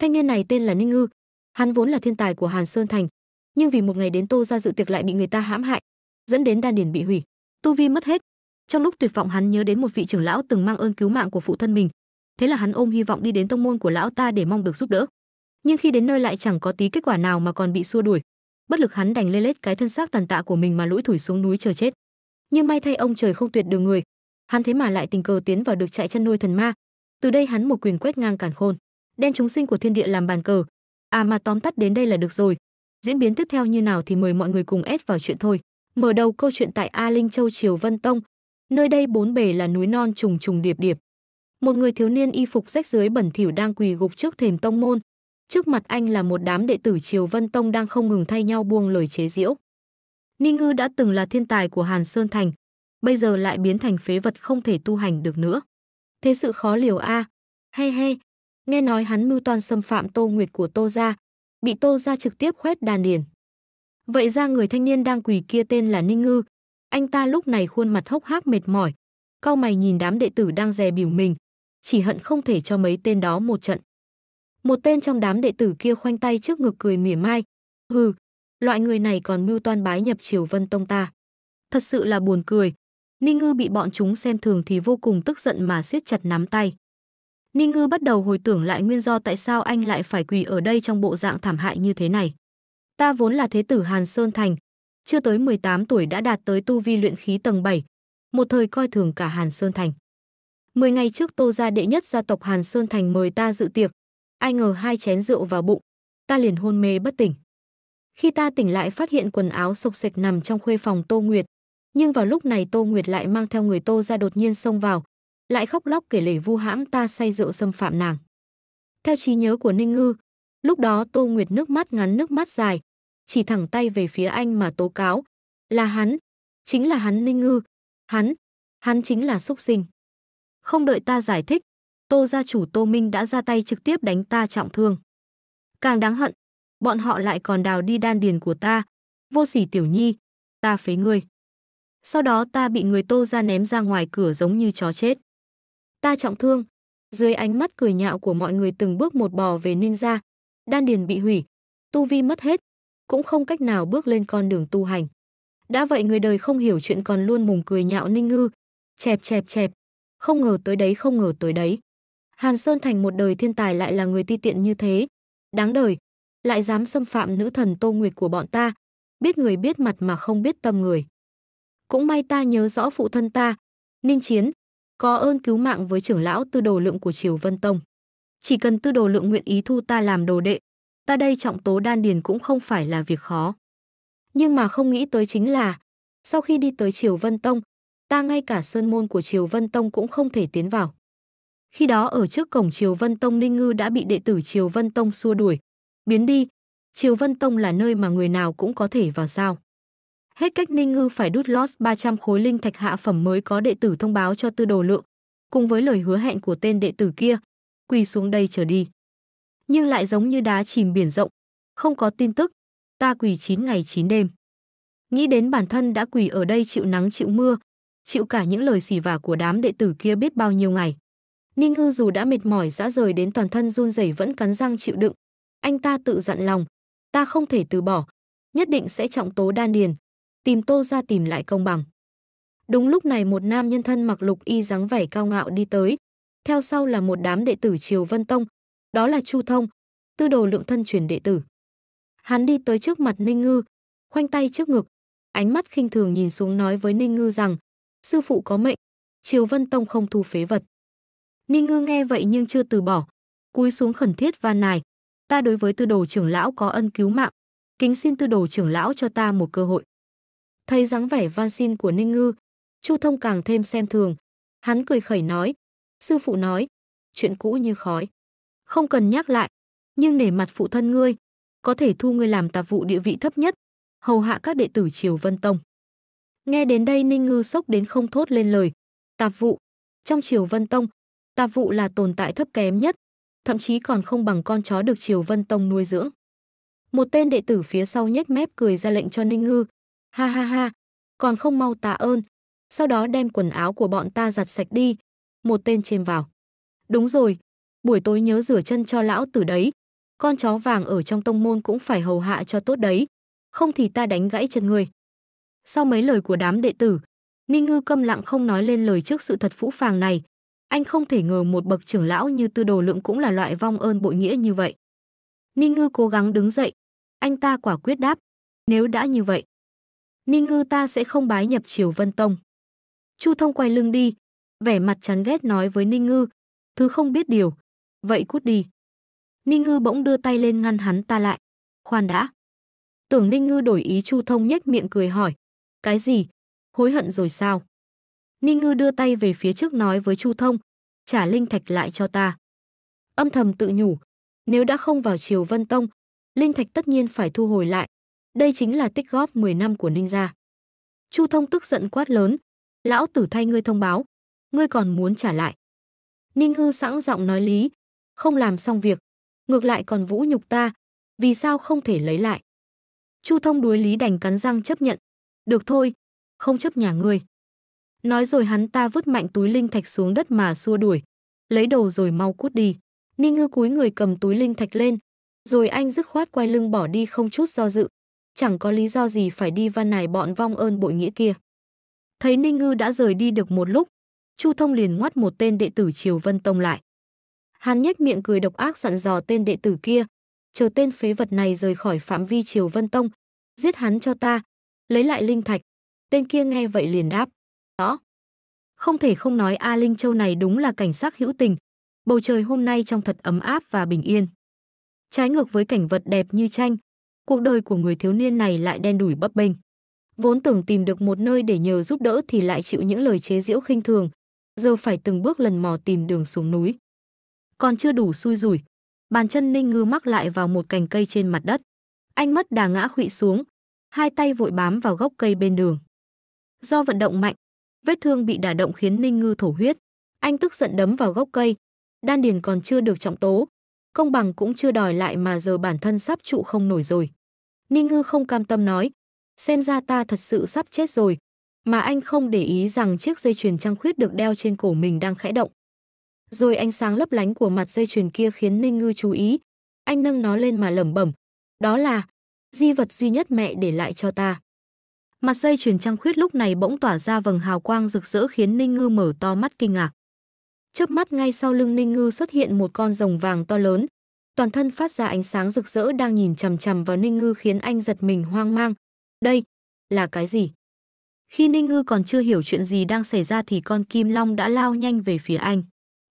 Thanh niên này tên là Ninh Ngư, hắn vốn là thiên tài của Hàn Sơn Thành, nhưng vì một ngày đến Tô ra dự tiệc lại bị người ta hãm hại, dẫn đến đan điền bị hủy, tu vi mất hết. Trong lúc tuyệt vọng hắn nhớ đến một vị trưởng lão từng mang ơn cứu mạng của phụ thân mình, thế là hắn ôm hy vọng đi đến tông môn của lão ta để mong được giúp đỡ. Nhưng khi đến nơi lại chẳng có tí kết quả nào mà còn bị xua đuổi. Bất lực hắn đành lê lết cái thân xác tàn tạ của mình mà lũi thủi xuống núi chờ chết. Nhưng may thay ông trời không tuyệt đường người, hắn thế mà lại tình cờ tiến vào được trại chăn nuôi thần ma. Từ đây hắn một quyền quét ngang càn khôn đem chúng sinh của thiên địa làm bàn cờ. À mà tóm tắt đến đây là được rồi. Diễn biến tiếp theo như nào thì mời mọi người cùng ép vào chuyện thôi. Mở đầu câu chuyện tại A Linh Châu Triều Vân Tông. Nơi đây bốn bề là núi non trùng trùng điệp điệp. Một người thiếu niên y phục rách dưới bẩn thỉu đang quỳ gục trước thềm tông môn. Trước mặt anh là một đám đệ tử Triều Vân Tông đang không ngừng thay nhau buông lời chế giễu. Ninh Ngư đã từng là thiên tài của Hàn Sơn Thành, bây giờ lại biến thành phế vật không thể tu hành được nữa. Thế sự khó liều a. À. He he, nghe nói hắn mưu toan xâm phạm Tô Nguyệt của Tô gia, bị Tô gia trực tiếp khoét đàn điền. Vậy ra người thanh niên đang quỳ kia tên là Ninh Ngư, anh ta lúc này khuôn mặt hốc hác mệt mỏi, cau mày nhìn đám đệ tử đang dè biểu mình, chỉ hận không thể cho mấy tên đó một trận. Một tên trong đám đệ tử kia khoanh tay trước ngực cười mỉa mai, "Hừ, loại người này còn mưu toan bái nhập Triều Vân Tông ta." Thật sự là buồn cười. Ninh Ngư bị bọn chúng xem thường thì vô cùng tức giận mà siết chặt nắm tay. Ninh Ngư bắt đầu hồi tưởng lại nguyên do tại sao anh lại phải quỳ ở đây trong bộ dạng thảm hại như thế này. Ta vốn là thế tử Hàn Sơn Thành, chưa tới 18 tuổi đã đạt tới tu vi luyện khí tầng 7, một thời coi thường cả Hàn Sơn Thành. Mười ngày trước Tô gia đệ nhất gia tộc Hàn Sơn Thành mời ta dự tiệc, ai ngờ hai chén rượu vào bụng, ta liền hôn mê bất tỉnh. Khi ta tỉnh lại phát hiện quần áo sộc sệch nằm trong khuê phòng Tô Nguyệt, nhưng vào lúc này Tô Nguyệt lại mang theo người Tô ra đột nhiên xông vào, lại khóc lóc kể lể vu hãm ta say rượu xâm phạm nàng. Theo trí nhớ của Ninh Ngư, lúc đó Tô Nguyệt nước mắt ngắn nước mắt dài, chỉ thẳng tay về phía anh mà tố cáo, là hắn, chính là hắn Ninh Ngư, hắn, hắn chính là xúc sinh. Không đợi ta giải thích, Tô gia chủ Tô Minh đã ra tay trực tiếp đánh ta trọng thương. Càng đáng hận, bọn họ lại còn đào đi đan điền của ta, vô sỉ tiểu nhi, ta phế ngươi. Sau đó ta bị người Tô gia ném ra ngoài cửa giống như chó chết ta trọng thương. Dưới ánh mắt cười nhạo của mọi người từng bước một bò về ninja, đan điền bị hủy, tu vi mất hết, cũng không cách nào bước lên con đường tu hành. Đã vậy người đời không hiểu chuyện còn luôn mùng cười nhạo Ninh Ngư, chẹp chẹp chẹp, không ngờ tới đấy không ngờ tới đấy. Hàn Sơn Thành một đời thiên tài lại là người ti tiện như thế, đáng đời, lại dám xâm phạm nữ thần Tô Nguyệt của bọn ta, biết người biết mặt mà không biết tâm người. Cũng may ta nhớ rõ phụ thân ta, Ninh Chiến, có ơn cứu mạng với trưởng lão tư đồ lượng của triều Vân Tông. Chỉ cần tư đồ lượng nguyện ý thu ta làm đồ đệ, ta đây trọng tố đan điền cũng không phải là việc khó. Nhưng mà không nghĩ tới chính là, sau khi đi tới triều Vân Tông, ta ngay cả sơn môn của triều Vân Tông cũng không thể tiến vào. Khi đó ở trước cổng triều Vân Tông Ninh Ngư đã bị đệ tử triều Vân Tông xua đuổi, biến đi, triều Vân Tông là nơi mà người nào cũng có thể vào sao. Hết cách Ninh Ngư phải đút lót 300 khối linh thạch hạ phẩm mới có đệ tử thông báo cho tư đồ lượng, cùng với lời hứa hẹn của tên đệ tử kia, quỳ xuống đây trở đi. Nhưng lại giống như đá chìm biển rộng, không có tin tức, ta quỳ 9 ngày 9 đêm. Nghĩ đến bản thân đã quỳ ở đây chịu nắng chịu mưa, chịu cả những lời xỉ vả của đám đệ tử kia biết bao nhiêu ngày. Ninh Ngư dù đã mệt mỏi dã rời đến toàn thân run rẩy vẫn cắn răng chịu đựng. Anh ta tự dặn lòng, ta không thể từ bỏ, nhất định sẽ trọng tố đan điền, tìm Tô ra tìm lại công bằng. Đúng lúc này một nam nhân thân mặc lục y dáng vẻ cao ngạo đi tới, theo sau là một đám đệ tử Triều Vân Tông, đó là Chu Thông, tư đồ lượng thân truyền đệ tử. Hắn đi tới trước mặt Ninh Ngư, khoanh tay trước ngực, ánh mắt khinh thường nhìn xuống nói với Ninh Ngư rằng, sư phụ có mệnh, Triều Vân Tông không thu phế vật. Ninh Ngư nghe vậy nhưng chưa từ bỏ, cúi xuống khẩn thiết van nài, ta đối với tư đồ trưởng lão có ân cứu mạng, kính xin tư đồ trưởng lão cho ta một cơ hội. Thấy dáng vẻ van xin của Ninh Ngư, Chu Thông càng thêm xem thường. Hắn cười khẩy nói, sư phụ nói, chuyện cũ như khói. Không cần nhắc lại, nhưng nể mặt phụ thân ngươi, có thể thu ngươi làm tạp vụ địa vị thấp nhất, hầu hạ các đệ tử Triều Vân Tông. Nghe đến đây Ninh Ngư sốc đến không thốt lên lời. Tạp vụ, trong Triều Vân Tông, tạp vụ là tồn tại thấp kém nhất, thậm chí còn không bằng con chó được Triều Vân Tông nuôi dưỡng. Một tên đệ tử phía sau nhếch mép cười ra lệnh cho Ninh Ngư, Ha ha ha, còn không mau tạ ơn. Sau đó đem quần áo của bọn ta giặt sạch đi. Một tên chêm vào. Đúng rồi, buổi tối nhớ rửa chân cho lão tử đấy. Con chó vàng ở trong tông môn cũng phải hầu hạ cho tốt đấy. Không thì ta đánh gãy chân người. Sau mấy lời của đám đệ tử, Ninh Ngư câm lặng không nói lên lời trước sự thật phũ phàng này. Anh không thể ngờ một bậc trưởng lão như tư đồ lượng cũng là loại vong ơn bội nghĩa như vậy. Ninh Ngư cố gắng đứng dậy. Anh ta quả quyết đáp. Nếu đã như vậy, Ninh Ngư ta sẽ không bái nhập Triều Vân Tông. Chu Thông quay lưng đi, vẻ mặt chán ghét nói với Ninh Ngư, thứ không biết điều, vậy cút đi. Ninh Ngư bỗng đưa tay lên ngăn hắn ta lại, khoan đã. Tưởng Ninh Ngư đổi ý Chu Thông nhếch miệng cười hỏi, cái gì, hối hận rồi sao? Ninh Ngư đưa tay về phía trước nói với Chu Thông, trả linh thạch lại cho ta. Âm thầm tự nhủ, nếu đã không vào Triều Vân Tông, linh thạch tất nhiên phải thu hồi lại, đây chính là tích góp 10 năm của Ninh gia. Chu Thông tức giận quát lớn, lão tử thay ngươi thông báo, ngươi còn muốn trả lại. Ninh Hư sẵn giọng nói lý, không làm xong việc, ngược lại còn vũ nhục ta, vì sao không thể lấy lại. Chu Thông đuối lý đành cắn răng chấp nhận, được thôi, không chấp nhà ngươi. Nói rồi hắn ta vứt mạnh túi linh thạch xuống đất mà xua đuổi, lấy đầu rồi mau cút đi. Ninh Hư cúi người cầm túi linh thạch lên, rồi anh dứt khoát quay lưng bỏ đi không chút do dự chẳng có lý do gì phải đi văn nài bọn vong ơn bội nghĩa kia. Thấy Ninh Ngư đã rời đi được một lúc, Chu Thông liền ngoắt một tên đệ tử Triều Vân Tông lại. Hắn nhếch miệng cười độc ác dặn dò tên đệ tử kia, chờ tên phế vật này rời khỏi phạm vi Triều Vân Tông, giết hắn cho ta, lấy lại linh thạch. Tên kia nghe vậy liền đáp, "Đó." Không thể không nói A Linh Châu này đúng là cảnh sắc hữu tình, bầu trời hôm nay trong thật ấm áp và bình yên. Trái ngược với cảnh vật đẹp như tranh, cuộc đời của người thiếu niên này lại đen đủi bấp bênh. Vốn tưởng tìm được một nơi để nhờ giúp đỡ thì lại chịu những lời chế giễu khinh thường, giờ phải từng bước lần mò tìm đường xuống núi. Còn chưa đủ xui rủi, bàn chân Ninh Ngư mắc lại vào một cành cây trên mặt đất. Anh mất đà ngã khuỵu xuống, hai tay vội bám vào gốc cây bên đường. Do vận động mạnh, vết thương bị đả động khiến Ninh Ngư thổ huyết. Anh tức giận đấm vào gốc cây, đan điền còn chưa được trọng tố, công bằng cũng chưa đòi lại mà giờ bản thân sắp trụ không nổi rồi. Ninh Ngư không cam tâm nói, xem ra ta thật sự sắp chết rồi, mà anh không để ý rằng chiếc dây chuyền trăng khuyết được đeo trên cổ mình đang khẽ động. Rồi ánh sáng lấp lánh của mặt dây chuyền kia khiến Ninh Ngư chú ý, anh nâng nó lên mà lẩm bẩm, đó là di vật duy nhất mẹ để lại cho ta. Mặt dây chuyền trăng khuyết lúc này bỗng tỏa ra vầng hào quang rực rỡ khiến Ninh Ngư mở to mắt kinh ngạc. Chớp mắt ngay sau lưng Ninh Ngư xuất hiện một con rồng vàng to lớn, toàn thân phát ra ánh sáng rực rỡ đang nhìn chằm chằm vào Ninh Ngư khiến anh giật mình hoang mang. Đây, là cái gì? Khi Ninh Ngư còn chưa hiểu chuyện gì đang xảy ra thì con kim long đã lao nhanh về phía anh.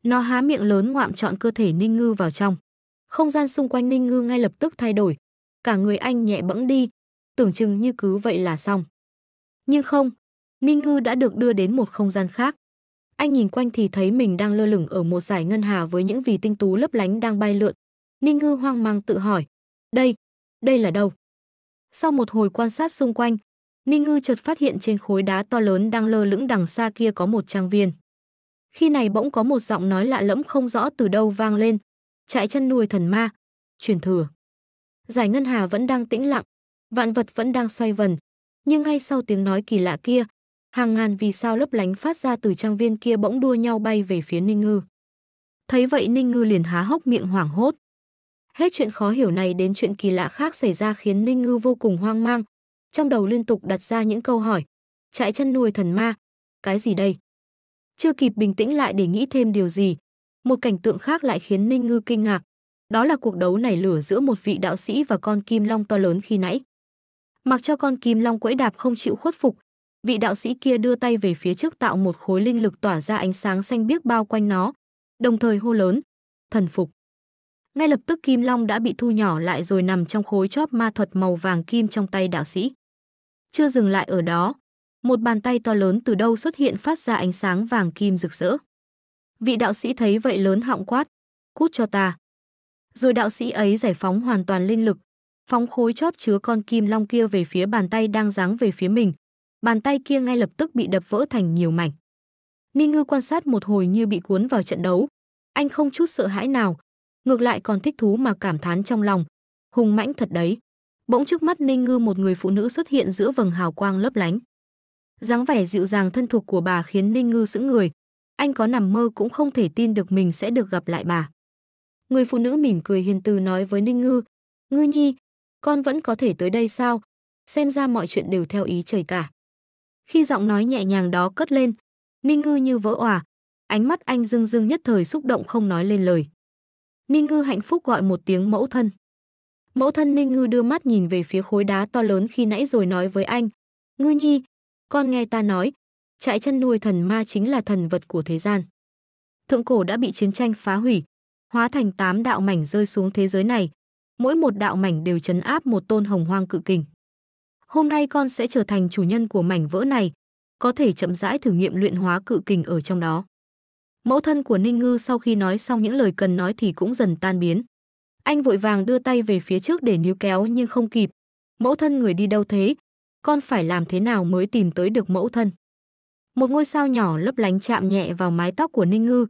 Nó há miệng lớn ngoạm trọn cơ thể Ninh Ngư vào trong. Không gian xung quanh Ninh Ngư ngay lập tức thay đổi. Cả người anh nhẹ bẫng đi, tưởng chừng như cứ vậy là xong. Nhưng không, Ninh Ngư đã được đưa đến một không gian khác. Anh nhìn quanh thì thấy mình đang lơ lửng ở một giải ngân hà với những vì tinh tú lấp lánh đang bay lượn, Ninh Ngư hoang mang tự hỏi, đây, đây là đâu? Sau một hồi quan sát xung quanh, Ninh Ngư chợt phát hiện trên khối đá to lớn đang lơ lững đằng xa kia có một trang viên. Khi này bỗng có một giọng nói lạ lẫm không rõ từ đâu vang lên, chạy chân nuôi thần ma, truyền thừa. Giải ngân hà vẫn đang tĩnh lặng, vạn vật vẫn đang xoay vần, nhưng ngay sau tiếng nói kỳ lạ kia, hàng ngàn vì sao lấp lánh phát ra từ trang viên kia bỗng đua nhau bay về phía Ninh Ngư. Thấy vậy Ninh Ngư liền há hốc miệng hoảng hốt. Hết chuyện khó hiểu này đến chuyện kỳ lạ khác xảy ra khiến Ninh Ngư vô cùng hoang mang, trong đầu liên tục đặt ra những câu hỏi. Trại chăn nuôi thần ma, cái gì đây? Chưa kịp bình tĩnh lại để nghĩ thêm điều gì, một cảnh tượng khác lại khiến Ninh Ngư kinh ngạc. Đó là cuộc đấu nảy lửa giữa một vị đạo sĩ và con kim long to lớn khi nãy. Mặc cho con kim long quẫy đạp không chịu khuất phục, vị đạo sĩ kia đưa tay về phía trước tạo một khối linh lực tỏa ra ánh sáng xanh biếc bao quanh nó, đồng thời hô lớn, thần phục. Ngay lập tức kim long đã bị thu nhỏ lại rồi nằm trong khối chóp ma thuật màu vàng kim trong tay đạo sĩ. Chưa dừng lại ở đó, một bàn tay to lớn từ đâu xuất hiện phát ra ánh sáng vàng kim rực rỡ. Vị đạo sĩ thấy vậy lớn họng quát, cút cho ta. Rồi đạo sĩ ấy giải phóng hoàn toàn linh lực, phóng khối chóp chứa con kim long kia về phía bàn tay đang giáng về phía mình. Bàn tay kia ngay lập tức bị đập vỡ thành nhiều mảnh. Ni Ngư quan sát một hồi như bị cuốn vào trận đấu. Anh không chút sợ hãi nào, ngược lại còn thích thú mà cảm thán trong lòng. Hùng mãnh thật đấy. Bỗng trước mắt Ninh Ngư một người phụ nữ xuất hiện giữa vầng hào quang lấp lánh. dáng vẻ dịu dàng thân thuộc của bà khiến Ninh Ngư sững người. Anh có nằm mơ cũng không thể tin được mình sẽ được gặp lại bà. Người phụ nữ mỉm cười hiền từ nói với Ninh Ngư, "Ngư nhi, con vẫn có thể tới đây sao? Xem ra mọi chuyện đều theo ý trời cả." Khi giọng nói nhẹ nhàng đó cất lên, Ninh Ngư như vỡ òa, ánh mắt anh dưng dưng nhất thời xúc động không nói lên lời. Ninh Ngư hạnh phúc gọi một tiếng mẫu thân. Mẫu thân Ninh Ngư đưa mắt nhìn về phía khối đá to lớn khi nãy rồi nói với anh. Ngư nhi, con nghe ta nói, trại chân nuôi thần ma chính là thần vật của thế gian. Thượng cổ đã bị chiến tranh phá hủy, hóa thành tám đạo mảnh rơi xuống thế giới này. Mỗi một đạo mảnh đều chấn áp một tôn hồng hoang cự kình. Hôm nay con sẽ trở thành chủ nhân của mảnh vỡ này, có thể chậm rãi thử nghiệm luyện hóa cự kình ở trong đó mẫu thân của ninh ngư sau khi nói xong những lời cần nói thì cũng dần tan biến anh vội vàng đưa tay về phía trước để níu kéo nhưng không kịp mẫu thân người đi đâu thế con phải làm thế nào mới tìm tới được mẫu thân một ngôi sao nhỏ lấp lánh chạm nhẹ vào mái tóc của ninh ngư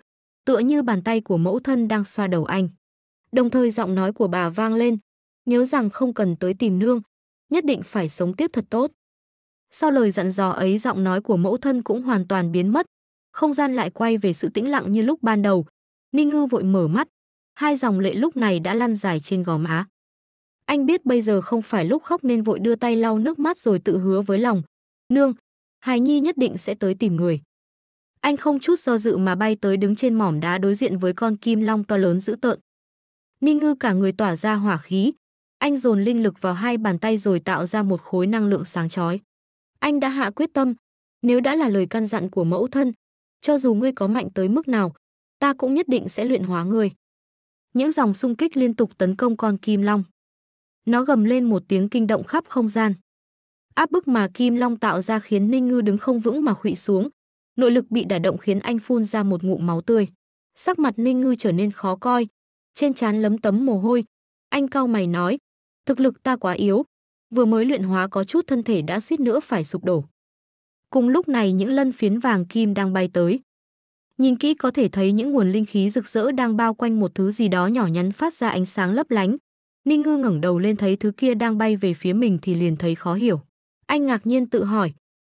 tựa như bàn tay của mẫu thân đang xoa đầu anh đồng thời giọng nói của bà vang lên nhớ rằng không cần tới tìm nương nhất định phải sống tiếp thật tốt sau lời dặn dò ấy giọng nói của mẫu thân cũng hoàn toàn biến mất không gian lại quay về sự tĩnh lặng như lúc ban đầu. Ninh Ngư vội mở mắt, hai dòng lệ lúc này đã lăn dài trên gò má. Anh biết bây giờ không phải lúc khóc nên vội đưa tay lau nước mắt rồi tự hứa với lòng. Nương, Hài Nhi nhất định sẽ tới tìm người. Anh không chút do dự mà bay tới đứng trên mỏm đá đối diện với con kim long to lớn dữ tợn. Ninh Ngư cả người tỏa ra hỏa khí. Anh dồn linh lực vào hai bàn tay rồi tạo ra một khối năng lượng sáng chói. Anh đã hạ quyết tâm, nếu đã là lời căn dặn của mẫu thân, cho dù ngươi có mạnh tới mức nào, ta cũng nhất định sẽ luyện hóa ngươi. Những dòng xung kích liên tục tấn công con kim long. Nó gầm lên một tiếng kinh động khắp không gian. Áp bức mà kim long tạo ra khiến Ninh Ngư đứng không vững mà khụy xuống, nội lực bị đả động khiến anh phun ra một ngụm máu tươi. Sắc mặt Ninh Ngư trở nên khó coi, trên trán lấm tấm mồ hôi. Anh cau mày nói, thực lực ta quá yếu, vừa mới luyện hóa có chút thân thể đã suýt nữa phải sụp đổ. Cùng lúc này những lân phiến vàng kim đang bay tới. Nhìn kỹ có thể thấy những nguồn linh khí rực rỡ đang bao quanh một thứ gì đó nhỏ nhắn phát ra ánh sáng lấp lánh. Ninh Ngư ngẩng đầu lên thấy thứ kia đang bay về phía mình thì liền thấy khó hiểu. Anh ngạc nhiên tự hỏi,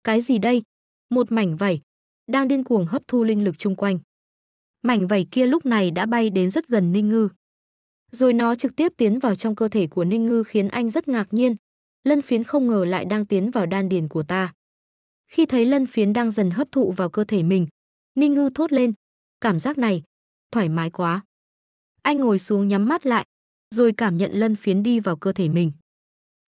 cái gì đây? Một mảnh vảy, đang điên cuồng hấp thu linh lực chung quanh. Mảnh vảy kia lúc này đã bay đến rất gần Ninh Ngư. Rồi nó trực tiếp tiến vào trong cơ thể của Ninh Ngư khiến anh rất ngạc nhiên. Lân phiến không ngờ lại đang tiến vào đan điền của ta. Khi thấy lân phiến đang dần hấp thụ vào cơ thể mình, Ninh Ngư thốt lên, cảm giác này, thoải mái quá. Anh ngồi xuống nhắm mắt lại, rồi cảm nhận lân phiến đi vào cơ thể mình.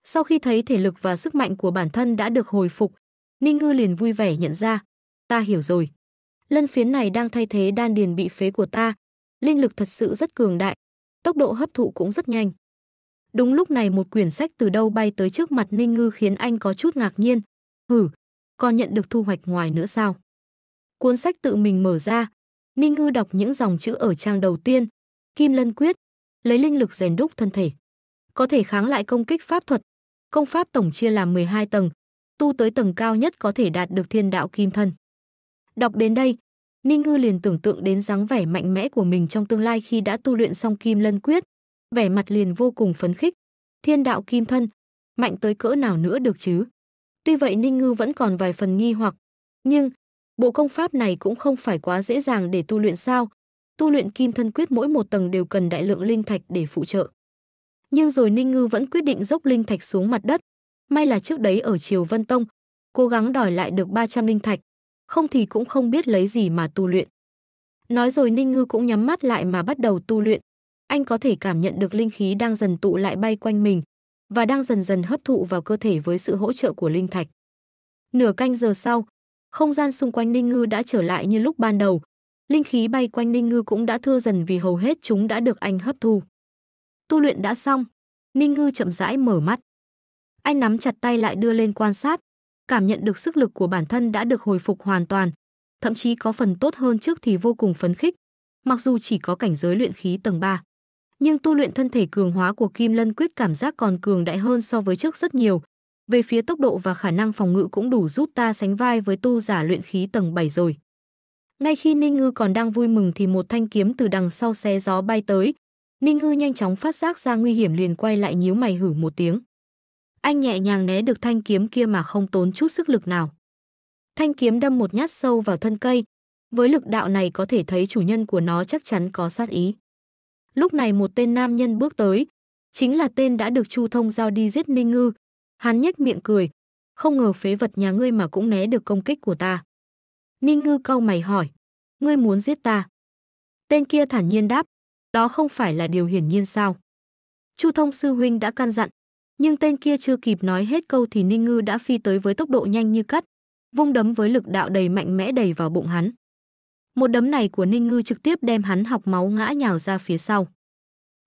Sau khi thấy thể lực và sức mạnh của bản thân đã được hồi phục, Ninh Ngư liền vui vẻ nhận ra, ta hiểu rồi. Lân phiến này đang thay thế đan điền bị phế của ta, linh lực thật sự rất cường đại, tốc độ hấp thụ cũng rất nhanh. Đúng lúc này một quyển sách từ đâu bay tới trước mặt Ninh Ngư khiến anh có chút ngạc nhiên. Hử, ừ, còn nhận được thu hoạch ngoài nữa sao? Cuốn sách tự mình mở ra, Ninh Ngư đọc những dòng chữ ở trang đầu tiên, Kim Lân Quyết, lấy linh lực rèn đúc thân thể. Có thể kháng lại công kích pháp thuật, công pháp tổng chia làm 12 tầng, tu tới tầng cao nhất có thể đạt được thiên đạo kim thân. Đọc đến đây, Ninh Ngư liền tưởng tượng đến dáng vẻ mạnh mẽ của mình trong tương lai khi đã tu luyện xong Kim Lân Quyết, vẻ mặt liền vô cùng phấn khích. Thiên đạo kim thân, mạnh tới cỡ nào nữa được chứ? Tuy vậy Ninh Ngư vẫn còn vài phần nghi hoặc, nhưng bộ công pháp này cũng không phải quá dễ dàng để tu luyện sao? Tu luyện kim thân quyết mỗi một tầng đều cần đại lượng linh thạch để phụ trợ. Nhưng rồi Ninh Ngư vẫn quyết định dốc linh thạch xuống mặt đất, may là trước đấy ở Triều Vân Tông, cố gắng đòi lại được 300 linh thạch, không thì cũng không biết lấy gì mà tu luyện. Nói rồi Ninh Ngư cũng nhắm mắt lại mà bắt đầu tu luyện. Anh có thể cảm nhận được linh khí đang dần tụ lại bay quanh mình, và đang dần dần hấp thụ vào cơ thể với sự hỗ trợ của linh thạch. Nửa canh giờ sau, không gian xung quanh Ninh Ngư đã trở lại như lúc ban đầu. Linh khí bay quanh Ninh Ngư cũng đã thưa dần vì hầu hết chúng đã được anh hấp thu. Tu luyện đã xong, Ninh Ngư chậm rãi mở mắt. Anh nắm chặt tay lại đưa lên quan sát, cảm nhận được sức lực của bản thân đã được hồi phục hoàn toàn, thậm chí có phần tốt hơn trước thì vô cùng phấn khích, mặc dù chỉ có cảnh giới luyện khí tầng 3 nhưng tu luyện thân thể cường hóa của Kim Lân Quyết cảm giác còn cường đại hơn so với trước rất nhiều. Về phía tốc độ và khả năng phòng ngự cũng đủ giúp ta sánh vai với tu giả luyện khí tầng 7 rồi. Ngay khi Ninh Ngư còn đang vui mừng thì một thanh kiếm từ đằng sau xe gió bay tới. Ninh Ngư nhanh chóng phát giác ra nguy hiểm liền quay lại nhíu mày hử một tiếng. Anh nhẹ nhàng né được thanh kiếm kia mà không tốn chút sức lực nào. Thanh kiếm đâm một nhát sâu vào thân cây. Với lực đạo này có thể thấy chủ nhân của nó chắc chắn có sát ý. Lúc này một tên nam nhân bước tới, chính là tên đã được Chu Thông giao đi giết Ninh Ngư. Hắn nhếch miệng cười, không ngờ phế vật nhà ngươi mà cũng né được công kích của ta. Ninh Ngư cau mày hỏi, ngươi muốn giết ta? Tên kia thản nhiên đáp, đó không phải là điều hiển nhiên sao? Chu Thông sư huynh đã căn dặn, nhưng tên kia chưa kịp nói hết câu thì Ninh Ngư đã phi tới với tốc độ nhanh như cắt, vung đấm với lực đạo đầy mạnh mẽ đầy vào bụng hắn. Một đấm này của Ninh Ngư trực tiếp đem hắn học máu ngã nhào ra phía sau.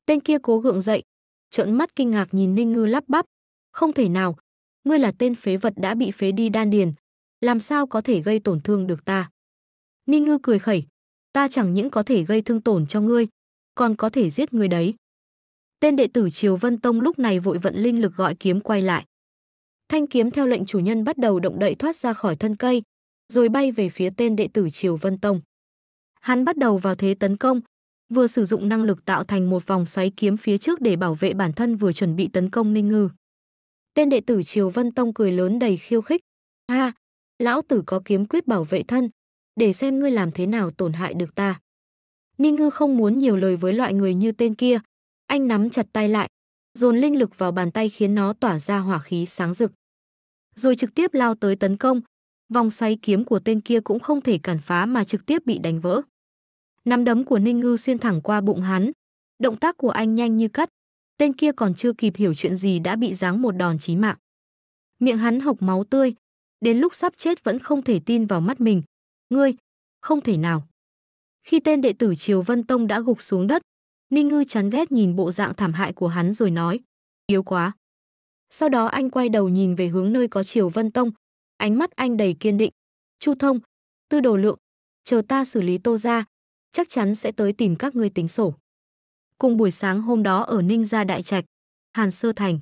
Tên kia cố gượng dậy, trợn mắt kinh ngạc nhìn Ninh Ngư lắp bắp. Không thể nào, ngươi là tên phế vật đã bị phế đi đan điền, làm sao có thể gây tổn thương được ta. Ninh Ngư cười khẩy, ta chẳng những có thể gây thương tổn cho ngươi, còn có thể giết ngươi đấy. Tên đệ tử Triều Vân Tông lúc này vội vận linh lực gọi kiếm quay lại. Thanh kiếm theo lệnh chủ nhân bắt đầu động đậy thoát ra khỏi thân cây, rồi bay về phía tên đệ tử Triều Vân Tông hắn bắt đầu vào thế tấn công, vừa sử dụng năng lực tạo thành một vòng xoáy kiếm phía trước để bảo vệ bản thân vừa chuẩn bị tấn công Ninh Ngư. Tên đệ tử Triều Vân Tông cười lớn đầy khiêu khích. Ha, lão tử có kiếm quyết bảo vệ thân, để xem ngươi làm thế nào tổn hại được ta. Ninh Ngư không muốn nhiều lời với loại người như tên kia. Anh nắm chặt tay lại, dồn linh lực vào bàn tay khiến nó tỏa ra hỏa khí sáng rực. Rồi trực tiếp lao tới tấn công. Vòng xoáy kiếm của tên kia cũng không thể cản phá mà trực tiếp bị đánh vỡ. Nắm đấm của Ninh Ngư xuyên thẳng qua bụng hắn. Động tác của anh nhanh như cắt. Tên kia còn chưa kịp hiểu chuyện gì đã bị giáng một đòn chí mạng. Miệng hắn hộc máu tươi. Đến lúc sắp chết vẫn không thể tin vào mắt mình. Ngươi, không thể nào. Khi tên đệ tử Triều Vân Tông đã gục xuống đất, Ninh Ngư chán ghét nhìn bộ dạng thảm hại của hắn rồi nói. Yếu quá. Sau đó anh quay đầu nhìn về hướng nơi có Triều Vân Tông. Ánh mắt anh đầy kiên định. Chu Thông, Tư Đồ Lượng, chờ ta xử lý Tô ra, chắc chắn sẽ tới tìm các ngươi tính sổ. Cùng buổi sáng hôm đó ở Ninh Gia Đại Trạch, Hàn Sơ Thành.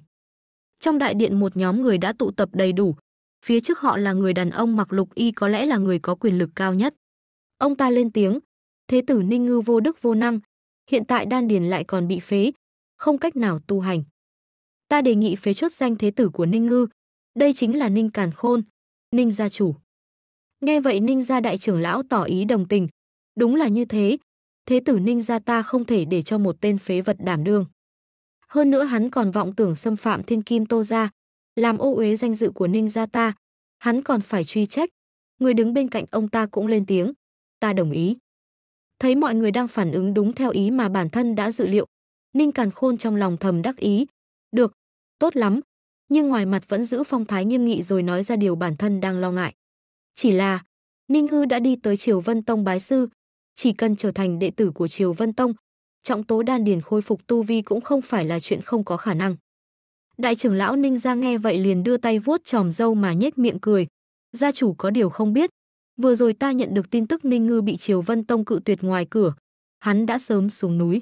Trong đại điện một nhóm người đã tụ tập đầy đủ, phía trước họ là người đàn ông mặc lục y có lẽ là người có quyền lực cao nhất. Ông ta lên tiếng, thế tử Ninh Ngư vô đức vô năng, hiện tại đan điền lại còn bị phế, không cách nào tu hành. Ta đề nghị phế chốt danh thế tử của Ninh Ngư, đây chính là Ninh Càn Khôn, Ninh gia chủ. Nghe vậy Ninh gia đại trưởng lão tỏ ý đồng tình, Đúng là như thế, thế tử ninh gia ta không thể để cho một tên phế vật đảm đương. Hơn nữa hắn còn vọng tưởng xâm phạm thiên kim tô gia, làm ô uế danh dự của ninh gia ta, hắn còn phải truy trách. Người đứng bên cạnh ông ta cũng lên tiếng, ta đồng ý. Thấy mọi người đang phản ứng đúng theo ý mà bản thân đã dự liệu, Ninh Càn Khôn trong lòng thầm đắc ý. Được, tốt lắm, nhưng ngoài mặt vẫn giữ phong thái nghiêm nghị rồi nói ra điều bản thân đang lo ngại. Chỉ là, Ninh Hư đã đi tới Triều Vân Tông bái sư, chỉ cần trở thành đệ tử của Triều Vân Tông, trọng tố đan điền khôi phục tu vi cũng không phải là chuyện không có khả năng. Đại trưởng lão Ninh gia nghe vậy liền đưa tay vuốt tròm dâu mà nhếch miệng cười. Gia chủ có điều không biết. Vừa rồi ta nhận được tin tức Ninh Ngư bị Triều Vân Tông cự tuyệt ngoài cửa. Hắn đã sớm xuống núi.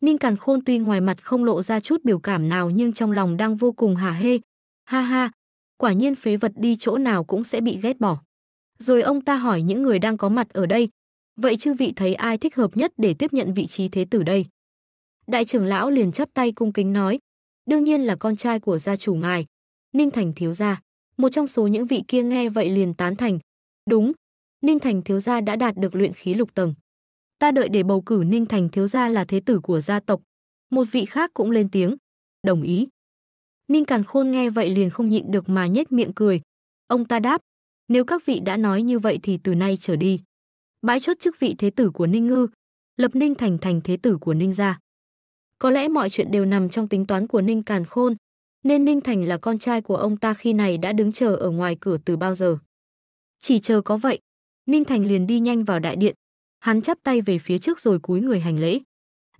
Ninh Càn Khôn tuy ngoài mặt không lộ ra chút biểu cảm nào nhưng trong lòng đang vô cùng hả hê. Ha ha, quả nhiên phế vật đi chỗ nào cũng sẽ bị ghét bỏ. Rồi ông ta hỏi những người đang có mặt ở đây, Vậy chư vị thấy ai thích hợp nhất để tiếp nhận vị trí thế tử đây? Đại trưởng lão liền chắp tay cung kính nói, đương nhiên là con trai của gia chủ ngài, Ninh Thành thiếu gia. Một trong số những vị kia nghe vậy liền tán thành, đúng, Ninh Thành thiếu gia đã đạt được luyện khí lục tầng. Ta đợi để bầu cử Ninh Thành thiếu gia là thế tử của gia tộc. Một vị khác cũng lên tiếng, đồng ý. Ninh Càn Khôn nghe vậy liền không nhịn được mà nhếch miệng cười. Ông ta đáp, nếu các vị đã nói như vậy thì từ nay trở đi, bãi chốt chức vị thế tử của Ninh Ngư, lập Ninh Thành thành thế tử của Ninh gia. Có lẽ mọi chuyện đều nằm trong tính toán của Ninh Càn Khôn, nên Ninh Thành là con trai của ông ta khi này đã đứng chờ ở ngoài cửa từ bao giờ. Chỉ chờ có vậy, Ninh Thành liền đi nhanh vào đại điện, hắn chắp tay về phía trước rồi cúi người hành lễ.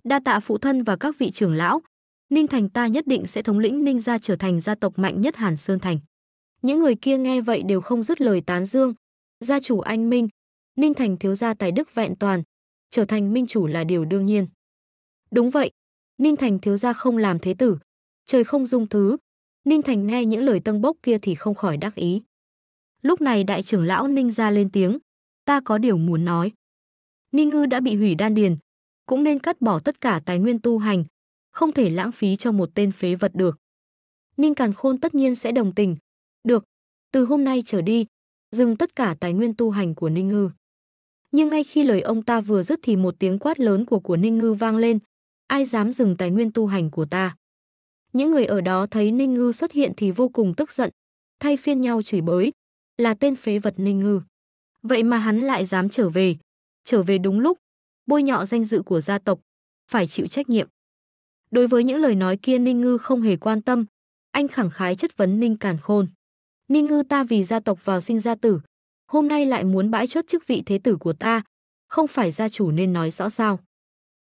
Đa tạ phụ thân và các vị trưởng lão, Ninh Thành ta nhất định sẽ thống lĩnh Ninh gia trở thành gia tộc mạnh nhất Hàn Sơn Thành. Những người kia nghe vậy đều không dứt lời tán dương. Gia chủ anh Minh, Ninh Thành thiếu gia tài đức vẹn toàn, trở thành minh chủ là điều đương nhiên. Đúng vậy, Ninh Thành thiếu gia không làm thế tử, trời không dung thứ. Ninh Thành nghe những lời tâng bốc kia thì không khỏi đắc ý. Lúc này đại trưởng lão Ninh ra lên tiếng, ta có điều muốn nói. Ninh Ngư đã bị hủy đan điền, cũng nên cắt bỏ tất cả tài nguyên tu hành, không thể lãng phí cho một tên phế vật được. Ninh Càn Khôn tất nhiên sẽ đồng tình. Được, từ hôm nay trở đi, dừng tất cả tài nguyên tu hành của Ninh Ngư nhưng ngay khi lời ông ta vừa dứt thì một tiếng quát lớn của của Ninh Ngư vang lên, ai dám dừng tài nguyên tu hành của ta. Những người ở đó thấy Ninh Ngư xuất hiện thì vô cùng tức giận, thay phiên nhau chửi bới, là tên phế vật Ninh Ngư. Vậy mà hắn lại dám trở về, trở về đúng lúc, bôi nhọ danh dự của gia tộc, phải chịu trách nhiệm. Đối với những lời nói kia Ninh Ngư không hề quan tâm, anh khẳng khái chất vấn Ninh Càn Khôn. Ninh Ngư ta vì gia tộc vào sinh ra tử, hôm nay lại muốn bãi chốt chức vị thế tử của ta, không phải gia chủ nên nói rõ sao.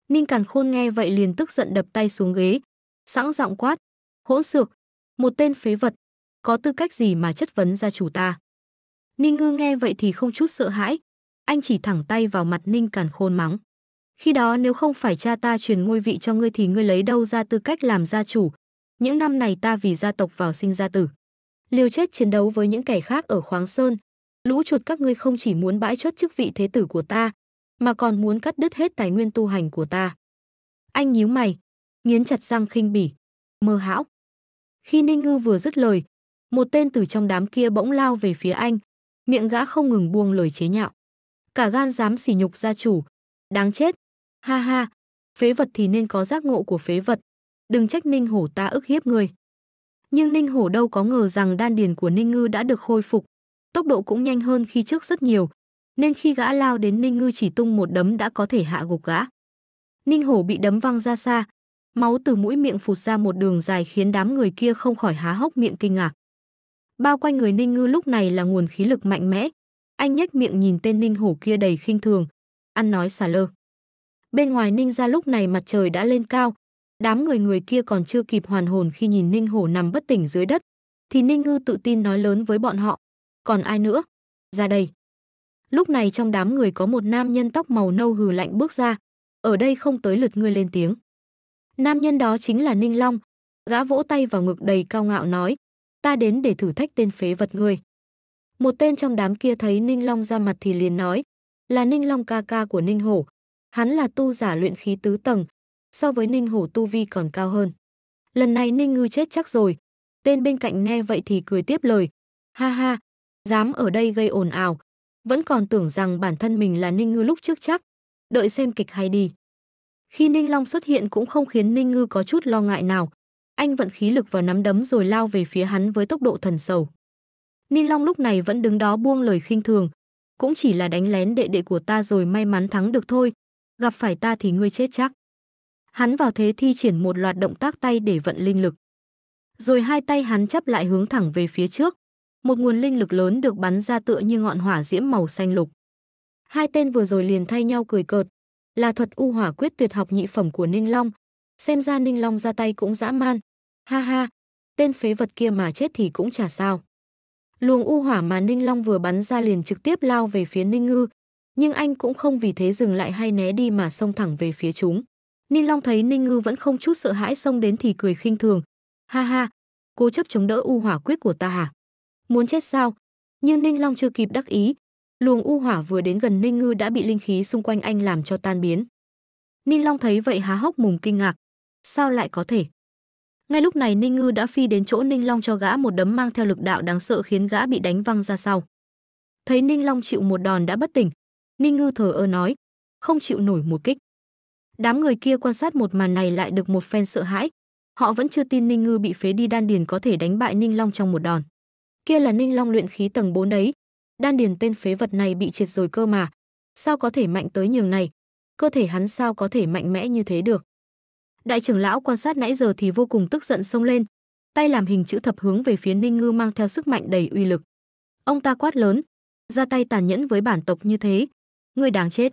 Ninh Càn Khôn nghe vậy liền tức giận đập tay xuống ghế, sẵn giọng quát, hỗn xược, một tên phế vật, có tư cách gì mà chất vấn gia chủ ta. Ninh Ngư nghe vậy thì không chút sợ hãi, anh chỉ thẳng tay vào mặt Ninh Càn Khôn mắng. Khi đó nếu không phải cha ta truyền ngôi vị cho ngươi thì ngươi lấy đâu ra tư cách làm gia chủ. Những năm này ta vì gia tộc vào sinh gia tử. Liều chết chiến đấu với những kẻ khác ở Khoáng Sơn, lũ chuột các ngươi không chỉ muốn bãi chốt chức vị thế tử của ta, mà còn muốn cắt đứt hết tài nguyên tu hành của ta. Anh nhíu mày, nghiến chặt răng khinh bỉ, mơ hão. Khi Ninh Ngư vừa dứt lời, một tên từ trong đám kia bỗng lao về phía anh, miệng gã không ngừng buông lời chế nhạo. Cả gan dám sỉ nhục gia chủ, đáng chết, ha ha, phế vật thì nên có giác ngộ của phế vật, đừng trách Ninh Hổ ta ức hiếp người. Nhưng Ninh Hổ đâu có ngờ rằng đan điền của Ninh Ngư đã được khôi phục, tốc độ cũng nhanh hơn khi trước rất nhiều, nên khi gã lao đến Ninh Ngư chỉ tung một đấm đã có thể hạ gục gã. Ninh Hổ bị đấm văng ra xa, máu từ mũi miệng phụt ra một đường dài khiến đám người kia không khỏi há hốc miệng kinh ngạc. Bao quanh người Ninh Ngư lúc này là nguồn khí lực mạnh mẽ. Anh nhếch miệng nhìn tên Ninh Hổ kia đầy khinh thường, ăn nói xà lơ. Bên ngoài Ninh ra lúc này mặt trời đã lên cao, đám người người kia còn chưa kịp hoàn hồn khi nhìn Ninh Hổ nằm bất tỉnh dưới đất, thì Ninh Ngư tự tin nói lớn với bọn họ, còn ai nữa? Ra đây. Lúc này trong đám người có một nam nhân tóc màu nâu hừ lạnh bước ra, ở đây không tới lượt ngươi lên tiếng. Nam nhân đó chính là Ninh Long, gã vỗ tay vào ngực đầy cao ngạo nói, ta đến để thử thách tên phế vật ngươi. Một tên trong đám kia thấy Ninh Long ra mặt thì liền nói, là Ninh Long ca ca của Ninh Hổ. Hắn là tu giả luyện khí tứ tầng, so với Ninh Hổ tu vi còn cao hơn. Lần này Ninh Ngư chết chắc rồi. Tên bên cạnh nghe vậy thì cười tiếp lời. Ha ha, dám ở đây gây ồn ào. Vẫn còn tưởng rằng bản thân mình là Ninh Ngư lúc trước chắc. Đợi xem kịch hay đi. Khi Ninh Long xuất hiện cũng không khiến Ninh Ngư có chút lo ngại nào. Anh vận khí lực vào nắm đấm rồi lao về phía hắn với tốc độ thần sầu. Ninh Long lúc này vẫn đứng đó buông lời khinh thường. Cũng chỉ là đánh lén đệ đệ của ta rồi may mắn thắng được thôi. Gặp phải ta thì ngươi chết chắc. Hắn vào thế thi triển một loạt động tác tay để vận linh lực. Rồi hai tay hắn chắp lại hướng thẳng về phía trước, một nguồn linh lực lớn được bắn ra tựa như ngọn hỏa diễm màu xanh lục. Hai tên vừa rồi liền thay nhau cười cợt, là thuật u hỏa quyết tuyệt học nhị phẩm của Ninh Long. Xem ra Ninh Long ra tay cũng dã man. Ha ha, tên phế vật kia mà chết thì cũng chả sao. Luồng u hỏa mà Ninh Long vừa bắn ra liền trực tiếp lao về phía Ninh Ngư, nhưng anh cũng không vì thế dừng lại hay né đi mà xông thẳng về phía chúng. Ninh Long thấy Ninh Ngư vẫn không chút sợ hãi xông đến thì cười khinh thường. Ha ha, cố chấp chống đỡ u hỏa quyết của ta hả? Muốn chết sao? Nhưng Ninh Long chưa kịp đắc ý, luồng u hỏa vừa đến gần Ninh Ngư đã bị linh khí xung quanh anh làm cho tan biến. Ninh Long thấy vậy há hốc mồm kinh ngạc, sao lại có thể? Ngay lúc này Ninh Ngư đã phi đến chỗ Ninh Long cho gã một đấm mang theo lực đạo đáng sợ khiến gã bị đánh văng ra sau. Thấy Ninh Long chịu một đòn đã bất tỉnh, Ninh Ngư thở ơ nói, không chịu nổi một kích. Đám người kia quan sát một màn này lại được một phen sợ hãi, họ vẫn chưa tin Ninh Ngư bị phế đi đan điền có thể đánh bại Ninh Long trong một đòn kia là Ninh Long luyện khí tầng 4 đấy. Đan điền tên phế vật này bị triệt rồi cơ mà. Sao có thể mạnh tới nhường này? Cơ thể hắn sao có thể mạnh mẽ như thế được? Đại trưởng lão quan sát nãy giờ thì vô cùng tức giận xông lên, tay làm hình chữ thập hướng về phía Ninh Ngư mang theo sức mạnh đầy uy lực. Ông ta quát lớn, ra tay tàn nhẫn với bản tộc như thế, người đáng chết.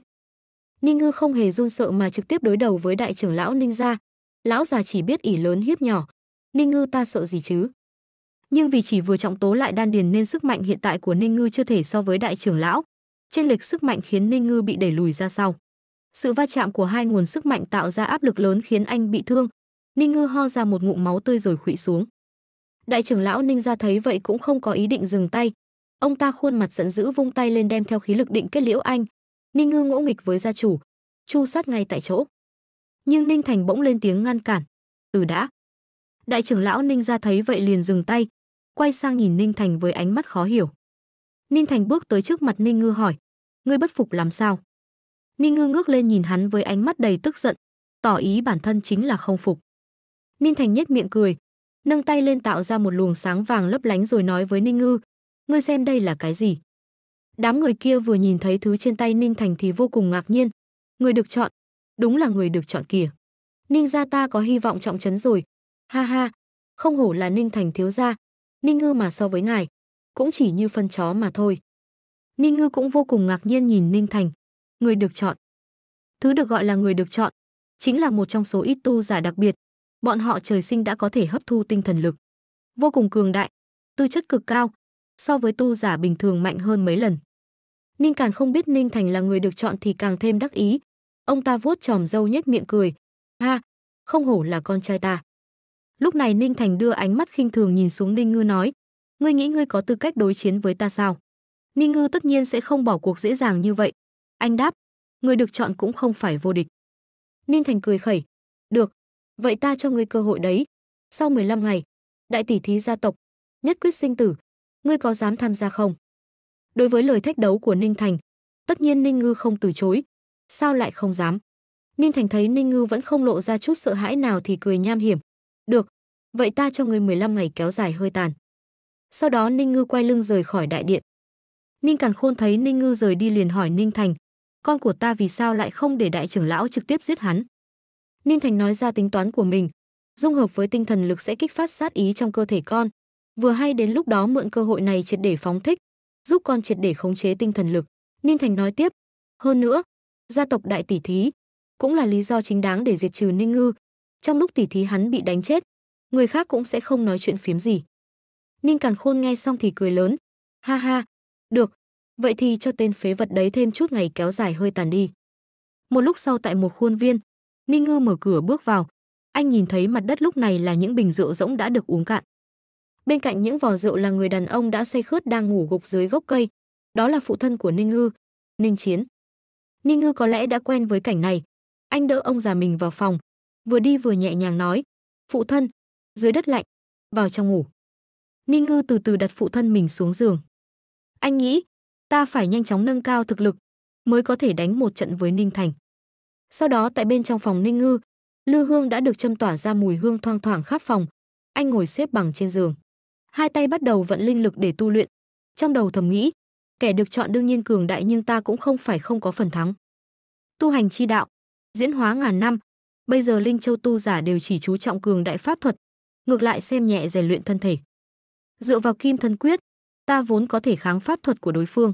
Ninh Ngư không hề run sợ mà trực tiếp đối đầu với đại trưởng lão Ninh gia. Lão già chỉ biết ỉ lớn hiếp nhỏ, Ninh Ngư ta sợ gì chứ? nhưng vì chỉ vừa trọng tố lại đan điền nên sức mạnh hiện tại của Ninh Ngư chưa thể so với đại trưởng lão. Trên lệch sức mạnh khiến Ninh Ngư bị đẩy lùi ra sau. Sự va chạm của hai nguồn sức mạnh tạo ra áp lực lớn khiến anh bị thương. Ninh Ngư ho ra một ngụm máu tươi rồi khuỵu xuống. Đại trưởng lão Ninh gia thấy vậy cũng không có ý định dừng tay. Ông ta khuôn mặt giận dữ vung tay lên đem theo khí lực định kết liễu anh. Ninh Ngư ngỗ nghịch với gia chủ, chu sát ngay tại chỗ. Nhưng Ninh Thành bỗng lên tiếng ngăn cản. Từ đã. Đại trưởng lão Ninh gia thấy vậy liền dừng tay, quay sang nhìn Ninh Thành với ánh mắt khó hiểu. Ninh Thành bước tới trước mặt Ninh Ngư hỏi, ngươi bất phục làm sao? Ninh Ngư ngước lên nhìn hắn với ánh mắt đầy tức giận, tỏ ý bản thân chính là không phục. Ninh Thành nhếch miệng cười, nâng tay lên tạo ra một luồng sáng vàng lấp lánh rồi nói với Ninh Ngư, ngươi xem đây là cái gì? Đám người kia vừa nhìn thấy thứ trên tay Ninh Thành thì vô cùng ngạc nhiên. Người được chọn, đúng là người được chọn kìa. Ninh gia ta có hy vọng trọng trấn rồi. Ha ha, không hổ là Ninh Thành thiếu gia, Ninh Ngư mà so với ngài, cũng chỉ như phân chó mà thôi. Ninh Ngư cũng vô cùng ngạc nhiên nhìn Ninh Thành, người được chọn. Thứ được gọi là người được chọn, chính là một trong số ít tu giả đặc biệt, bọn họ trời sinh đã có thể hấp thu tinh thần lực. Vô cùng cường đại, tư chất cực cao, so với tu giả bình thường mạnh hơn mấy lần. Ninh Càn không biết Ninh Thành là người được chọn thì càng thêm đắc ý. Ông ta vuốt tròm dâu nhếch miệng cười. Ha, không hổ là con trai ta. Lúc này Ninh Thành đưa ánh mắt khinh thường nhìn xuống Ninh Ngư nói, ngươi nghĩ ngươi có tư cách đối chiến với ta sao? Ninh Ngư tất nhiên sẽ không bỏ cuộc dễ dàng như vậy. Anh đáp, người được chọn cũng không phải vô địch. Ninh Thành cười khẩy, được, vậy ta cho ngươi cơ hội đấy. Sau 15 ngày, đại tỷ thí gia tộc, nhất quyết sinh tử, ngươi có dám tham gia không? Đối với lời thách đấu của Ninh Thành, tất nhiên Ninh Ngư không từ chối, sao lại không dám? Ninh Thành thấy Ninh Ngư vẫn không lộ ra chút sợ hãi nào thì cười nham hiểm, được, vậy ta cho ngươi 15 ngày kéo dài hơi tàn. Sau đó Ninh Ngư quay lưng rời khỏi đại điện. Ninh Càn Khôn thấy Ninh Ngư rời đi liền hỏi Ninh Thành, con của ta vì sao lại không để đại trưởng lão trực tiếp giết hắn? Ninh Thành nói ra tính toán của mình, dung hợp với tinh thần lực sẽ kích phát sát ý trong cơ thể con, vừa hay đến lúc đó mượn cơ hội này triệt để phóng thích, giúp con triệt để khống chế tinh thần lực. Ninh Thành nói tiếp, hơn nữa, gia tộc đại tỷ thí cũng là lý do chính đáng để diệt trừ Ninh Ngư, trong lúc tỉ thí hắn bị đánh chết, người khác cũng sẽ không nói chuyện phiếm gì. Ninh Càn Khôn nghe xong thì cười lớn, ha ha, được, vậy thì cho tên phế vật đấy thêm chút ngày kéo dài hơi tàn đi. Một lúc sau tại một khuôn viên, Ninh Ngư mở cửa bước vào, anh nhìn thấy mặt đất lúc này là những bình rượu rỗng đã được uống cạn. Bên cạnh những vò rượu là người đàn ông đã say khướt đang ngủ gục dưới gốc cây, đó là phụ thân của Ninh Ngư, Ninh Chiến. Ninh Ngư có lẽ đã quen với cảnh này, anh đỡ ông già mình vào phòng, vừa đi vừa nhẹ nhàng nói, "Phụ thân, dưới đất lạnh, vào trong ngủ." Ninh Ngư từ từ đặt phụ thân mình xuống giường. Anh nghĩ, ta phải nhanh chóng nâng cao thực lực mới có thể đánh một trận với Ninh Thành. Sau đó tại bên trong phòng Ninh Ngư, lư hương đã được châm tỏa ra mùi hương thoang thoảng khắp phòng. Anh ngồi xếp bằng trên giường, hai tay bắt đầu vận linh lực để tu luyện. Trong đầu thầm nghĩ, kẻ được chọn đương nhiên cường đại nhưng ta cũng không phải không có phần thắng. Tu hành chi đạo, diễn hóa ngàn năm, Bây giờ Linh Châu tu giả đều chỉ chú trọng cường đại pháp thuật, ngược lại xem nhẹ rèn luyện thân thể. Dựa vào kim thân quyết, ta vốn có thể kháng pháp thuật của đối phương.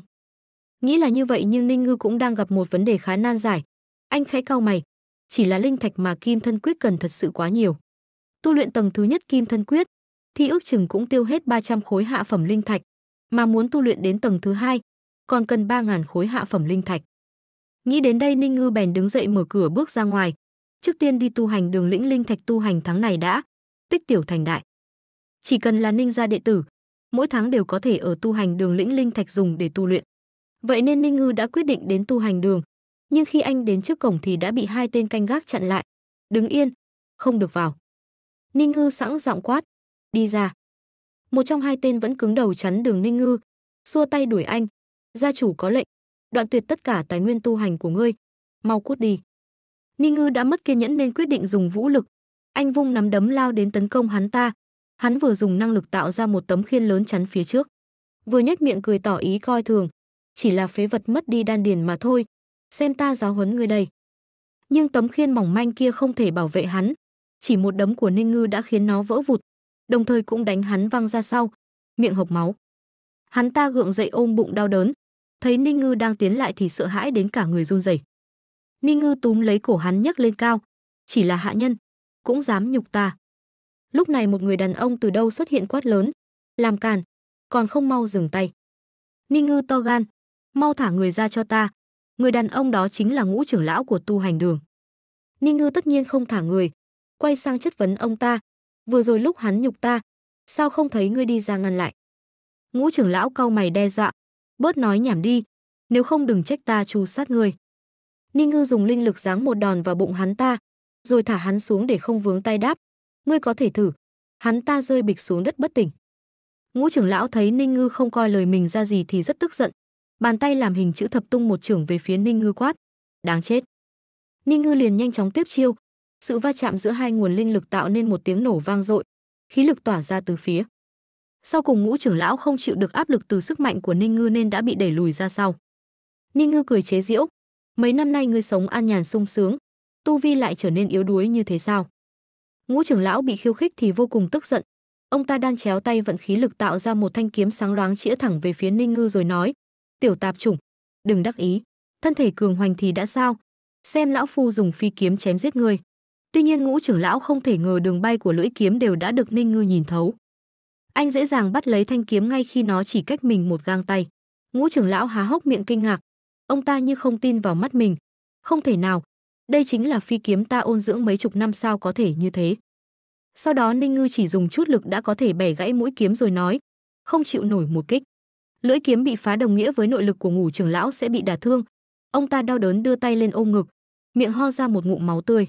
Nghĩ là như vậy nhưng Ninh Ngư cũng đang gặp một vấn đề khá nan giải. Anh khẽ cau mày, chỉ là linh thạch mà kim thân quyết cần thật sự quá nhiều. Tu luyện tầng thứ nhất kim thân quyết, thì ước chừng cũng tiêu hết 300 khối hạ phẩm linh thạch, mà muốn tu luyện đến tầng thứ hai, còn cần 3000 khối hạ phẩm linh thạch. Nghĩ đến đây Ninh Ngư bèn đứng dậy mở cửa bước ra ngoài, trước tiên đi tu hành đường lĩnh linh thạch tu hành tháng này đã, tích tiểu thành đại. Chỉ cần là Ninh gia đệ tử, mỗi tháng đều có thể ở tu hành đường lĩnh linh thạch dùng để tu luyện. Vậy nên Ninh Ngư đã quyết định đến tu hành đường, nhưng khi anh đến trước cổng thì đã bị hai tên canh gác chặn lại. Đứng yên, không được vào. Ninh Ngư sẵn giọng quát, đi ra. Một trong hai tên vẫn cứng đầu chắn đường Ninh Ngư, xua tay đuổi anh. Gia chủ có lệnh, đoạn tuyệt tất cả tài nguyên tu hành của ngươi, mau cút đi. Ninh Ngư đã mất kiên nhẫn nên quyết định dùng vũ lực. Anh vung nắm đấm lao đến tấn công hắn ta. Hắn vừa dùng năng lực tạo ra một tấm khiên lớn chắn phía trước, vừa nhếch miệng cười tỏ ý coi thường, chỉ là phế vật mất đi đan điền mà thôi, xem ta giáo huấn ngươi đây. Nhưng tấm khiên mỏng manh kia không thể bảo vệ hắn, chỉ một đấm của Ninh Ngư đã khiến nó vỡ vụt, đồng thời cũng đánh hắn văng ra sau, miệng hộc máu. Hắn ta gượng dậy ôm bụng đau đớn, thấy Ninh Ngư đang tiến lại thì sợ hãi đến cả người run rẩy. Ninh Ngư túm lấy cổ hắn nhấc lên cao. Chỉ là hạ nhân, cũng dám nhục ta. Lúc này một người đàn ông từ đâu xuất hiện quát lớn, làm càn, còn không mau dừng tay. Ninh Ngư to gan, mau thả người ra cho ta. Người đàn ông đó chính là ngũ trưởng lão của tu hành đường. Ninh Ngư tất nhiên không thả người, quay sang chất vấn ông ta. Vừa rồi lúc hắn nhục ta, sao không thấy ngươi đi ra ngăn lại? Ngũ trưởng lão cau mày đe dọa, bớt nói nhảm đi, nếu không đừng trách ta tru sát ngươi. Ninh Ngư dùng linh lực giáng một đòn vào bụng hắn ta, rồi thả hắn xuống để không vướng tay đáp. Ngươi có thể thử. Hắn ta rơi bịch xuống đất bất tỉnh. Ngũ trưởng lão thấy Ninh Ngư không coi lời mình ra gì thì rất tức giận. Bàn tay làm hình chữ thập tung một trưởng về phía Ninh Ngư quát. Đáng chết. Ninh Ngư liền nhanh chóng tiếp chiêu. Sự va chạm giữa hai nguồn linh lực tạo nên một tiếng nổ vang dội, khí lực tỏa ra từ phía. Sau cùng ngũ trưởng lão không chịu được áp lực từ sức mạnh của Ninh Ngư nên đã bị đẩy lùi ra sau. Ninh Ngư cười chế diễu mấy năm nay ngươi sống an nhàn sung sướng, tu vi lại trở nên yếu đuối như thế sao? Ngũ trưởng lão bị khiêu khích thì vô cùng tức giận. Ông ta đang chéo tay vận khí lực tạo ra một thanh kiếm sáng loáng chĩa thẳng về phía Ninh Ngư rồi nói: "Tiểu tạp chủng, đừng đắc ý, thân thể cường hoành thì đã sao, xem lão phu dùng phi kiếm chém giết ngươi." Tuy nhiên Ngũ trưởng lão không thể ngờ đường bay của lưỡi kiếm đều đã được Ninh Ngư nhìn thấu. Anh dễ dàng bắt lấy thanh kiếm ngay khi nó chỉ cách mình một gang tay. Ngũ trưởng lão há hốc miệng kinh ngạc, ông ta như không tin vào mắt mình. Không thể nào, đây chính là phi kiếm ta ôn dưỡng mấy chục năm sao có thể như thế. Sau đó Ninh Ngư chỉ dùng chút lực đã có thể bẻ gãy mũi kiếm rồi nói, không chịu nổi một kích. Lưỡi kiếm bị phá đồng nghĩa với nội lực của ngủ trưởng lão sẽ bị đả thương. Ông ta đau đớn đưa tay lên ôm ngực, miệng ho ra một ngụm máu tươi.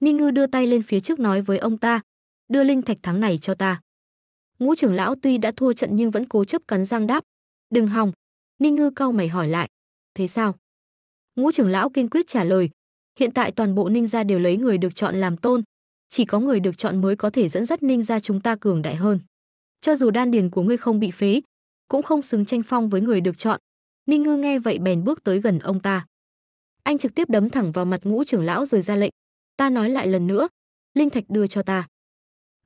Ninh Ngư đưa tay lên phía trước nói với ông ta, đưa linh thạch thắng này cho ta. Ngũ trưởng lão tuy đã thua trận nhưng vẫn cố chấp cắn răng đáp, đừng hòng. Ninh Ngư cau mày hỏi lại, thế sao? Ngũ trưởng lão kiên quyết trả lời, hiện tại toàn bộ Ninh gia đều lấy người được chọn làm tôn, chỉ có người được chọn mới có thể dẫn dắt Ninh gia chúng ta cường đại hơn. Cho dù đan điền của ngươi không bị phế, cũng không xứng tranh phong với người được chọn. Ninh Ngư nghe vậy bèn bước tới gần ông ta. Anh trực tiếp đấm thẳng vào mặt Ngũ trưởng lão rồi ra lệnh, "Ta nói lại lần nữa, linh thạch đưa cho ta."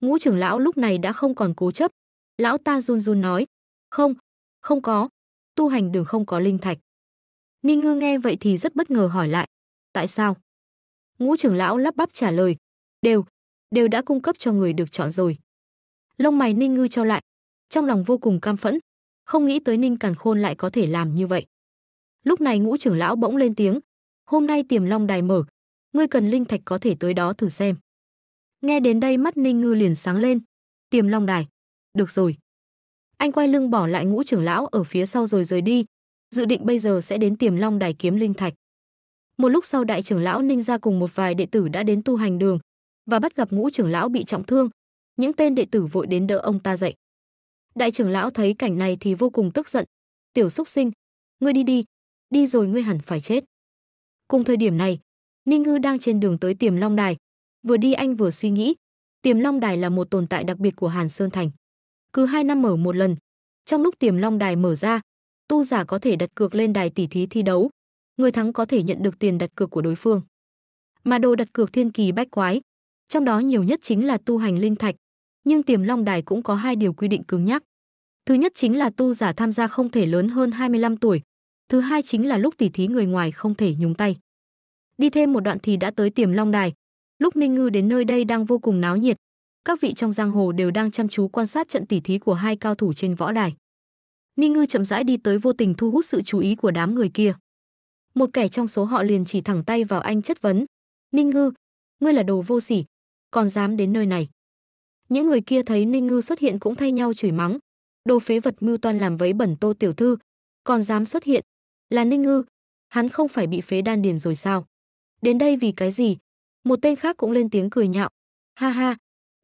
Ngũ trưởng lão lúc này đã không còn cố chấp, lão ta run run nói, "Không, không có, tu hành đường không có linh thạch." Ninh Ngư nghe vậy thì rất bất ngờ hỏi lại, tại sao? Ngũ trưởng lão lắp bắp trả lời, đều, đều đã cung cấp cho người được chọn rồi. Lông mày Ninh Ngư cho lại, trong lòng vô cùng cam phẫn, không nghĩ tới Ninh Càn Khôn lại có thể làm như vậy. Lúc này ngũ trưởng lão bỗng lên tiếng, hôm nay tiềm long đài mở, ngươi cần linh thạch có thể tới đó thử xem. Nghe đến đây mắt Ninh Ngư liền sáng lên, tiềm long đài, được rồi. Anh quay lưng bỏ lại ngũ trưởng lão ở phía sau rồi rời đi, dự định bây giờ sẽ đến tiềm long đài kiếm linh thạch. Một lúc sau đại trưởng lão Ninh gia cùng một vài đệ tử đã đến tu hành đường và bắt gặp ngũ trưởng lão bị trọng thương, những tên đệ tử vội đến đỡ ông ta dậy. Đại trưởng lão thấy cảnh này thì vô cùng tức giận, "Tiểu xúc Sinh, ngươi đi đi, đi rồi ngươi hẳn phải chết." Cùng thời điểm này, Ninh Ngư đang trên đường tới Tiềm Long Đài, vừa đi anh vừa suy nghĩ, Tiềm Long Đài là một tồn tại đặc biệt của Hàn Sơn Thành. Cứ hai năm mở một lần, trong lúc Tiềm Long Đài mở ra, tu giả có thể đặt cược lên đài tỷ thí thi đấu. Người thắng có thể nhận được tiền đặt cược của đối phương. Mà đồ đặt cược thiên kỳ bách quái, trong đó nhiều nhất chính là tu hành linh thạch, nhưng Tiềm Long Đài cũng có hai điều quy định cứng nhắc. Thứ nhất chính là tu giả tham gia không thể lớn hơn 25 tuổi, thứ hai chính là lúc tỷ thí người ngoài không thể nhúng tay. Đi thêm một đoạn thì đã tới Tiềm Long Đài. Lúc Ninh Ngư đến nơi đây đang vô cùng náo nhiệt, các vị trong giang hồ đều đang chăm chú quan sát trận tỷ thí của hai cao thủ trên võ đài. Ninh Ngư chậm rãi đi tới vô tình thu hút sự chú ý của đám người kia. Một kẻ trong số họ liền chỉ thẳng tay vào anh chất vấn. Ninh Ngư, ngươi là đồ vô sỉ, còn dám đến nơi này. Những người kia thấy Ninh Ngư xuất hiện cũng thay nhau chửi mắng. Đồ phế vật mưu toan làm vấy bẩn tô tiểu thư, còn dám xuất hiện. Là Ninh Ngư, hắn không phải bị phế đan điền rồi sao? Đến đây vì cái gì? Một tên khác cũng lên tiếng cười nhạo. Ha ha,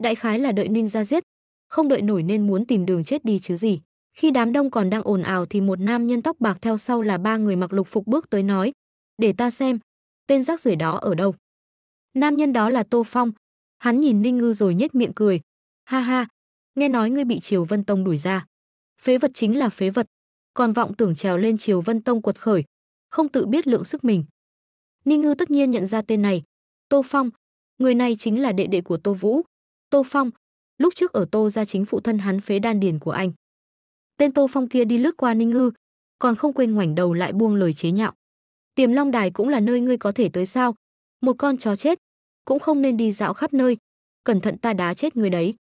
đại khái là đợi Ninh ra giết, không đợi nổi nên muốn tìm đường chết đi chứ gì. Khi đám đông còn đang ồn ào thì một nam nhân tóc bạc theo sau là ba người mặc lục phục bước tới nói, để ta xem, tên rác rưởi đó ở đâu. Nam nhân đó là Tô Phong, hắn nhìn Ninh Ngư rồi nhếch miệng cười, ha ha, nghe nói ngươi bị Triều Vân Tông đuổi ra. Phế vật chính là phế vật, còn vọng tưởng trèo lên Triều Vân Tông quật khởi, không tự biết lượng sức mình. Ninh Ngư tất nhiên nhận ra tên này, Tô Phong, người này chính là đệ đệ của Tô Vũ. Tô Phong, lúc trước ở Tô gia chính phụ thân hắn phế đan điền của anh tên Tô Phong kia đi lướt qua Ninh Hư, còn không quên ngoảnh đầu lại buông lời chế nhạo. Tiềm Long Đài cũng là nơi ngươi có thể tới sao? Một con chó chết, cũng không nên đi dạo khắp nơi, cẩn thận ta đá chết người đấy.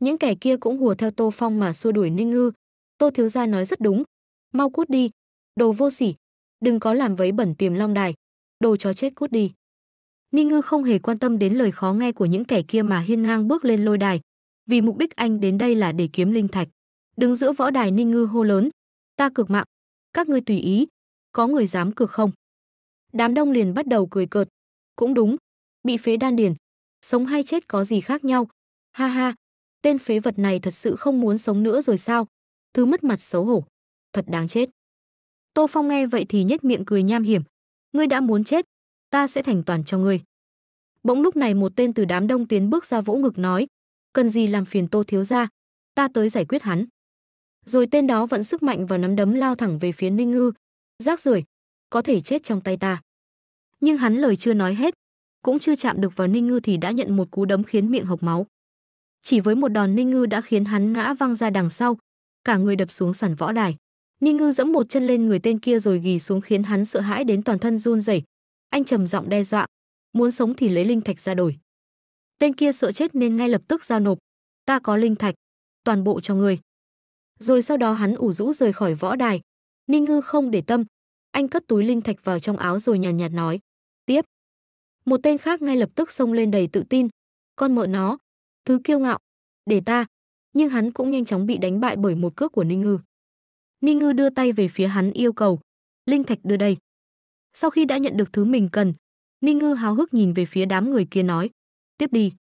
Những kẻ kia cũng hùa theo Tô Phong mà xua đuổi Ninh Ngư. Tô Thiếu Gia nói rất đúng. Mau cút đi, đồ vô sỉ, đừng có làm vấy bẩn tiềm long đài, đồ chó chết cút đi. Ninh Ngư không hề quan tâm đến lời khó nghe của những kẻ kia mà hiên ngang bước lên lôi đài, vì mục đích anh đến đây là để kiếm linh thạch đứng giữa võ đài ninh ngư hô lớn ta cược mạng các ngươi tùy ý có người dám cược không đám đông liền bắt đầu cười cợt cũng đúng bị phế đan điền sống hay chết có gì khác nhau ha ha tên phế vật này thật sự không muốn sống nữa rồi sao thứ mất mặt xấu hổ thật đáng chết tô phong nghe vậy thì nhếch miệng cười nham hiểm ngươi đã muốn chết ta sẽ thành toàn cho ngươi bỗng lúc này một tên từ đám đông tiến bước ra vỗ ngực nói cần gì làm phiền tô thiếu ra ta tới giải quyết hắn rồi tên đó vẫn sức mạnh và nắm đấm lao thẳng về phía Ninh Ngư. Rác rưởi, có thể chết trong tay ta. Nhưng hắn lời chưa nói hết, cũng chưa chạm được vào Ninh Ngư thì đã nhận một cú đấm khiến miệng hộc máu. Chỉ với một đòn Ninh Ngư đã khiến hắn ngã văng ra đằng sau, cả người đập xuống sàn võ đài. Ninh Ngư giẫm một chân lên người tên kia rồi gỉ xuống khiến hắn sợ hãi đến toàn thân run rẩy. Anh trầm giọng đe dọa, muốn sống thì lấy linh thạch ra đổi. Tên kia sợ chết nên ngay lập tức giao nộp, ta có linh thạch, toàn bộ cho người rồi sau đó hắn ủ rũ rời khỏi võ đài. Ninh Ngư không để tâm, anh cất túi linh thạch vào trong áo rồi nhàn nhạt, nhạt nói, "Tiếp." Một tên khác ngay lập tức xông lên đầy tự tin, "Con mợ nó, thứ kiêu ngạo, để ta." Nhưng hắn cũng nhanh chóng bị đánh bại bởi một cước của Ninh Ngư. Ninh Ngư đưa tay về phía hắn yêu cầu, "Linh thạch đưa đây." Sau khi đã nhận được thứ mình cần, Ninh Ngư háo hức nhìn về phía đám người kia nói, "Tiếp đi."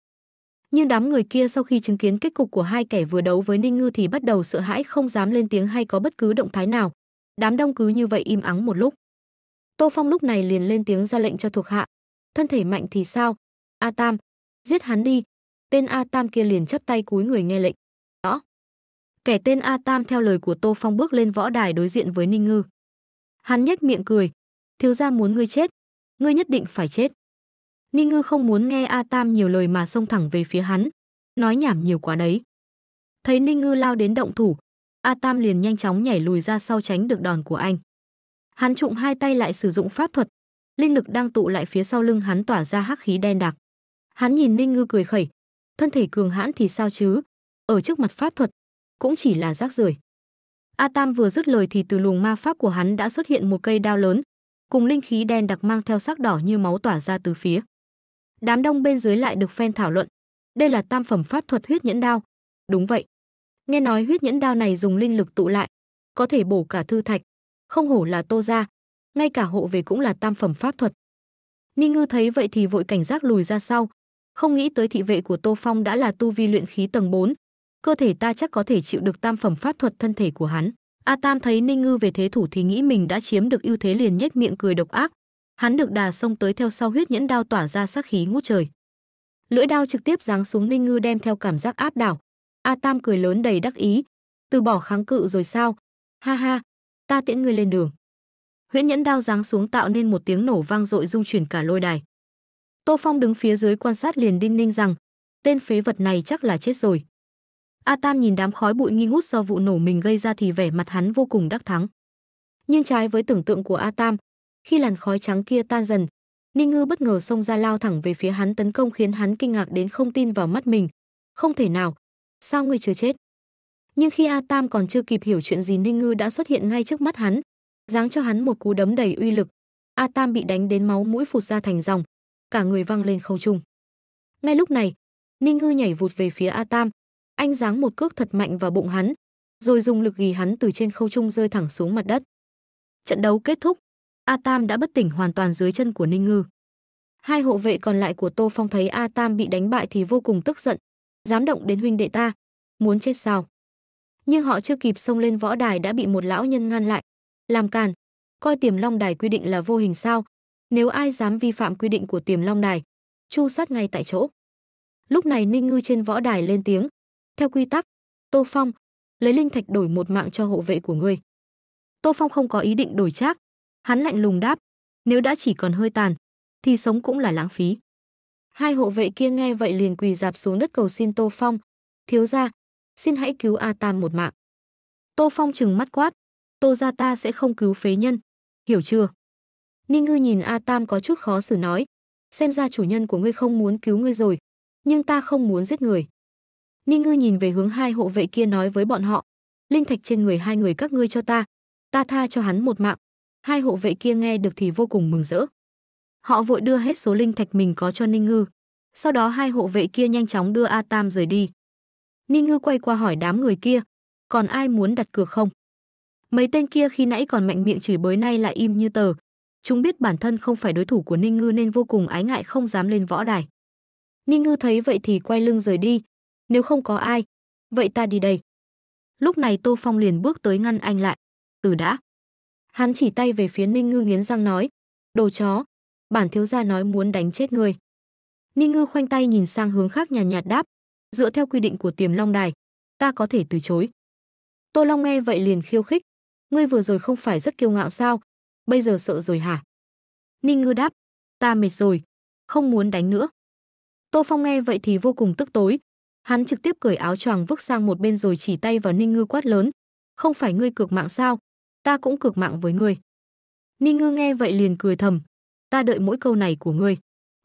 nhưng đám người kia sau khi chứng kiến kết cục của hai kẻ vừa đấu với ninh ngư thì bắt đầu sợ hãi không dám lên tiếng hay có bất cứ động thái nào đám đông cứ như vậy im ắng một lúc tô phong lúc này liền lên tiếng ra lệnh cho thuộc hạ thân thể mạnh thì sao a tam giết hắn đi tên a tam kia liền chắp tay cúi người nghe lệnh đó kẻ tên a tam theo lời của tô phong bước lên võ đài đối diện với ninh ngư hắn nhếch miệng cười thiếu gia muốn ngươi chết ngươi nhất định phải chết Ninh Ngư không muốn nghe A Tam nhiều lời mà xông thẳng về phía hắn, nói nhảm nhiều quá đấy. Thấy Ninh Ngư lao đến động thủ, A Tam liền nhanh chóng nhảy lùi ra sau tránh được đòn của anh. Hắn trụng hai tay lại sử dụng pháp thuật, linh lực đang tụ lại phía sau lưng hắn tỏa ra hắc khí đen đặc. Hắn nhìn Ninh Ngư cười khẩy, thân thể cường hãn thì sao chứ, ở trước mặt pháp thuật cũng chỉ là rác rưởi. A Tam vừa dứt lời thì từ luồng ma pháp của hắn đã xuất hiện một cây đao lớn, cùng linh khí đen đặc mang theo sắc đỏ như máu tỏa ra từ phía. Đám đông bên dưới lại được phen thảo luận. Đây là tam phẩm pháp thuật huyết nhẫn đao. Đúng vậy. Nghe nói huyết nhẫn đao này dùng linh lực tụ lại, có thể bổ cả thư thạch. Không hổ là Tô gia, ngay cả hộ về cũng là tam phẩm pháp thuật. Ninh Ngư thấy vậy thì vội cảnh giác lùi ra sau, không nghĩ tới thị vệ của Tô Phong đã là tu vi luyện khí tầng 4, cơ thể ta chắc có thể chịu được tam phẩm pháp thuật thân thể của hắn. A Tam thấy Ninh Ngư về thế thủ thì nghĩ mình đã chiếm được ưu thế liền nhếch miệng cười độc ác, Hắn được đà xông tới theo sau huyết nhẫn đao tỏa ra sắc khí ngút trời. Lưỡi đao trực tiếp giáng xuống Ninh Ngư đem theo cảm giác áp đảo. A Tam cười lớn đầy đắc ý, từ bỏ kháng cự rồi sao? Ha ha, ta tiễn ngươi lên đường. Huyễn nhẫn đao giáng xuống tạo nên một tiếng nổ vang dội rung chuyển cả lôi đài. Tô Phong đứng phía dưới quan sát liền đinh ninh rằng, tên phế vật này chắc là chết rồi. A Tam nhìn đám khói bụi nghi ngút do vụ nổ mình gây ra thì vẻ mặt hắn vô cùng đắc thắng. Nhưng trái với tưởng tượng của A Tam, khi làn khói trắng kia tan dần, Ninh Ngư bất ngờ xông ra lao thẳng về phía hắn tấn công khiến hắn kinh ngạc đến không tin vào mắt mình. Không thể nào, sao ngươi chưa chết? Nhưng khi A Tam còn chưa kịp hiểu chuyện gì Ninh Ngư đã xuất hiện ngay trước mắt hắn, giáng cho hắn một cú đấm đầy uy lực. A Tam bị đánh đến máu mũi phụt ra thành dòng, cả người văng lên không trung. Ngay lúc này, Ninh Ngư nhảy vụt về phía A Tam, anh giáng một cước thật mạnh vào bụng hắn, rồi dùng lực ghi hắn từ trên không trung rơi thẳng xuống mặt đất. Trận đấu kết thúc, A Tam đã bất tỉnh hoàn toàn dưới chân của Ninh Ngư. Hai hộ vệ còn lại của Tô Phong thấy A Tam bị đánh bại thì vô cùng tức giận, dám động đến huynh đệ ta, muốn chết sao? Nhưng họ chưa kịp xông lên võ đài đã bị một lão nhân ngăn lại, làm càn, coi Tiềm Long Đài quy định là vô hình sao? Nếu ai dám vi phạm quy định của Tiềm Long Đài, chu sát ngay tại chỗ. Lúc này Ninh Ngư trên võ đài lên tiếng, theo quy tắc, Tô Phong, lấy linh thạch đổi một mạng cho hộ vệ của ngươi. Tô Phong không có ý định đổi trác, Hắn lạnh lùng đáp, nếu đã chỉ còn hơi tàn, thì sống cũng là lãng phí. Hai hộ vệ kia nghe vậy liền quỳ dạp xuống đất cầu xin Tô Phong. Thiếu ra, xin hãy cứu A Tam một mạng. Tô Phong trừng mắt quát, Tô ra ta sẽ không cứu phế nhân, hiểu chưa? Ninh ngư nhìn A Tam có chút khó xử nói, xem ra chủ nhân của ngươi không muốn cứu ngươi rồi, nhưng ta không muốn giết người. Ninh ngư nhìn về hướng hai hộ vệ kia nói với bọn họ, linh thạch trên người hai người các ngươi cho ta, ta tha cho hắn một mạng, hai hộ vệ kia nghe được thì vô cùng mừng rỡ. Họ vội đưa hết số linh thạch mình có cho Ninh Ngư. Sau đó hai hộ vệ kia nhanh chóng đưa A Tam rời đi. Ninh Ngư quay qua hỏi đám người kia, còn ai muốn đặt cược không? Mấy tên kia khi nãy còn mạnh miệng chửi bới nay lại im như tờ. Chúng biết bản thân không phải đối thủ của Ninh Ngư nên vô cùng ái ngại không dám lên võ đài. Ninh Ngư thấy vậy thì quay lưng rời đi. Nếu không có ai, vậy ta đi đây. Lúc này Tô Phong liền bước tới ngăn anh lại. Từ đã. Hắn chỉ tay về phía Ninh Ngư nghiến răng nói, đồ chó, bản thiếu gia nói muốn đánh chết người. Ninh Ngư khoanh tay nhìn sang hướng khác nhàn nhạt, nhạt đáp, dựa theo quy định của tiềm long đài, ta có thể từ chối. Tô Long nghe vậy liền khiêu khích, ngươi vừa rồi không phải rất kiêu ngạo sao, bây giờ sợ rồi hả? Ninh Ngư đáp, ta mệt rồi, không muốn đánh nữa. Tô Phong nghe vậy thì vô cùng tức tối, hắn trực tiếp cởi áo choàng vứt sang một bên rồi chỉ tay vào Ninh Ngư quát lớn, không phải ngươi cược mạng sao, ta cũng cực mạng với ngươi. Ninh Ngư nghe vậy liền cười thầm, ta đợi mỗi câu này của ngươi.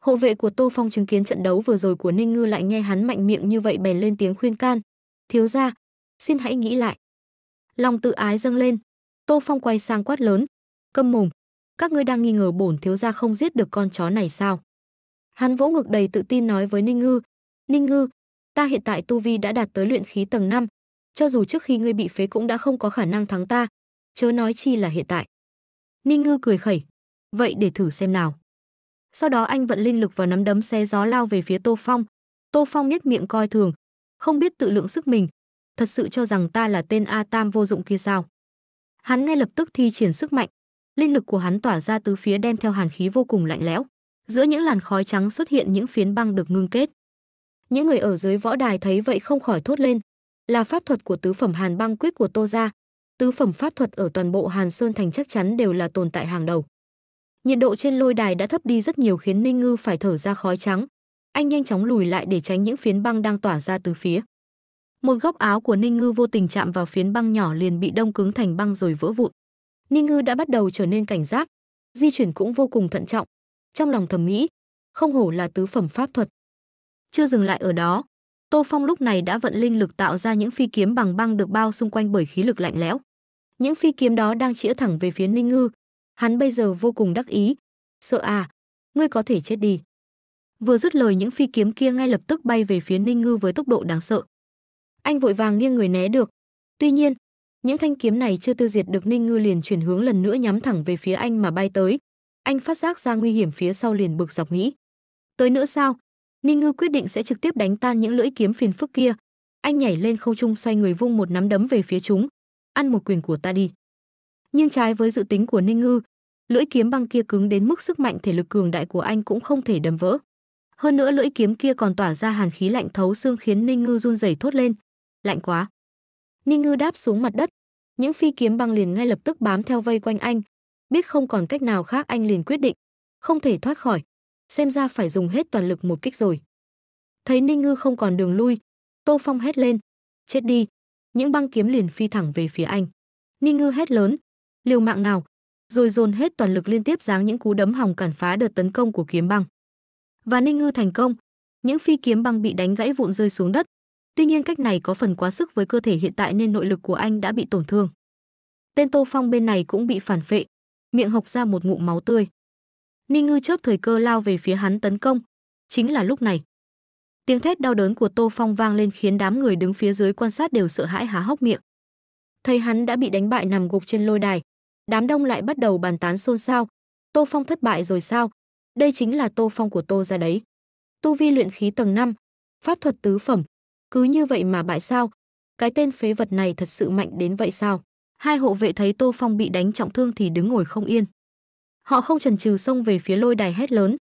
Hộ vệ của Tô Phong chứng kiến trận đấu vừa rồi của Ninh Ngư lại nghe hắn mạnh miệng như vậy bèn lên tiếng khuyên can, thiếu gia, xin hãy nghĩ lại. Lòng tự ái dâng lên, Tô Phong quay sang quát lớn, câm mồm, các ngươi đang nghi ngờ bổn thiếu gia không giết được con chó này sao? Hắn vỗ ngực đầy tự tin nói với Ninh Ngư, Ninh Ngư, ta hiện tại tu vi đã đạt tới luyện khí tầng 5, cho dù trước khi ngươi bị phế cũng đã không có khả năng thắng ta, chớ nói chi là hiện tại. Ninh Ngư cười khẩy, vậy để thử xem nào. Sau đó anh vận linh lực vào nắm đấm xé gió lao về phía Tô Phong. Tô Phong nhếch miệng coi thường, không biết tự lượng sức mình, thật sự cho rằng ta là tên A Tam vô dụng kia sao. Hắn ngay lập tức thi triển sức mạnh, linh lực của hắn tỏa ra tứ phía đem theo hàn khí vô cùng lạnh lẽo. Giữa những làn khói trắng xuất hiện những phiến băng được ngưng kết. Những người ở dưới võ đài thấy vậy không khỏi thốt lên, là pháp thuật của tứ phẩm hàn băng quyết của Tô gia, tứ phẩm pháp thuật ở toàn bộ Hàn Sơn Thành chắc chắn đều là tồn tại hàng đầu. Nhiệt độ trên lôi đài đã thấp đi rất nhiều khiến Ninh Ngư phải thở ra khói trắng. Anh nhanh chóng lùi lại để tránh những phiến băng đang tỏa ra từ phía. Một góc áo của Ninh Ngư vô tình chạm vào phiến băng nhỏ liền bị đông cứng thành băng rồi vỡ vụn. Ninh Ngư đã bắt đầu trở nên cảnh giác, di chuyển cũng vô cùng thận trọng. Trong lòng thầm nghĩ, không hổ là tứ phẩm pháp thuật. Chưa dừng lại ở đó, Tô Phong lúc này đã vận linh lực tạo ra những phi kiếm bằng băng được bao xung quanh bởi khí lực lạnh lẽo. Những phi kiếm đó đang chĩa thẳng về phía Ninh Ngư. Hắn bây giờ vô cùng đắc ý. Sợ à, ngươi có thể chết đi. Vừa dứt lời những phi kiếm kia ngay lập tức bay về phía Ninh Ngư với tốc độ đáng sợ. Anh vội vàng nghiêng người né được. Tuy nhiên, những thanh kiếm này chưa tiêu diệt được Ninh Ngư liền chuyển hướng lần nữa nhắm thẳng về phía anh mà bay tới. Anh phát giác ra nguy hiểm phía sau liền bực dọc nghĩ. Tới nữa sao? Ninh Ngư quyết định sẽ trực tiếp đánh tan những lưỡi kiếm phiền phức kia. Anh nhảy lên không trung xoay người vung một nắm đấm về phía chúng, "Ăn một quyền của ta đi." Nhưng trái với dự tính của Ninh Ngư, lưỡi kiếm băng kia cứng đến mức sức mạnh thể lực cường đại của anh cũng không thể đấm vỡ. Hơn nữa lưỡi kiếm kia còn tỏa ra hàn khí lạnh thấu xương khiến Ninh Ngư run rẩy thốt lên, "Lạnh quá." Ninh Ngư đáp xuống mặt đất, những phi kiếm băng liền ngay lập tức bám theo vây quanh anh, biết không còn cách nào khác anh liền quyết định không thể thoát khỏi, xem ra phải dùng hết toàn lực một kích rồi. Thấy Ninh Ngư không còn đường lui, Tô Phong hét lên, chết đi. Những băng kiếm liền phi thẳng về phía anh. Ninh Ngư hét lớn, liều mạng nào, rồi dồn hết toàn lực liên tiếp giáng những cú đấm hòng cản phá đợt tấn công của kiếm băng. Và Ninh Ngư thành công, những phi kiếm băng bị đánh gãy vụn rơi xuống đất. Tuy nhiên cách này có phần quá sức với cơ thể hiện tại nên nội lực của anh đã bị tổn thương. Tên Tô Phong bên này cũng bị phản phệ, miệng hộc ra một ngụm máu tươi. Ninh Ngư chớp thời cơ lao về phía hắn tấn công. Chính là lúc này. Tiếng thét đau đớn của Tô Phong vang lên khiến đám người đứng phía dưới quan sát đều sợ hãi há hốc miệng. Thấy hắn đã bị đánh bại nằm gục trên lôi đài, đám đông lại bắt đầu bàn tán xôn xao. Tô Phong thất bại rồi sao? Đây chính là Tô Phong của Tô ra đấy. Tu vi luyện khí tầng 5, pháp thuật tứ phẩm, cứ như vậy mà bại sao? Cái tên phế vật này thật sự mạnh đến vậy sao? Hai hộ vệ thấy Tô Phong bị đánh trọng thương thì đứng ngồi không yên. Họ không chần chừ xông về phía lôi đài hét lớn,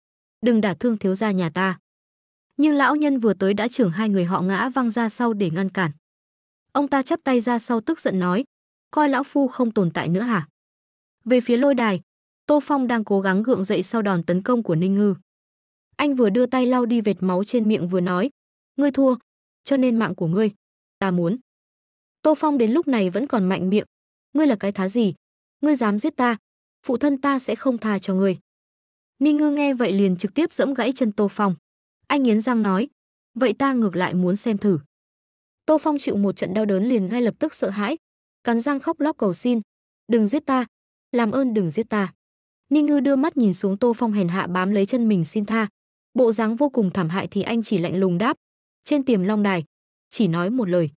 đừng đả thương thiếu gia nhà ta. Nhưng lão nhân vừa tới đã trưởng hai người họ ngã văng ra sau để ngăn cản. Ông ta chắp tay ra sau tức giận nói, coi lão phu không tồn tại nữa hả? Về phía lôi đài, Tô Phong đang cố gắng gượng dậy sau đòn tấn công của Ninh Ngư. Anh vừa đưa tay lau đi vệt máu trên miệng vừa nói, ngươi thua, cho nên mạng của ngươi, ta muốn. Tô Phong đến lúc này vẫn còn mạnh miệng, ngươi là cái thá gì? Ngươi dám giết ta, phụ thân ta sẽ không tha cho người. Ninh Ngư nghe vậy liền trực tiếp dẫm gãy chân Tô Phong. Anh nghiến răng nói, vậy ta ngược lại muốn xem thử. Tô Phong chịu một trận đau đớn liền ngay lập tức sợ hãi, cắn răng khóc lóc cầu xin, đừng giết ta, làm ơn đừng giết ta. Ninh Ngư đưa mắt nhìn xuống Tô Phong hèn hạ bám lấy chân mình xin tha, bộ dáng vô cùng thảm hại thì anh chỉ lạnh lùng đáp, trên tiềm long đài, chỉ nói một lời.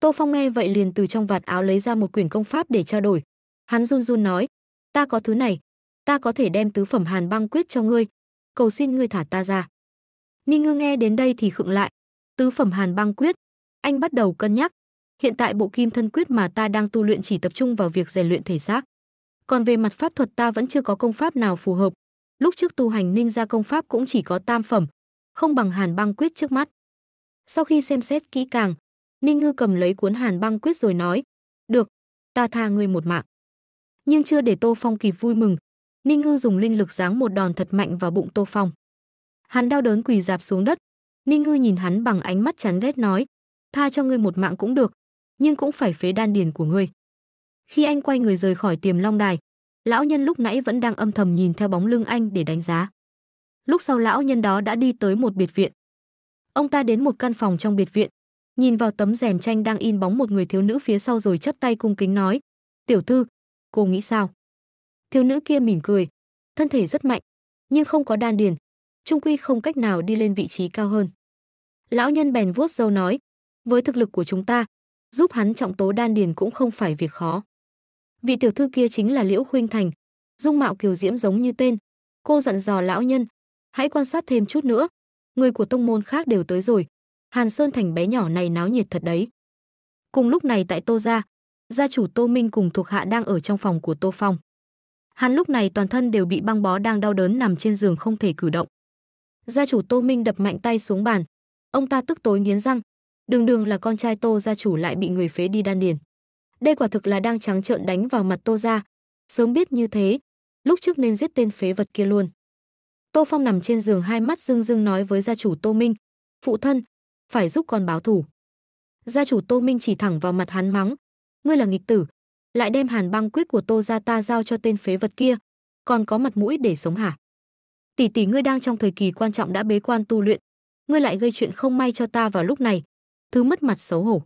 Tô Phong nghe vậy liền từ trong vạt áo lấy ra một quyển công pháp để trao đổi. Hắn run run nói, ta có thứ này, ta có thể đem tứ phẩm hàn băng quyết cho ngươi, cầu xin ngươi thả ta ra. Ninh ngư nghe đến đây thì khựng lại, tứ phẩm hàn băng quyết, anh bắt đầu cân nhắc, hiện tại bộ kim thân quyết mà ta đang tu luyện chỉ tập trung vào việc rèn luyện thể xác. Còn về mặt pháp thuật ta vẫn chưa có công pháp nào phù hợp, lúc trước tu hành ninh ra công pháp cũng chỉ có tam phẩm, không bằng hàn băng quyết trước mắt. Sau khi xem xét kỹ càng, Ninh Ngư cầm lấy cuốn hàn băng quyết rồi nói, được, ta tha ngươi một mạng nhưng chưa để Tô Phong kịp vui mừng. Ninh Ngư dùng linh lực giáng một đòn thật mạnh vào bụng Tô Phong. Hắn đau đớn quỳ dạp xuống đất. Ninh Ngư nhìn hắn bằng ánh mắt chán ghét nói, tha cho ngươi một mạng cũng được, nhưng cũng phải phế đan điền của ngươi. Khi anh quay người rời khỏi tiềm long đài, lão nhân lúc nãy vẫn đang âm thầm nhìn theo bóng lưng anh để đánh giá. Lúc sau lão nhân đó đã đi tới một biệt viện. Ông ta đến một căn phòng trong biệt viện, nhìn vào tấm rèm tranh đang in bóng một người thiếu nữ phía sau rồi chắp tay cung kính nói: "Tiểu thư, cô nghĩ sao? Thiếu nữ kia mỉm cười, thân thể rất mạnh, nhưng không có đan điền, trung quy không cách nào đi lên vị trí cao hơn. Lão nhân bèn vuốt râu nói, với thực lực của chúng ta, giúp hắn trọng tố đan điền cũng không phải việc khó. Vị tiểu thư kia chính là Liễu Khuynh Thành, dung mạo kiều diễm giống như tên. Cô dặn dò lão nhân, hãy quan sát thêm chút nữa, người của tông môn khác đều tới rồi. Hàn Sơn Thành bé nhỏ này náo nhiệt thật đấy. Cùng lúc này tại Tô gia, gia chủ Tô Minh cùng thuộc hạ đang ở trong phòng của Tô Phong. Hắn lúc này toàn thân đều bị băng bó đang đau đớn nằm trên giường không thể cử động. Gia chủ Tô Minh đập mạnh tay xuống bàn. Ông ta tức tối nghiến răng. Đường đường là con trai Tô gia chủ lại bị người phế đi đan điền. Đây quả thực là đang trắng trợn đánh vào mặt Tô gia. Sớm biết như thế, lúc trước nên giết tên phế vật kia luôn. Tô Phong nằm trên giường hai mắt rưng rưng nói với gia chủ Tô Minh. Phụ thân, phải giúp con báo thủ. Gia chủ Tô Minh chỉ thẳng vào mặt hắn mắng ngươi là nghịch tử, lại đem hàn băng quyết của Tô gia ta giao cho tên phế vật kia, còn có mặt mũi để sống hả? Tỷ tỷ ngươi đang trong thời kỳ quan trọng đã bế quan tu luyện, ngươi lại gây chuyện không may cho ta vào lúc này, thứ mất mặt xấu hổ.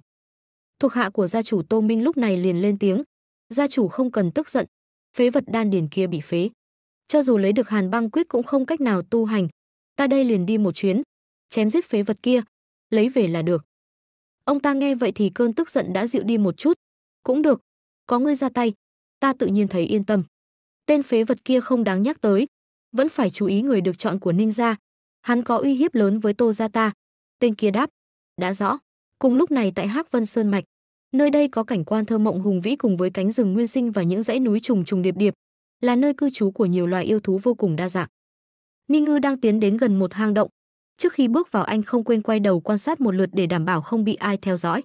Thuộc hạ của gia chủ Tô Minh lúc này liền lên tiếng, gia chủ không cần tức giận, phế vật đan điền kia bị phế, cho dù lấy được Hàn Băng quyết cũng không cách nào tu hành, ta đây liền đi một chuyến, chém giết phế vật kia, lấy về là được. Ông ta nghe vậy thì cơn tức giận đã dịu đi một chút, cũng được, có ngươi ra tay, ta tự nhiên thấy yên tâm. Tên phế vật kia không đáng nhắc tới, vẫn phải chú ý người được chọn của Ninh gia. Hắn có uy hiếp lớn với Tô gia ta. Tên kia đáp, đã rõ. Cùng lúc này tại Hắc Vân Sơn mạch, nơi đây có cảnh quan thơ mộng hùng vĩ cùng với cánh rừng nguyên sinh và những dãy núi trùng trùng điệp điệp, là nơi cư trú của nhiều loài yêu thú vô cùng đa dạng. Ninh Ngư đang tiến đến gần một hang động, trước khi bước vào anh không quên quay đầu quan sát một lượt để đảm bảo không bị ai theo dõi.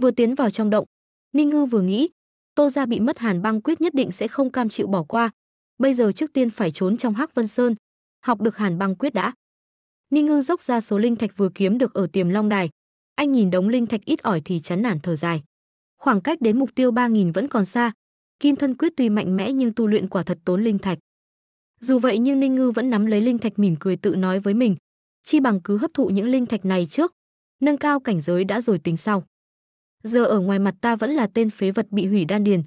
Vừa tiến vào trong động, Ninh Ngư vừa nghĩ, Tô gia bị mất Hàn Băng Quyết nhất định sẽ không cam chịu bỏ qua, bây giờ trước tiên phải trốn trong Hắc Vân Sơn, học được Hàn Băng Quyết đã. Ninh Ngư dốc ra số linh thạch vừa kiếm được ở Tiềm Long Đài, anh nhìn đống linh thạch ít ỏi thì chán nản thở dài. Khoảng cách đến mục tiêu 3000 vẫn còn xa, Kim thân quyết tuy mạnh mẽ nhưng tu luyện quả thật tốn linh thạch. Dù vậy nhưng Ninh Ngư vẫn nắm lấy linh thạch mỉm cười tự nói với mình, chi bằng cứ hấp thụ những linh thạch này trước, nâng cao cảnh giới đã rồi tính sau giờ ở ngoài mặt ta vẫn là tên phế vật bị hủy đan điền,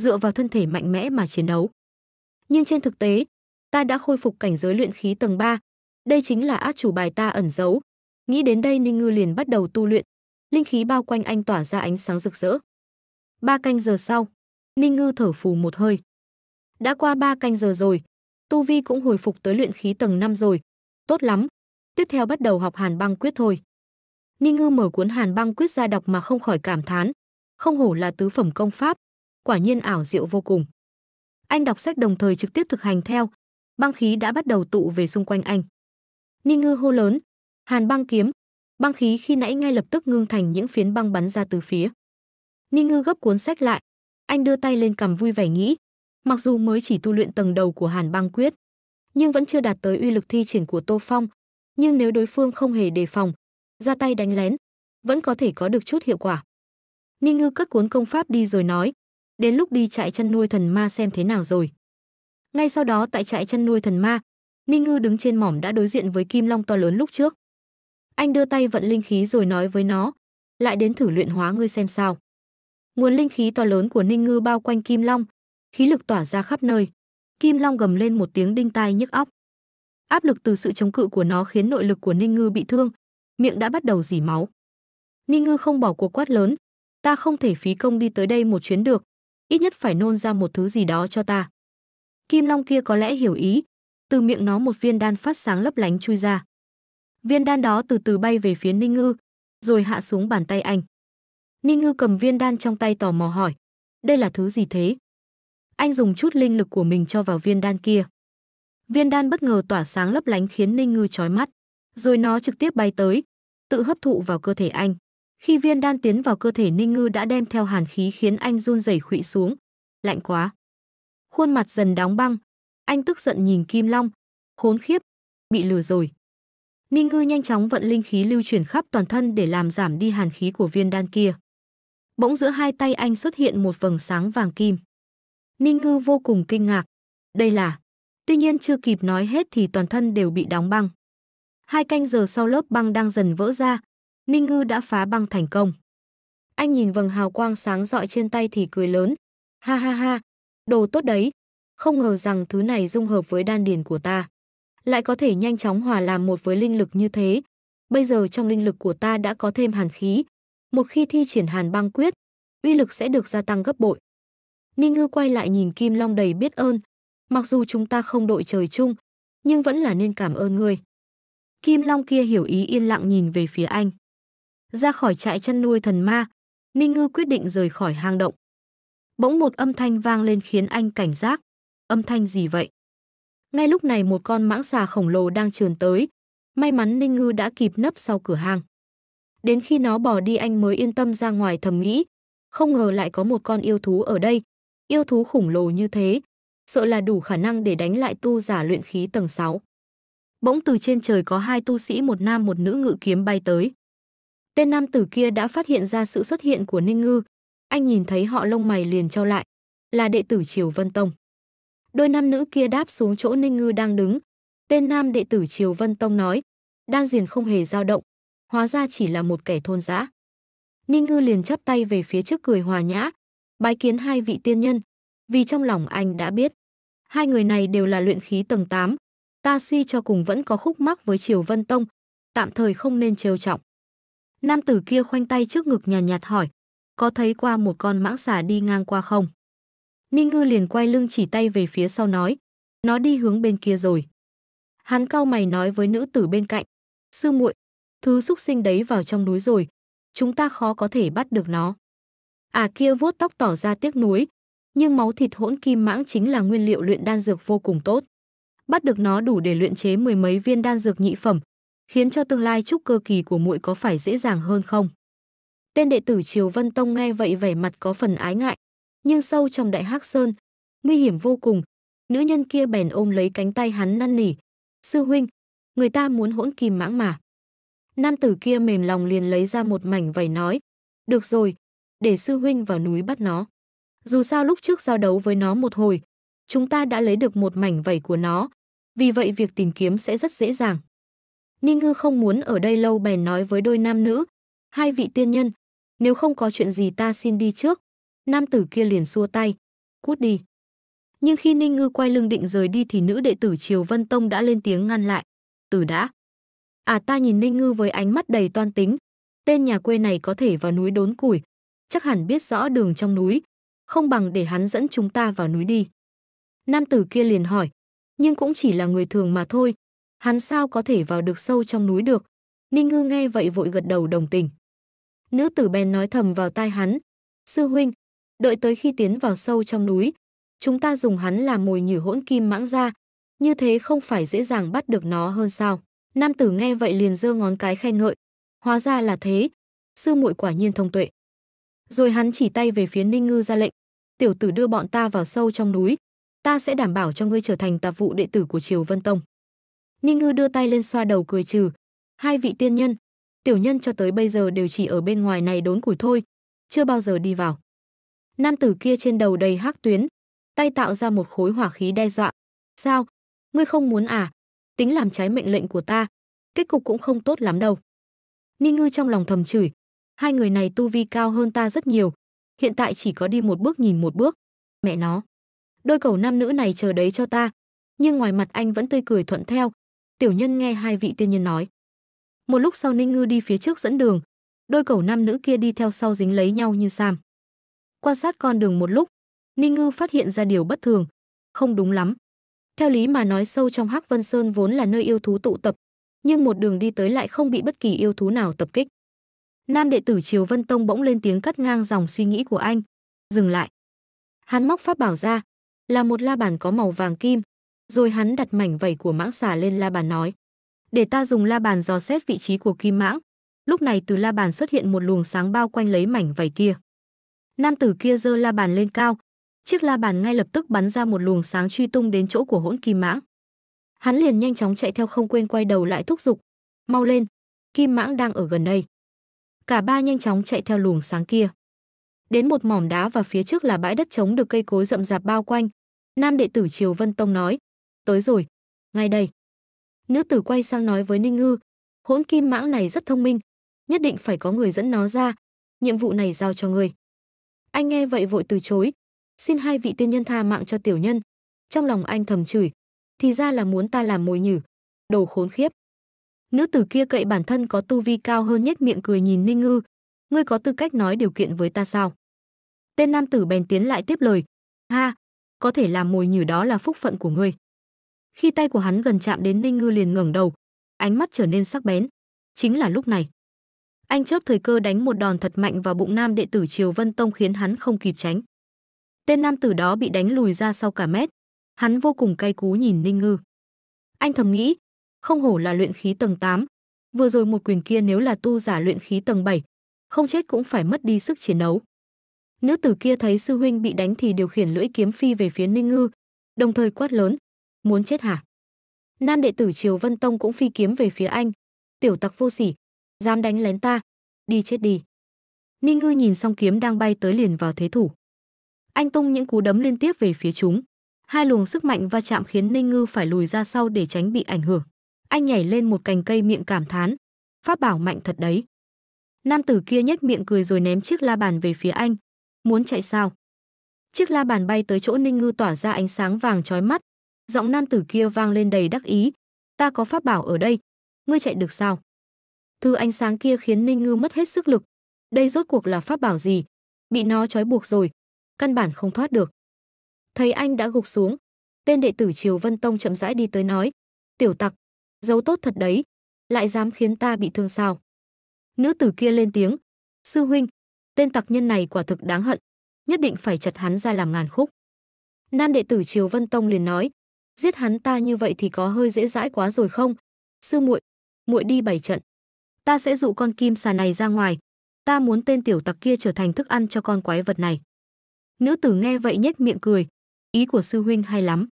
dựa vào thân thể mạnh mẽ mà chiến đấu. Nhưng trên thực tế, ta đã khôi phục cảnh giới luyện khí tầng 3, đây chính là át chủ bài ta ẩn giấu. Nghĩ đến đây Ninh Ngư liền bắt đầu tu luyện, linh khí bao quanh anh tỏa ra ánh sáng rực rỡ. Ba canh giờ sau, Ninh Ngư thở phù một hơi. Đã qua ba canh giờ rồi, tu vi cũng hồi phục tới luyện khí tầng 5 rồi. Tốt lắm, tiếp theo bắt đầu học hàn băng quyết thôi. Ninh Ngư mở cuốn Hàn Băng Quyết ra đọc mà không khỏi cảm thán, không hổ là tứ phẩm công pháp, quả nhiên ảo diệu vô cùng. Anh đọc sách đồng thời trực tiếp thực hành theo, băng khí đã bắt đầu tụ về xung quanh anh. Ninh Ngư hô lớn, "Hàn băng kiếm!" Băng khí khi nãy ngay lập tức ngưng thành những phiến băng bắn ra từ phía. Ninh Ngư gấp cuốn sách lại, anh đưa tay lên cầm vui vẻ nghĩ, mặc dù mới chỉ tu luyện tầng đầu của Hàn băng quyết, nhưng vẫn chưa đạt tới uy lực thi triển của Tô Phong, nhưng nếu đối phương không hề đề phòng, ra tay đánh lén, vẫn có thể có được chút hiệu quả. Ninh Ngư cất cuốn công pháp đi rồi nói, đến lúc đi trại chăn nuôi thần ma xem thế nào rồi. Ngay sau đó tại trại chăn nuôi thần ma, Ninh Ngư đứng trên mỏm đã đối diện với kim long to lớn lúc trước. Anh đưa tay vận linh khí rồi nói với nó, lại đến thử luyện hóa ngươi xem sao. Nguồn linh khí to lớn của Ninh Ngư bao quanh kim long, khí lực tỏa ra khắp nơi. Kim long gầm lên một tiếng đinh tai nhức óc. Áp lực từ sự chống cự của nó khiến nội lực của Ninh Ngư bị thương, miệng đã bắt đầu dỉ máu. Ninh Ngư không bỏ cuộc quát lớn, ta không thể phí công đi tới đây một chuyến được, ít nhất phải nôn ra một thứ gì đó cho ta. Kim Long kia có lẽ hiểu ý, từ miệng nó một viên đan phát sáng lấp lánh chui ra. Viên đan đó từ từ bay về phía Ninh Ngư, rồi hạ xuống bàn tay anh. Ninh Ngư cầm viên đan trong tay tò mò hỏi, đây là thứ gì thế? Anh dùng chút linh lực của mình cho vào viên đan kia. Viên đan bất ngờ tỏa sáng lấp lánh khiến Ninh Ngư chói mắt, rồi nó trực tiếp bay tới, tự hấp thụ vào cơ thể anh. Khi viên đan tiến vào cơ thể Ninh Ngư đã đem theo hàn khí khiến anh run rẩy khuỵu xuống. Lạnh quá. Khuôn mặt dần đóng băng, anh tức giận nhìn Kim Long, khốn khiếp, bị lừa rồi. Ninh Ngư nhanh chóng vận linh khí lưu chuyển khắp toàn thân để làm giảm đi hàn khí của viên đan kia. Bỗng giữa hai tay anh xuất hiện một vầng sáng vàng kim. Ninh Ngư vô cùng kinh ngạc. Đây là... Tuy nhiên chưa kịp nói hết thì toàn thân đều bị đóng băng. Hai canh giờ sau lớp băng đang dần vỡ ra, Ninh Ngư đã phá băng thành công. Anh nhìn vầng hào quang sáng rọi trên tay thì cười lớn. Ha ha ha, đồ tốt đấy. Không ngờ rằng thứ này dung hợp với đan điền của ta. Lại có thể nhanh chóng hòa làm một với linh lực như thế. Bây giờ trong linh lực của ta đã có thêm hàn khí. Một khi thi triển hàn băng quyết, uy lực sẽ được gia tăng gấp bội. Ninh Ngư quay lại nhìn Kim Long đầy biết ơn. Mặc dù chúng ta không đội trời chung, nhưng vẫn là nên cảm ơn người. Kim Long kia hiểu ý yên lặng nhìn về phía anh. Ra khỏi trại chăn nuôi thần ma, Ninh Ngư quyết định rời khỏi hang động. Bỗng một âm thanh vang lên khiến anh cảnh giác. Âm thanh gì vậy? Ngay lúc này một con mãng xà khổng lồ đang trườn tới. May mắn Ninh Ngư đã kịp nấp sau cửa hang. Đến khi nó bỏ đi anh mới yên tâm ra ngoài thầm nghĩ. Không ngờ lại có một con yêu thú ở đây. Yêu thú khổng lồ như thế. Sợ là đủ khả năng để đánh lại tu giả luyện khí tầng 6 bỗng từ trên trời có hai tu sĩ một nam một nữ ngự kiếm bay tới. Tên nam tử kia đã phát hiện ra sự xuất hiện của Ninh Ngư, anh nhìn thấy họ lông mày liền trao lại, là đệ tử Triều Vân Tông. Đôi nam nữ kia đáp xuống chỗ Ninh Ngư đang đứng, tên nam đệ tử Triều Vân Tông nói, đan diền không hề dao động, hóa ra chỉ là một kẻ thôn dã. Ninh Ngư liền chắp tay về phía trước cười hòa nhã, bái kiến hai vị tiên nhân, vì trong lòng anh đã biết. Hai người này đều là luyện khí tầng 8, ta suy cho cùng vẫn có khúc mắc với Triều Vân Tông, tạm thời không nên trêu trọng. Nam tử kia khoanh tay trước ngực nhàn nhạt, nhạt hỏi, có thấy qua một con mãng xà đi ngang qua không? Ninh Ngư liền quay lưng chỉ tay về phía sau nói, nó đi hướng bên kia rồi. Hắn cao mày nói với nữ tử bên cạnh, sư muội, thứ xúc sinh đấy vào trong núi rồi, chúng ta khó có thể bắt được nó. À kia vuốt tóc tỏ ra tiếc nuối, nhưng máu thịt hỗn kim mãng chính là nguyên liệu luyện đan dược vô cùng tốt bắt được nó đủ để luyện chế mười mấy viên đan dược nhị phẩm, khiến cho tương lai trúc cơ kỳ của muội có phải dễ dàng hơn không? Tên đệ tử Triều Vân Tông nghe vậy vẻ mặt có phần ái ngại, nhưng sâu trong đại hắc sơn, nguy hiểm vô cùng, nữ nhân kia bèn ôm lấy cánh tay hắn năn nỉ, "Sư huynh, người ta muốn hỗn kim mãng mà." Nam tử kia mềm lòng liền lấy ra một mảnh vảy nói, "Được rồi, để sư huynh vào núi bắt nó." Dù sao lúc trước giao đấu với nó một hồi, chúng ta đã lấy được một mảnh vảy của nó, vì vậy việc tìm kiếm sẽ rất dễ dàng. Ninh Ngư không muốn ở đây lâu bèn nói với đôi nam nữ, hai vị tiên nhân, nếu không có chuyện gì ta xin đi trước. Nam tử kia liền xua tay, cút đi. Nhưng khi Ninh Ngư quay lưng định rời đi thì nữ đệ tử Triều Vân Tông đã lên tiếng ngăn lại. Tử đã. À ta nhìn Ninh Ngư với ánh mắt đầy toan tính. Tên nhà quê này có thể vào núi đốn củi. Chắc hẳn biết rõ đường trong núi. Không bằng để hắn dẫn chúng ta vào núi đi. Nam tử kia liền hỏi nhưng cũng chỉ là người thường mà thôi. Hắn sao có thể vào được sâu trong núi được? Ninh Ngư nghe vậy vội gật đầu đồng tình. Nữ tử bèn nói thầm vào tai hắn. Sư huynh, đợi tới khi tiến vào sâu trong núi, chúng ta dùng hắn làm mồi nhử hỗn kim mãng ra. Như thế không phải dễ dàng bắt được nó hơn sao? Nam tử nghe vậy liền giơ ngón cái khen ngợi. Hóa ra là thế, sư muội quả nhiên thông tuệ. Rồi hắn chỉ tay về phía Ninh Ngư ra lệnh, tiểu tử đưa bọn ta vào sâu trong núi, ta sẽ đảm bảo cho ngươi trở thành tạp vụ đệ tử của Triều Vân Tông. Ninh Ngư đưa tay lên xoa đầu cười trừ, hai vị tiên nhân, tiểu nhân cho tới bây giờ đều chỉ ở bên ngoài này đốn củi thôi, chưa bao giờ đi vào. Nam tử kia trên đầu đầy hắc tuyến, tay tạo ra một khối hỏa khí đe dọa. Sao? Ngươi không muốn à? Tính làm trái mệnh lệnh của ta, kết cục cũng không tốt lắm đâu. Ninh Ngư trong lòng thầm chửi, hai người này tu vi cao hơn ta rất nhiều, hiện tại chỉ có đi một bước nhìn một bước. Mẹ nó, đôi cầu nam nữ này chờ đấy cho ta nhưng ngoài mặt anh vẫn tươi cười thuận theo tiểu nhân nghe hai vị tiên nhân nói một lúc sau ninh ngư đi phía trước dẫn đường đôi cầu nam nữ kia đi theo sau dính lấy nhau như sam quan sát con đường một lúc ninh ngư phát hiện ra điều bất thường không đúng lắm theo lý mà nói sâu trong hắc vân sơn vốn là nơi yêu thú tụ tập nhưng một đường đi tới lại không bị bất kỳ yêu thú nào tập kích nam đệ tử triều vân tông bỗng lên tiếng cắt ngang dòng suy nghĩ của anh dừng lại hắn móc pháp bảo ra là một la bàn có màu vàng kim, rồi hắn đặt mảnh vẩy của mãng xà lên la bàn nói: "Để ta dùng la bàn dò xét vị trí của kim mãng." Lúc này từ la bàn xuất hiện một luồng sáng bao quanh lấy mảnh vẩy kia. Nam tử kia giơ la bàn lên cao, chiếc la bàn ngay lập tức bắn ra một luồng sáng truy tung đến chỗ của hỗn kim mãng. Hắn liền nhanh chóng chạy theo không quên quay đầu lại thúc giục, "Mau lên, kim mãng đang ở gần đây." Cả ba nhanh chóng chạy theo luồng sáng kia. Đến một mỏm đá và phía trước là bãi đất trống được cây cối rậm rạp bao quanh, Nam đệ tử Triều Vân Tông nói, tới rồi, ngay đây. Nữ tử quay sang nói với Ninh Ngư, hỗn kim mãng này rất thông minh, nhất định phải có người dẫn nó ra, nhiệm vụ này giao cho người. Anh nghe vậy vội từ chối, xin hai vị tiên nhân tha mạng cho tiểu nhân. Trong lòng anh thầm chửi, thì ra là muốn ta làm mồi nhử, đồ khốn khiếp. Nữ tử kia cậy bản thân có tu vi cao hơn nhất miệng cười nhìn Ninh Ngư, ngươi có tư cách nói điều kiện với ta sao? Tên nam tử bèn tiến lại tiếp lời, ha, có thể làm mồi nhử đó là phúc phận của ngươi. Khi tay của hắn gần chạm đến Ninh Ngư liền ngẩng đầu, ánh mắt trở nên sắc bén. Chính là lúc này. Anh chớp thời cơ đánh một đòn thật mạnh vào bụng nam đệ tử Triều Vân Tông khiến hắn không kịp tránh. Tên nam tử đó bị đánh lùi ra sau cả mét. Hắn vô cùng cay cú nhìn Ninh Ngư. Anh thầm nghĩ, không hổ là luyện khí tầng 8. Vừa rồi một quyền kia nếu là tu giả luyện khí tầng 7, không chết cũng phải mất đi sức chiến đấu. Nữ tử kia thấy sư huynh bị đánh thì điều khiển lưỡi kiếm phi về phía Ninh Ngư, đồng thời quát lớn, muốn chết hả? Nam đệ tử Triều Vân Tông cũng phi kiếm về phía anh, tiểu tặc vô sỉ, dám đánh lén ta, đi chết đi. Ninh Ngư nhìn xong kiếm đang bay tới liền vào thế thủ. Anh tung những cú đấm liên tiếp về phía chúng. Hai luồng sức mạnh va chạm khiến Ninh Ngư phải lùi ra sau để tránh bị ảnh hưởng. Anh nhảy lên một cành cây miệng cảm thán, pháp bảo mạnh thật đấy. Nam tử kia nhếch miệng cười rồi ném chiếc la bàn về phía anh, Muốn chạy sao? Chiếc la bàn bay tới chỗ Ninh Ngư tỏa ra ánh sáng vàng chói mắt. Giọng nam tử kia vang lên đầy đắc ý. Ta có pháp bảo ở đây. Ngươi chạy được sao? Thứ ánh sáng kia khiến Ninh Ngư mất hết sức lực. Đây rốt cuộc là pháp bảo gì? Bị nó trói buộc rồi. Căn bản không thoát được. Thấy anh đã gục xuống. Tên đệ tử Triều Vân Tông chậm rãi đi tới nói. Tiểu tặc, giấu tốt thật đấy. Lại dám khiến ta bị thương sao? Nữ tử kia lên tiếng. Sư huynh, Tên tặc nhân này quả thực đáng hận, nhất định phải chặt hắn ra làm ngàn khúc. Nam đệ tử Triều Vân Tông liền nói, giết hắn ta như vậy thì có hơi dễ dãi quá rồi không? Sư muội, muội đi bảy trận. Ta sẽ dụ con kim xà này ra ngoài, ta muốn tên tiểu tặc kia trở thành thức ăn cho con quái vật này. Nữ tử nghe vậy nhếch miệng cười, ý của sư huynh hay lắm.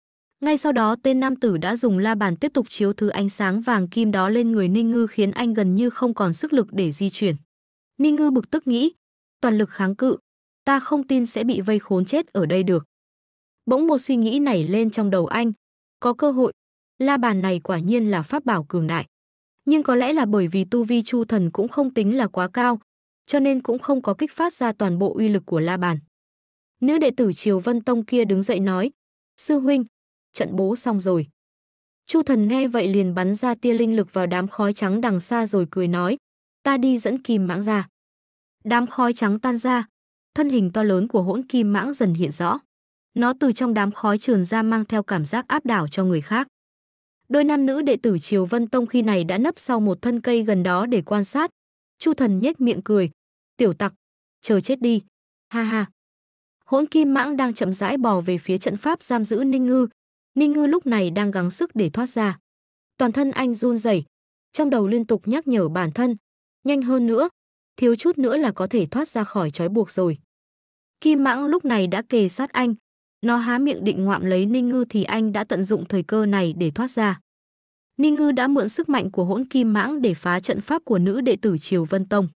Ngay sau đó tên nam tử đã dùng la bàn tiếp tục chiếu thứ ánh sáng vàng kim đó lên người Ninh Ngư khiến anh gần như không còn sức lực để di chuyển. Ninh Ngư bực tức nghĩ, toàn lực kháng cự. Ta không tin sẽ bị vây khốn chết ở đây được. Bỗng một suy nghĩ nảy lên trong đầu anh. Có cơ hội, la bàn này quả nhiên là pháp bảo cường đại. Nhưng có lẽ là bởi vì tu vi chu thần cũng không tính là quá cao, cho nên cũng không có kích phát ra toàn bộ uy lực của la bàn. Nữ đệ tử Triều Vân Tông kia đứng dậy nói, Sư huynh, trận bố xong rồi. Chu thần nghe vậy liền bắn ra tia linh lực vào đám khói trắng đằng xa rồi cười nói, ta đi dẫn kìm mãng ra. Đám khói trắng tan ra, thân hình to lớn của hỗn kim mãng dần hiện rõ. Nó từ trong đám khói trườn ra mang theo cảm giác áp đảo cho người khác. Đôi nam nữ đệ tử Triều Vân Tông khi này đã nấp sau một thân cây gần đó để quan sát. Chu Thần nhếch miệng cười, "Tiểu tặc, chờ chết đi." Ha ha. Hỗn Kim Mãng đang chậm rãi bò về phía trận pháp giam giữ Ninh Ngư. Ninh Ngư lúc này đang gắng sức để thoát ra. Toàn thân anh run rẩy, trong đầu liên tục nhắc nhở bản thân, nhanh hơn nữa, thiếu chút nữa là có thể thoát ra khỏi trói buộc rồi. Kim Mãng lúc này đã kề sát anh, nó há miệng định ngoạm lấy Ninh Ngư thì anh đã tận dụng thời cơ này để thoát ra. Ninh Ngư đã mượn sức mạnh của hỗn kim mãng để phá trận pháp của nữ đệ tử Triều Vân Tông.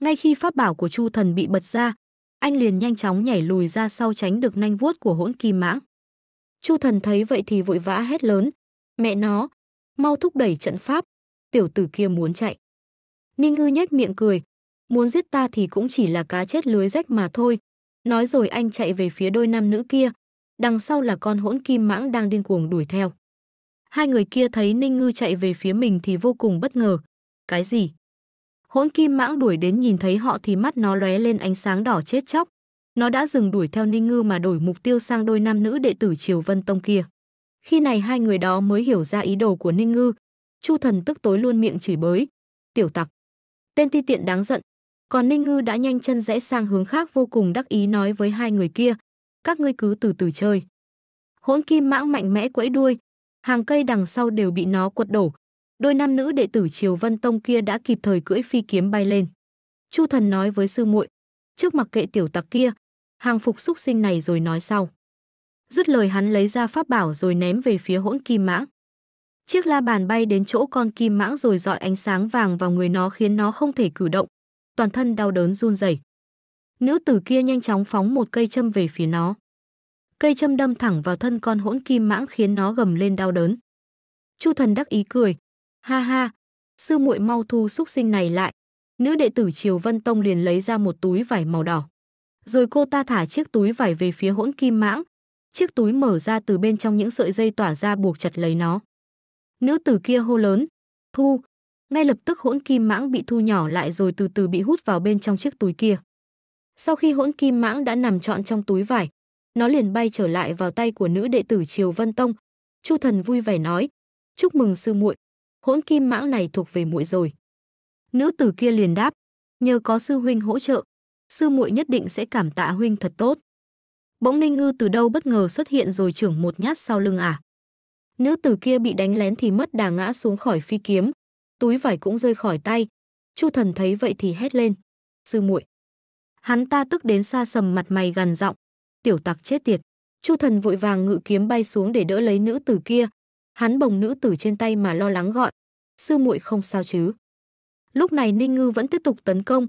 Ngay khi pháp bảo của Chu Thần bị bật ra, anh liền nhanh chóng nhảy lùi ra sau tránh được nanh vuốt của hỗn kim mãng. Chu Thần thấy vậy thì vội vã hét lớn, mẹ nó, mau thúc đẩy trận pháp, tiểu tử kia muốn chạy. Ninh Ngư nhếch miệng cười, muốn giết ta thì cũng chỉ là cá chết lưới rách mà thôi. Nói rồi anh chạy về phía đôi nam nữ kia, đằng sau là con hỗn kim mãng đang điên cuồng đuổi theo. Hai người kia thấy Ninh Ngư chạy về phía mình thì vô cùng bất ngờ. Cái gì? Hỗn kim mãng đuổi đến nhìn thấy họ thì mắt nó lóe lên ánh sáng đỏ chết chóc. Nó đã dừng đuổi theo Ninh Ngư mà đổi mục tiêu sang đôi nam nữ đệ tử Triều Vân Tông kia. Khi này hai người đó mới hiểu ra ý đồ của Ninh Ngư. Chu thần tức tối luôn miệng chửi bới. Tiểu tặc. Tên ti tiện đáng giận, còn Ninh Ngư đã nhanh chân rẽ sang hướng khác vô cùng đắc ý nói với hai người kia, các ngươi cứ từ từ chơi. Hỗn kim mãng mạnh mẽ quẫy đuôi, hàng cây đằng sau đều bị nó quật đổ. Đôi nam nữ đệ tử Triều Vân Tông kia đã kịp thời cưỡi phi kiếm bay lên. Chu Thần nói với sư muội, trước mặt kệ tiểu tặc kia, hàng phục xúc sinh này rồi nói sau. Dứt lời hắn lấy ra pháp bảo rồi ném về phía hỗn kim mãng. Chiếc la bàn bay đến chỗ con kim mãng rồi dọi ánh sáng vàng vào người nó khiến nó không thể cử động, toàn thân đau đớn run rẩy. Nữ tử kia nhanh chóng phóng một cây châm về phía nó. Cây châm đâm thẳng vào thân con hỗn kim mãng khiến nó gầm lên đau đớn. Chu thần đắc ý cười, ha ha, sư muội mau thu xúc sinh này lại. Nữ đệ tử Triều Vân Tông liền lấy ra một túi vải màu đỏ. Rồi cô ta thả chiếc túi vải về phía hỗn kim mãng. Chiếc túi mở ra từ bên trong những sợi dây tỏa ra buộc chặt lấy nó. Nữ tử kia hô lớn, thu, ngay lập tức hỗn kim mãng bị thu nhỏ lại rồi từ từ bị hút vào bên trong chiếc túi kia. Sau khi hỗn kim mãng đã nằm trọn trong túi vải, nó liền bay trở lại vào tay của nữ đệ tử Triều Vân Tông. Chu Thần vui vẻ nói: "Chúc mừng sư muội, hỗn kim mãng này thuộc về muội rồi." Nữ tử kia liền đáp: "Nhờ có sư huynh hỗ trợ, sư muội nhất định sẽ cảm tạ huynh thật tốt." Bỗng Ninh Ngư từ đâu bất ngờ xuất hiện rồi trưởng một nhát sau lưng à. Nữ tử kia bị đánh lén thì mất đà ngã xuống khỏi phi kiếm, túi vải cũng rơi khỏi tay. Chu Thần thấy vậy thì hét lên, "Sư muội!" Hắn ta tức đến xa sầm mặt mày gần giọng, "Tiểu tặc chết tiệt!" Chu Thần vội vàng ngự kiếm bay xuống để đỡ lấy nữ tử kia. Hắn bồng nữ tử trên tay mà lo lắng gọi, "Sư muội không sao chứ?" Lúc này Ninh Ngư vẫn tiếp tục tấn công,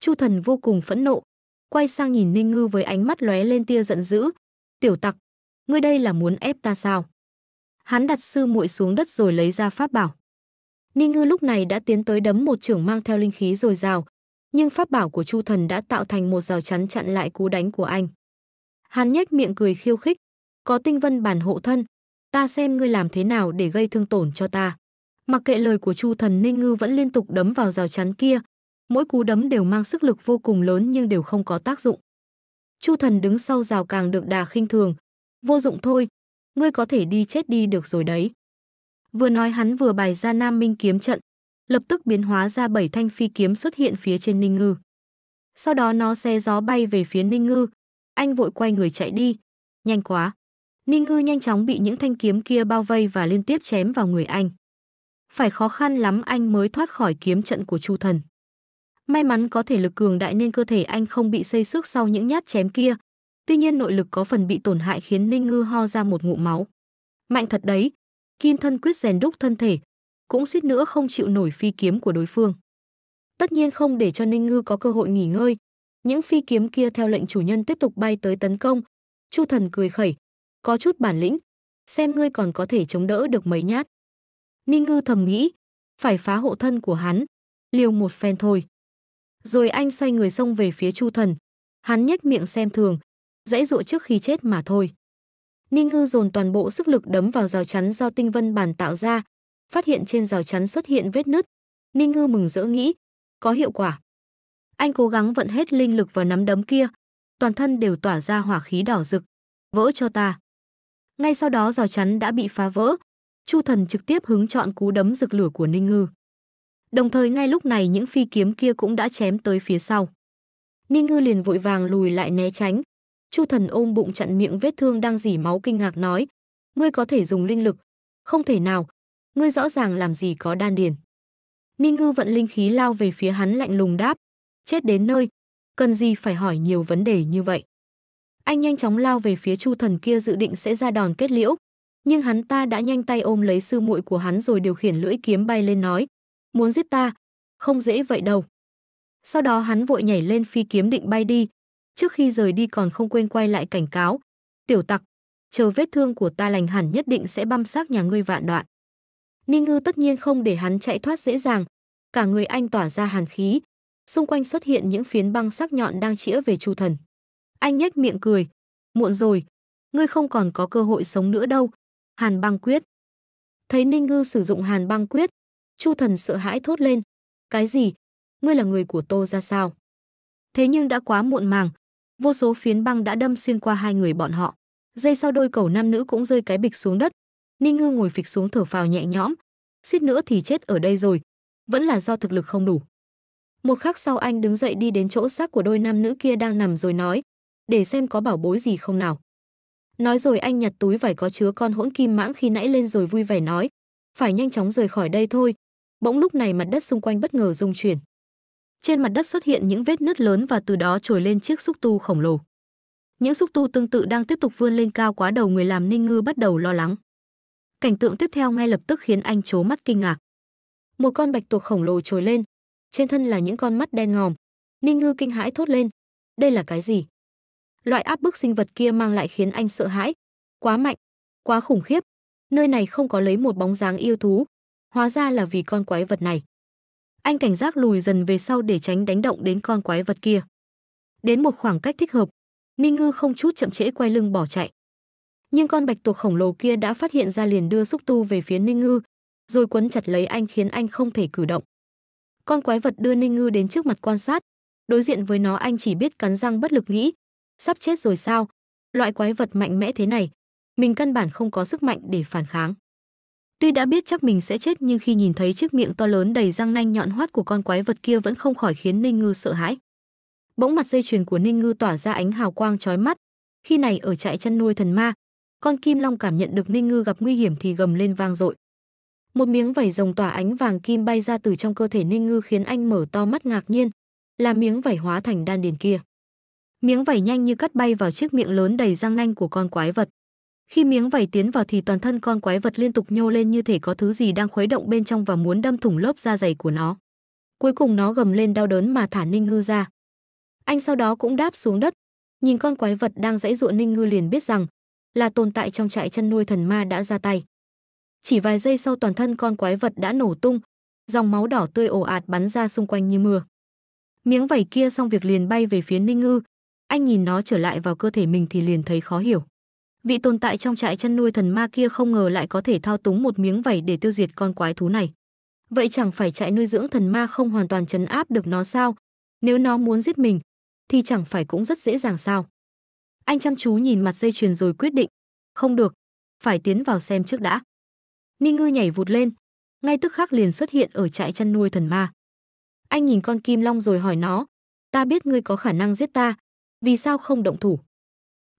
Chu Thần vô cùng phẫn nộ, quay sang nhìn Ninh Ngư với ánh mắt lóe lên tia giận dữ, "Tiểu tặc, ngươi đây là muốn ép ta sao?" Hắn đặt sư muội xuống đất rồi lấy ra pháp bảo. Ninh Ngư lúc này đã tiến tới đấm một trưởng mang theo linh khí dồi dào, nhưng pháp bảo của Chu Thần đã tạo thành một rào chắn chặn lại cú đánh của anh. Hắn nhếch miệng cười khiêu khích, có tinh vân bản hộ thân, ta xem ngươi làm thế nào để gây thương tổn cho ta. Mặc kệ lời của Chu Thần Ninh Ngư vẫn liên tục đấm vào rào chắn kia, mỗi cú đấm đều mang sức lực vô cùng lớn nhưng đều không có tác dụng. Chu Thần đứng sau rào càng được đà khinh thường, vô dụng thôi, ngươi có thể đi chết đi được rồi đấy. Vừa nói hắn vừa bày ra Nam Minh kiếm trận, lập tức biến hóa ra bảy thanh phi kiếm xuất hiện phía trên Ninh Ngư. Sau đó nó xe gió bay về phía Ninh Ngư, anh vội quay người chạy đi, nhanh quá. Ninh Ngư nhanh chóng bị những thanh kiếm kia bao vây và liên tiếp chém vào người anh. Phải khó khăn lắm anh mới thoát khỏi kiếm trận của Chu Thần. May mắn có thể lực cường đại nên cơ thể anh không bị xây sức sau những nhát chém kia. Tuy nhiên nội lực có phần bị tổn hại khiến Ninh Ngư ho ra một ngụm máu. Mạnh thật đấy, kim thân quyết rèn đúc thân thể, cũng suýt nữa không chịu nổi phi kiếm của đối phương. Tất nhiên không để cho Ninh Ngư có cơ hội nghỉ ngơi, những phi kiếm kia theo lệnh chủ nhân tiếp tục bay tới tấn công. Chu Thần cười khẩy, có chút bản lĩnh, xem ngươi còn có thể chống đỡ được mấy nhát. Ninh Ngư thầm nghĩ, phải phá hộ thân của hắn, liều một phen thôi. Rồi anh xoay người xông về phía Chu Thần, hắn nhếch miệng xem thường, dãy dụa trước khi chết mà thôi. Ninh Ngư dồn toàn bộ sức lực đấm vào rào chắn do tinh vân bản tạo ra, phát hiện trên rào chắn xuất hiện vết nứt. Ninh Ngư mừng rỡ nghĩ, có hiệu quả. Anh cố gắng vận hết linh lực vào nắm đấm kia, toàn thân đều tỏa ra hỏa khí đỏ rực, vỡ cho ta. Ngay sau đó rào chắn đã bị phá vỡ, Chu Thần trực tiếp hứng chọn cú đấm rực lửa của Ninh Ngư. Đồng thời ngay lúc này những phi kiếm kia cũng đã chém tới phía sau. Ninh Ngư liền vội vàng lùi lại né tránh, Chu Thần ôm bụng chặn miệng vết thương đang dỉ máu kinh ngạc nói, ngươi có thể dùng linh lực. Không thể nào, ngươi rõ ràng làm gì có đan điền. Ninh Ngư vận linh khí lao về phía hắn lạnh lùng đáp, chết đến nơi, cần gì phải hỏi nhiều vấn đề như vậy. Anh nhanh chóng lao về phía Chu Thần kia dự định sẽ ra đòn kết liễu, nhưng hắn ta đã nhanh tay ôm lấy sư muội của hắn rồi điều khiển lưỡi kiếm bay lên nói, muốn giết ta, không dễ vậy đâu. Sau đó hắn vội nhảy lên phi kiếm định bay đi, trước khi rời đi còn không quên quay lại cảnh cáo. Tiểu tặc, chờ vết thương của ta lành hẳn nhất định sẽ băm xác nhà ngươi vạn đoạn. Ninh ngư tất nhiên không để hắn chạy thoát dễ dàng. Cả người anh tỏa ra hàn khí. Xung quanh xuất hiện những phiến băng sắc nhọn đang chĩa về chu thần. Anh nhếch miệng cười. Muộn rồi, ngươi không còn có cơ hội sống nữa đâu. Hàn băng quyết. Thấy Ninh ngư sử dụng hàn băng quyết. Chu thần sợ hãi thốt lên. Cái gì? Ngươi là người của tô ra sao? Thế nhưng đã quá muộn màng vô số phiến băng đã đâm xuyên qua hai người bọn họ. Dây sau đôi cầu nam nữ cũng rơi cái bịch xuống đất. Ninh Ngư ngồi phịch xuống thở phào nhẹ nhõm, suýt nữa thì chết ở đây rồi, vẫn là do thực lực không đủ. Một khắc sau anh đứng dậy đi đến chỗ xác của đôi nam nữ kia đang nằm rồi nói, để xem có bảo bối gì không nào. Nói rồi anh nhặt túi vải có chứa con hỗn kim mãng khi nãy lên rồi vui vẻ nói, phải nhanh chóng rời khỏi đây thôi. Bỗng lúc này mặt đất xung quanh bất ngờ rung chuyển. Trên mặt đất xuất hiện những vết nứt lớn và từ đó trồi lên chiếc xúc tu khổng lồ. Những xúc tu tương tự đang tiếp tục vươn lên cao quá đầu người làm Ninh Ngư bắt đầu lo lắng. Cảnh tượng tiếp theo ngay lập tức khiến anh trố mắt kinh ngạc. Một con bạch tuộc khổng lồ trồi lên, trên thân là những con mắt đen ngòm. Ninh Ngư kinh hãi thốt lên, đây là cái gì? Loại áp bức sinh vật kia mang lại khiến anh sợ hãi, quá mạnh, quá khủng khiếp. Nơi này không có lấy một bóng dáng yêu thú, hóa ra là vì con quái vật này. Anh cảnh giác lùi dần về sau để tránh đánh động đến con quái vật kia. Đến một khoảng cách thích hợp, Ninh Ngư không chút chậm trễ quay lưng bỏ chạy. Nhưng con bạch tuộc khổng lồ kia đã phát hiện ra liền đưa xúc tu về phía Ninh Ngư, rồi quấn chặt lấy anh khiến anh không thể cử động. Con quái vật đưa Ninh Ngư đến trước mặt quan sát, đối diện với nó anh chỉ biết cắn răng bất lực nghĩ, sắp chết rồi sao? Loại quái vật mạnh mẽ thế này, mình căn bản không có sức mạnh để phản kháng. Tuy đã biết chắc mình sẽ chết nhưng khi nhìn thấy chiếc miệng to lớn đầy răng nanh nhọn hoắt của con quái vật kia vẫn không khỏi khiến Ninh Ngư sợ hãi. Bỗng mặt dây chuyền của Ninh Ngư tỏa ra ánh hào quang chói mắt. Khi này ở trại chăn nuôi thần ma, con kim long cảm nhận được Ninh Ngư gặp nguy hiểm thì gầm lên vang dội. Một miếng vảy rồng tỏa ánh vàng kim bay ra từ trong cơ thể Ninh Ngư khiến anh mở to mắt ngạc nhiên, là miếng vảy hóa thành đan điền kia. Miếng vảy nhanh như cắt bay vào chiếc miệng lớn đầy răng nanh của con quái vật. Khi miếng vảy tiến vào thì toàn thân con quái vật liên tục nhô lên như thể có thứ gì đang khuấy động bên trong và muốn đâm thủng lớp da dày của nó. Cuối cùng nó gầm lên đau đớn mà thả Ninh Ngư ra. Anh sau đó cũng đáp xuống đất, nhìn con quái vật đang dãy dụa Ninh Ngư liền biết rằng là tồn tại trong trại chăn nuôi thần ma đã ra tay. Chỉ vài giây sau toàn thân con quái vật đã nổ tung, dòng máu đỏ tươi ồ ạt bắn ra xung quanh như mưa. Miếng vảy kia xong việc liền bay về phía Ninh Ngư, anh nhìn nó trở lại vào cơ thể mình thì liền thấy khó hiểu vị tồn tại trong trại chăn nuôi thần ma kia không ngờ lại có thể thao túng một miếng vảy để tiêu diệt con quái thú này. Vậy chẳng phải trại nuôi dưỡng thần ma không hoàn toàn chấn áp được nó sao? Nếu nó muốn giết mình, thì chẳng phải cũng rất dễ dàng sao? Anh chăm chú nhìn mặt dây chuyền rồi quyết định. Không được, phải tiến vào xem trước đã. Ni ngư nhảy vụt lên, ngay tức khắc liền xuất hiện ở trại chăn nuôi thần ma. Anh nhìn con kim long rồi hỏi nó, ta biết ngươi có khả năng giết ta, vì sao không động thủ?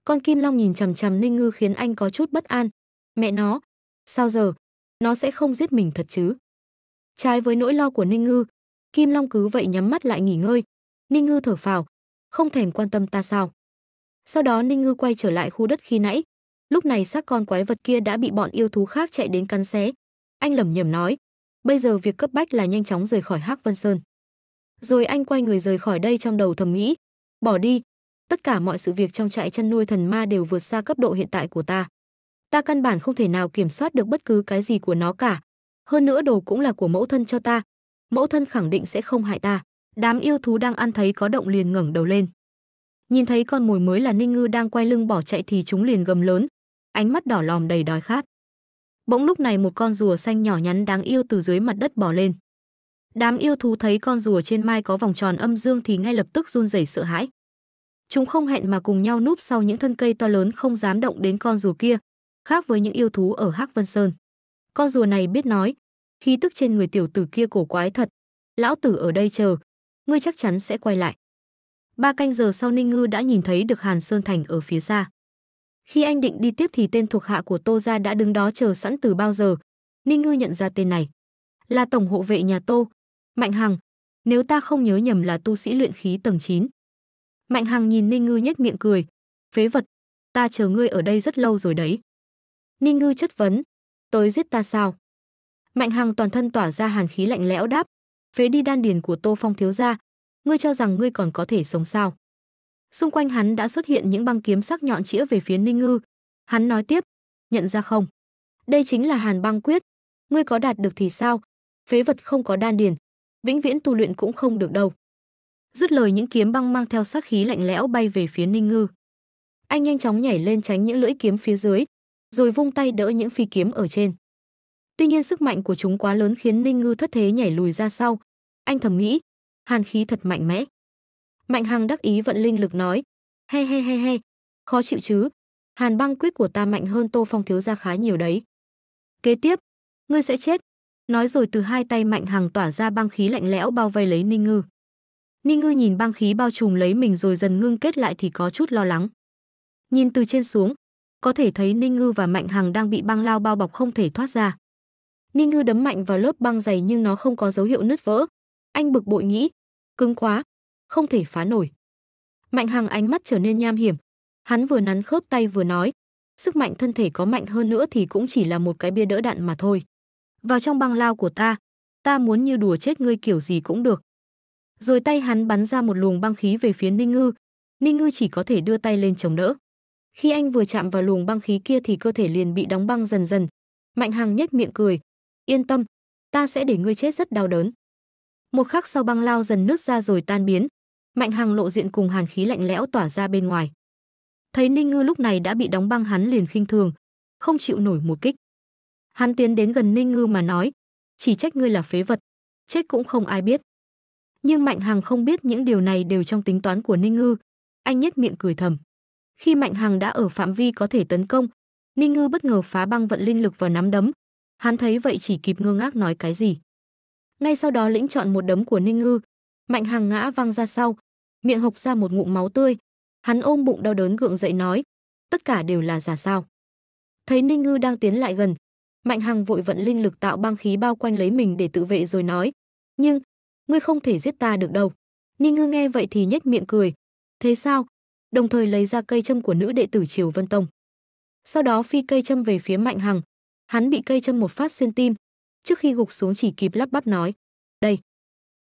Con Kim Long nhìn chằm chằm Ninh Ngư khiến anh có chút bất an. Mẹ nó, sao giờ? Nó sẽ không giết mình thật chứ? Trái với nỗi lo của Ninh Ngư, Kim Long cứ vậy nhắm mắt lại nghỉ ngơi. Ninh Ngư thở phào, không thèm quan tâm ta sao. Sau đó Ninh Ngư quay trở lại khu đất khi nãy. Lúc này xác con quái vật kia đã bị bọn yêu thú khác chạy đến cắn xé. Anh lẩm nhẩm nói, bây giờ việc cấp bách là nhanh chóng rời khỏi Hắc Vân Sơn. Rồi anh quay người rời khỏi đây trong đầu thầm nghĩ, bỏ đi, tất cả mọi sự việc trong trại chăn nuôi thần ma đều vượt xa cấp độ hiện tại của ta. Ta căn bản không thể nào kiểm soát được bất cứ cái gì của nó cả. Hơn nữa đồ cũng là của mẫu thân cho ta. Mẫu thân khẳng định sẽ không hại ta. Đám yêu thú đang ăn thấy có động liền ngẩng đầu lên. Nhìn thấy con mồi mới là Ninh Ngư đang quay lưng bỏ chạy thì chúng liền gầm lớn, ánh mắt đỏ lòm đầy đói khát. Bỗng lúc này một con rùa xanh nhỏ nhắn đáng yêu từ dưới mặt đất bò lên. Đám yêu thú thấy con rùa trên mai có vòng tròn âm dương thì ngay lập tức run rẩy sợ hãi. Chúng không hẹn mà cùng nhau núp sau những thân cây to lớn không dám động đến con rùa kia, khác với những yêu thú ở Hắc Vân Sơn. Con rùa này biết nói, khi tức trên người tiểu tử kia cổ quái thật. Lão tử ở đây chờ, ngươi chắc chắn sẽ quay lại. Ba canh giờ sau Ninh Ngư đã nhìn thấy được Hàn Sơn Thành ở phía xa. Khi anh định đi tiếp thì tên thuộc hạ của Tô Gia đã đứng đó chờ sẵn từ bao giờ. Ninh Ngư nhận ra tên này. Là tổng hộ vệ nhà Tô, Mạnh Hằng. Nếu ta không nhớ nhầm là tu sĩ luyện khí tầng 9. Mạnh Hằng nhìn Ninh Ngư nhếch miệng cười, "Phế vật, ta chờ ngươi ở đây rất lâu rồi đấy." Ninh Ngư chất vấn, "Tới giết ta sao?" Mạnh Hằng toàn thân tỏa ra hàn khí lạnh lẽo đáp, "Phế đi đan điền của Tô Phong thiếu gia, ngươi cho rằng ngươi còn có thể sống sao?" Xung quanh hắn đã xuất hiện những băng kiếm sắc nhọn chĩa về phía Ninh Ngư. Hắn nói tiếp, "Nhận ra không? Đây chính là Hàn Băng Quyết, ngươi có đạt được thì sao? Phế vật không có đan điền, vĩnh viễn tu luyện cũng không được đâu." dứt lời những kiếm băng mang theo sát khí lạnh lẽo bay về phía ninh ngư anh nhanh chóng nhảy lên tránh những lưỡi kiếm phía dưới rồi vung tay đỡ những phi kiếm ở trên tuy nhiên sức mạnh của chúng quá lớn khiến ninh ngư thất thế nhảy lùi ra sau anh thầm nghĩ hàn khí thật mạnh mẽ mạnh hằng đắc ý vận linh lực nói he he he he khó chịu chứ hàn băng quyết của ta mạnh hơn tô phong thiếu ra khá nhiều đấy kế tiếp ngươi sẽ chết nói rồi từ hai tay mạnh hằng tỏa ra băng khí lạnh lẽo bao vây lấy ninh ngư Ninh Ngư nhìn băng khí bao trùm lấy mình rồi dần ngưng kết lại thì có chút lo lắng. Nhìn từ trên xuống, có thể thấy Ninh Ngư và Mạnh Hằng đang bị băng lao bao bọc không thể thoát ra. Ninh Ngư đấm mạnh vào lớp băng dày nhưng nó không có dấu hiệu nứt vỡ. Anh bực bội nghĩ, cứng quá, không thể phá nổi. Mạnh Hằng ánh mắt trở nên nham hiểm, hắn vừa nắn khớp tay vừa nói, sức mạnh thân thể có mạnh hơn nữa thì cũng chỉ là một cái bia đỡ đạn mà thôi. Vào trong băng lao của ta, ta muốn như đùa chết ngươi kiểu gì cũng được. Rồi tay hắn bắn ra một luồng băng khí về phía Ninh Ngư. Ninh Ngư chỉ có thể đưa tay lên chống đỡ. Khi anh vừa chạm vào luồng băng khí kia thì cơ thể liền bị đóng băng dần dần. Mạnh Hằng nhếch miệng cười, "Yên tâm, ta sẽ để ngươi chết rất đau đớn." Một khắc sau băng lao dần nứt ra rồi tan biến, Mạnh Hằng lộ diện cùng hàn khí lạnh lẽo tỏa ra bên ngoài. Thấy Ninh Ngư lúc này đã bị đóng băng hắn liền khinh thường, không chịu nổi một kích. Hắn tiến đến gần Ninh Ngư mà nói, chỉ trách ngươi là phế vật, chết cũng không ai biết nhưng Mạnh Hằng không biết những điều này đều trong tính toán của Ninh Ngư. Anh nhếch miệng cười thầm. Khi Mạnh Hằng đã ở phạm vi có thể tấn công, Ninh Ngư bất ngờ phá băng vận linh lực vào nắm đấm. Hắn thấy vậy chỉ kịp ngơ ngác nói cái gì. Ngay sau đó lĩnh chọn một đấm của Ninh Ngư, Mạnh Hằng ngã văng ra sau, miệng hộc ra một ngụm máu tươi. Hắn ôm bụng đau đớn gượng dậy nói, tất cả đều là giả sao. Thấy Ninh Ngư đang tiến lại gần, Mạnh Hằng vội vận linh lực tạo băng khí bao quanh lấy mình để tự vệ rồi nói, nhưng ngươi không thể giết ta được đâu. Ninh Ngư nghe vậy thì nhếch miệng cười. Thế sao? Đồng thời lấy ra cây châm của nữ đệ tử Triều Vân Tông. Sau đó phi cây châm về phía Mạnh Hằng. Hắn bị cây châm một phát xuyên tim. Trước khi gục xuống chỉ kịp lắp bắp nói. Đây.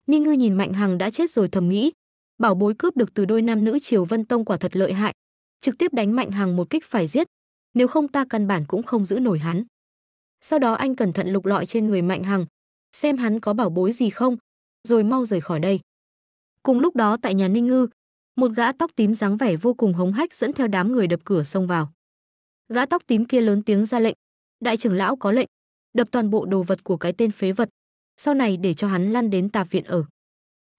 Ninh Ngư nhìn Mạnh Hằng đã chết rồi thầm nghĩ. Bảo bối cướp được từ đôi nam nữ Triều Vân Tông quả thật lợi hại. Trực tiếp đánh Mạnh Hằng một kích phải giết. Nếu không ta căn bản cũng không giữ nổi hắn. Sau đó anh cẩn thận lục lọi trên người Mạnh Hằng. Xem hắn có bảo bối gì không rồi mau rời khỏi đây. Cùng lúc đó tại nhà Ninh Ngư, một gã tóc tím dáng vẻ vô cùng hống hách dẫn theo đám người đập cửa xông vào. Gã tóc tím kia lớn tiếng ra lệnh, đại trưởng lão có lệnh, đập toàn bộ đồ vật của cái tên phế vật, sau này để cho hắn lăn đến tạp viện ở.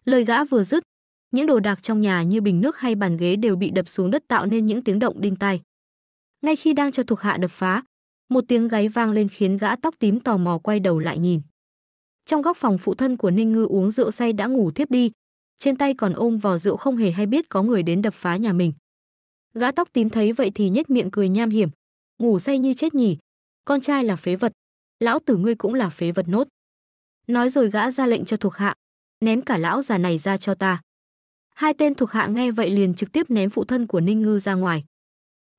Lời gã vừa dứt, những đồ đạc trong nhà như bình nước hay bàn ghế đều bị đập xuống đất tạo nên những tiếng động đinh tai. Ngay khi đang cho thuộc hạ đập phá, một tiếng gáy vang lên khiến gã tóc tím tò mò quay đầu lại nhìn. Trong góc phòng phụ thân của Ninh Ngư uống rượu say đã ngủ thiếp đi, trên tay còn ôm vò rượu không hề hay biết có người đến đập phá nhà mình. Gã tóc tím thấy vậy thì nhếch miệng cười nham hiểm, ngủ say như chết nhỉ, con trai là phế vật, lão tử ngươi cũng là phế vật nốt. Nói rồi gã ra lệnh cho thuộc hạ, ném cả lão già này ra cho ta. Hai tên thuộc hạ nghe vậy liền trực tiếp ném phụ thân của Ninh Ngư ra ngoài.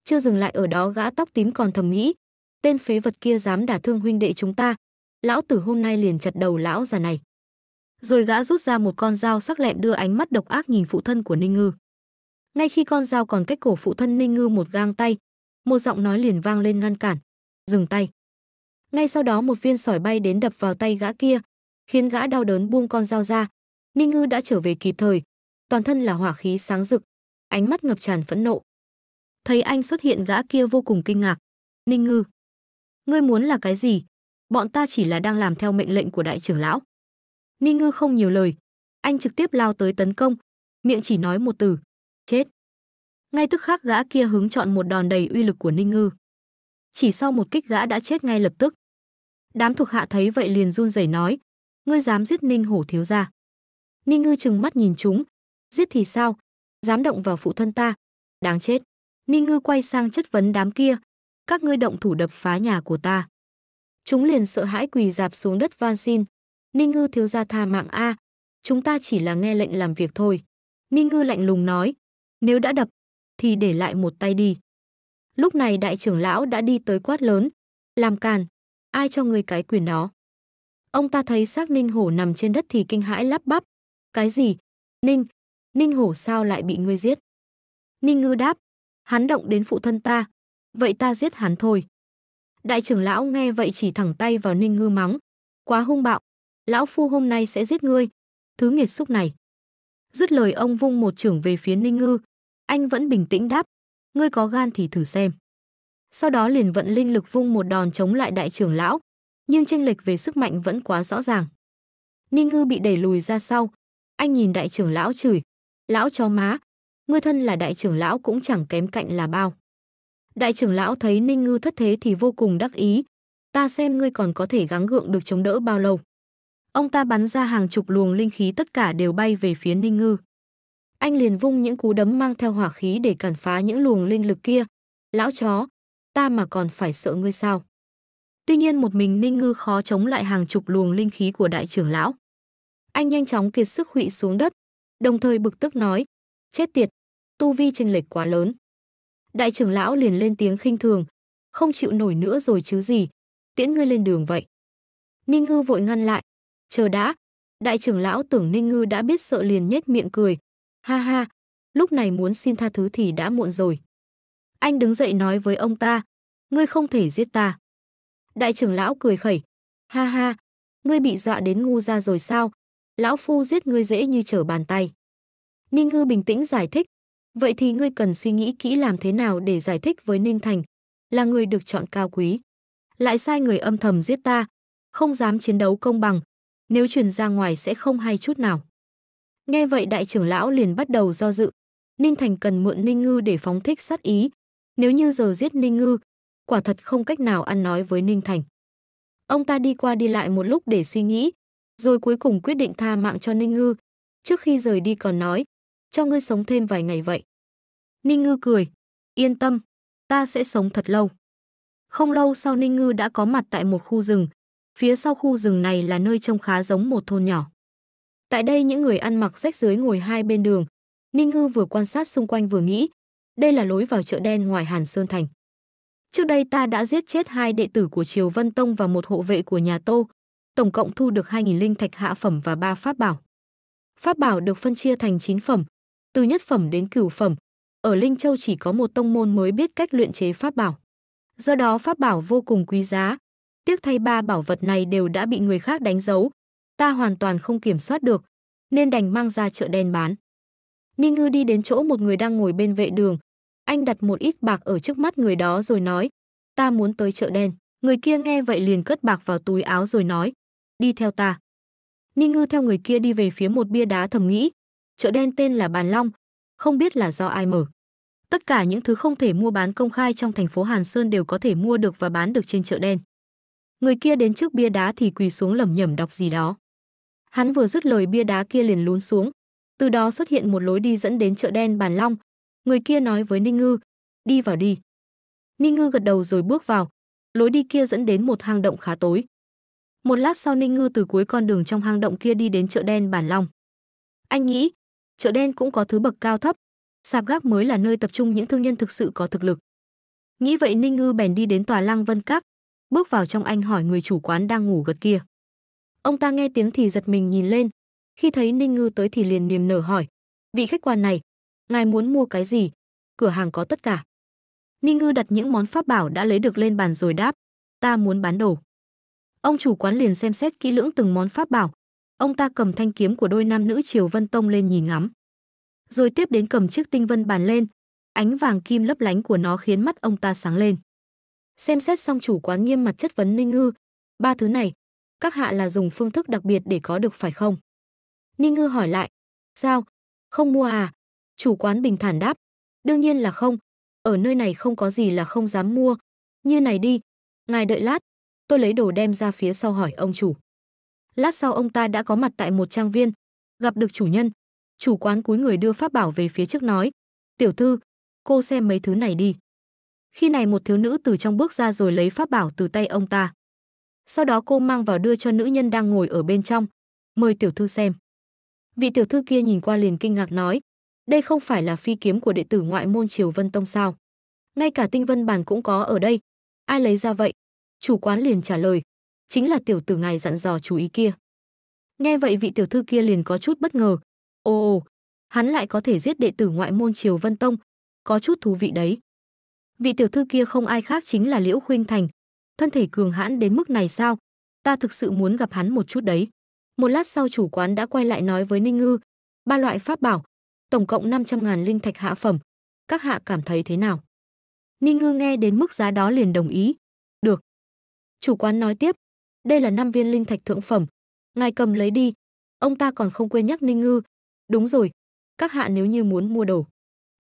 Chưa dừng lại ở đó gã tóc tím còn thầm nghĩ, tên phế vật kia dám đả thương huynh đệ chúng ta, lão tử hôm nay liền chặt đầu lão già này rồi gã rút ra một con dao sắc lẹm đưa ánh mắt độc ác nhìn phụ thân của ninh ngư ngay khi con dao còn cách cổ phụ thân ninh ngư một gang tay một giọng nói liền vang lên ngăn cản dừng tay ngay sau đó một viên sỏi bay đến đập vào tay gã kia khiến gã đau đớn buông con dao ra ninh ngư đã trở về kịp thời toàn thân là hỏa khí sáng rực ánh mắt ngập tràn phẫn nộ thấy anh xuất hiện gã kia vô cùng kinh ngạc ninh ngư ngươi muốn là cái gì bọn ta chỉ là đang làm theo mệnh lệnh của đại trưởng lão. Ninh Ngư không nhiều lời, anh trực tiếp lao tới tấn công, miệng chỉ nói một từ, chết. Ngay tức khắc gã kia hứng chọn một đòn đầy uy lực của Ninh Ngư. Chỉ sau một kích gã đã chết ngay lập tức. Đám thuộc hạ thấy vậy liền run rẩy nói, ngươi dám giết Ninh Hổ thiếu gia. Ninh Ngư trừng mắt nhìn chúng, giết thì sao, dám động vào phụ thân ta, đáng chết. Ninh Ngư quay sang chất vấn đám kia, các ngươi động thủ đập phá nhà của ta. Chúng liền sợ hãi quỳ dạp xuống đất van xin. Ninh Ngư thiếu gia tha mạng A. Chúng ta chỉ là nghe lệnh làm việc thôi. Ninh Ngư lạnh lùng nói. Nếu đã đập, thì để lại một tay đi. Lúc này đại trưởng lão đã đi tới quát lớn. Làm càn, ai cho người cái quyền đó? Ông ta thấy xác Ninh Hổ nằm trên đất thì kinh hãi lắp bắp. Cái gì? Ninh, Ninh Hổ sao lại bị ngươi giết? Ninh Ngư đáp, hắn động đến phụ thân ta, vậy ta giết hắn thôi. Đại trưởng lão nghe vậy chỉ thẳng tay vào Ninh Ngư mắng. Quá hung bạo, lão phu hôm nay sẽ giết ngươi. Thứ nghiệt xúc này. Dứt lời ông vung một trưởng về phía Ninh Ngư. Anh vẫn bình tĩnh đáp. Ngươi có gan thì thử xem. Sau đó liền vận linh lực vung một đòn chống lại đại trưởng lão. Nhưng chênh lệch về sức mạnh vẫn quá rõ ràng. Ninh Ngư bị đẩy lùi ra sau. Anh nhìn đại trưởng lão chửi. Lão cho má. Ngươi thân là đại trưởng lão cũng chẳng kém cạnh là bao. Đại trưởng lão thấy Ninh Ngư thất thế thì vô cùng đắc ý. Ta xem ngươi còn có thể gắng gượng được chống đỡ bao lâu. Ông ta bắn ra hàng chục luồng linh khí tất cả đều bay về phía Ninh Ngư. Anh liền vung những cú đấm mang theo hỏa khí để cản phá những luồng linh lực kia. Lão chó, ta mà còn phải sợ ngươi sao? Tuy nhiên một mình Ninh Ngư khó chống lại hàng chục luồng linh khí của đại trưởng lão. Anh nhanh chóng kiệt sức hụy xuống đất, đồng thời bực tức nói, chết tiệt, tu vi chênh lệch quá lớn. Đại trưởng lão liền lên tiếng khinh thường, không chịu nổi nữa rồi chứ gì, tiễn ngươi lên đường vậy. Ninh Ngư vội ngăn lại, chờ đã. Đại trưởng lão tưởng Ninh Ngư đã biết sợ liền nhếch miệng cười, ha ha, lúc này muốn xin tha thứ thì đã muộn rồi. Anh đứng dậy nói với ông ta, ngươi không thể giết ta. Đại trưởng lão cười khẩy, ha ha, ngươi bị dọa đến ngu ra rồi sao? Lão phu giết ngươi dễ như trở bàn tay. Ninh Ngư bình tĩnh giải thích, Vậy thì ngươi cần suy nghĩ kỹ làm thế nào để giải thích với Ninh Thành, là người được chọn cao quý. Lại sai người âm thầm giết ta, không dám chiến đấu công bằng, nếu truyền ra ngoài sẽ không hay chút nào. Nghe vậy đại trưởng lão liền bắt đầu do dự, Ninh Thành cần mượn Ninh Ngư để phóng thích sát ý, nếu như giờ giết Ninh Ngư, quả thật không cách nào ăn nói với Ninh Thành. Ông ta đi qua đi lại một lúc để suy nghĩ, rồi cuối cùng quyết định tha mạng cho Ninh Ngư. Trước khi rời đi còn nói, cho ngươi sống thêm vài ngày vậy. Ninh Ngư cười, yên tâm, ta sẽ sống thật lâu. Không lâu sau Ninh Ngư đã có mặt tại một khu rừng, phía sau khu rừng này là nơi trông khá giống một thôn nhỏ. Tại đây những người ăn mặc rách dưới ngồi hai bên đường, Ninh Ngư vừa quan sát xung quanh vừa nghĩ, đây là lối vào chợ đen ngoài Hàn Sơn Thành. Trước đây ta đã giết chết hai đệ tử của Triều Vân Tông và một hộ vệ của nhà Tô, tổng cộng thu được 2.000 linh thạch hạ phẩm và 3 pháp bảo. Pháp bảo được phân chia thành 9 phẩm, từ nhất phẩm đến cửu phẩm. Ở Linh Châu chỉ có một tông môn mới biết cách luyện chế pháp bảo. Do đó pháp bảo vô cùng quý giá. Tiếc thay ba bảo vật này đều đã bị người khác đánh dấu. Ta hoàn toàn không kiểm soát được, nên đành mang ra chợ đen bán. Ninh Ngư đi đến chỗ một người đang ngồi bên vệ đường. Anh đặt một ít bạc ở trước mắt người đó rồi nói, ta muốn tới chợ đen. Người kia nghe vậy liền cất bạc vào túi áo rồi nói, đi theo ta. Ninh Ngư theo người kia đi về phía một bia đá thầm nghĩ, chợ đen tên là Bàn Long, không biết là do ai mở. Tất cả những thứ không thể mua bán công khai trong thành phố Hàn Sơn đều có thể mua được và bán được trên chợ đen. Người kia đến trước bia đá thì quỳ xuống lẩm nhẩm đọc gì đó. Hắn vừa dứt lời bia đá kia liền lún xuống, từ đó xuất hiện một lối đi dẫn đến chợ đen Bàn Long. Người kia nói với Ninh Ngư, đi vào đi. Ninh Ngư gật đầu rồi bước vào, lối đi kia dẫn đến một hang động khá tối. Một lát sau Ninh Ngư từ cuối con đường trong hang động kia đi đến chợ đen Bản Long. Anh nghĩ, chợ đen cũng có thứ bậc cao thấp, sạp gác mới là nơi tập trung những thương nhân thực sự có thực lực. Nghĩ vậy Ninh Ngư bèn đi đến tòa Lăng Vân Các, bước vào trong anh hỏi người chủ quán đang ngủ gật kia. Ông ta nghe tiếng thì giật mình nhìn lên, khi thấy Ninh Ngư tới thì liền niềm nở hỏi, vị khách quan này, ngài muốn mua cái gì? Cửa hàng có tất cả. Ninh Ngư đặt những món pháp bảo đã lấy được lên bàn rồi đáp, ta muốn bán đồ. Ông chủ quán liền xem xét kỹ lưỡng từng món pháp bảo, Ông ta cầm thanh kiếm của đôi nam nữ Triều Vân Tông lên nhìn ngắm. Rồi tiếp đến cầm chiếc tinh vân bàn lên, ánh vàng kim lấp lánh của nó khiến mắt ông ta sáng lên. Xem xét xong chủ quán nghiêm mặt chất vấn Ninh Ngư, ba thứ này, các hạ là dùng phương thức đặc biệt để có được phải không? Ninh Ngư hỏi lại, sao? Không mua à? Chủ quán bình thản đáp, đương nhiên là không, ở nơi này không có gì là không dám mua, như này đi, ngài đợi lát, tôi lấy đồ đem ra phía sau hỏi ông chủ. Lát sau ông ta đã có mặt tại một trang viên, gặp được chủ nhân. Chủ quán cúi người đưa pháp bảo về phía trước nói, tiểu thư, cô xem mấy thứ này đi. Khi này một thiếu nữ từ trong bước ra rồi lấy pháp bảo từ tay ông ta. Sau đó cô mang vào đưa cho nữ nhân đang ngồi ở bên trong. Mời tiểu thư xem. Vị tiểu thư kia nhìn qua liền kinh ngạc nói, đây không phải là phi kiếm của đệ tử ngoại môn Triều Vân Tông sao? Ngay cả tinh vân bản cũng có ở đây. Ai lấy ra vậy? Chủ quán liền trả lời, chính là tiểu tử ngài dặn dò chú ý kia. Nghe vậy vị tiểu thư kia liền có chút bất ngờ. Ồ ồ, hắn lại có thể giết đệ tử ngoại môn Triều Vân Tông, có chút thú vị đấy. Vị tiểu thư kia không ai khác chính là Liễu Khuynh Thành, thân thể cường hãn đến mức này sao? Ta thực sự muốn gặp hắn một chút đấy. Một lát sau chủ quán đã quay lại nói với Ninh Ngư, ba loại pháp bảo, tổng cộng 500 ngàn linh thạch hạ phẩm, các hạ cảm thấy thế nào? Ninh Ngư nghe đến mức giá đó liền đồng ý. Được. Chủ quán nói tiếp, đây là năm viên linh thạch thượng phẩm ngài cầm lấy đi ông ta còn không quên nhắc ninh ngư đúng rồi các hạ nếu như muốn mua đồ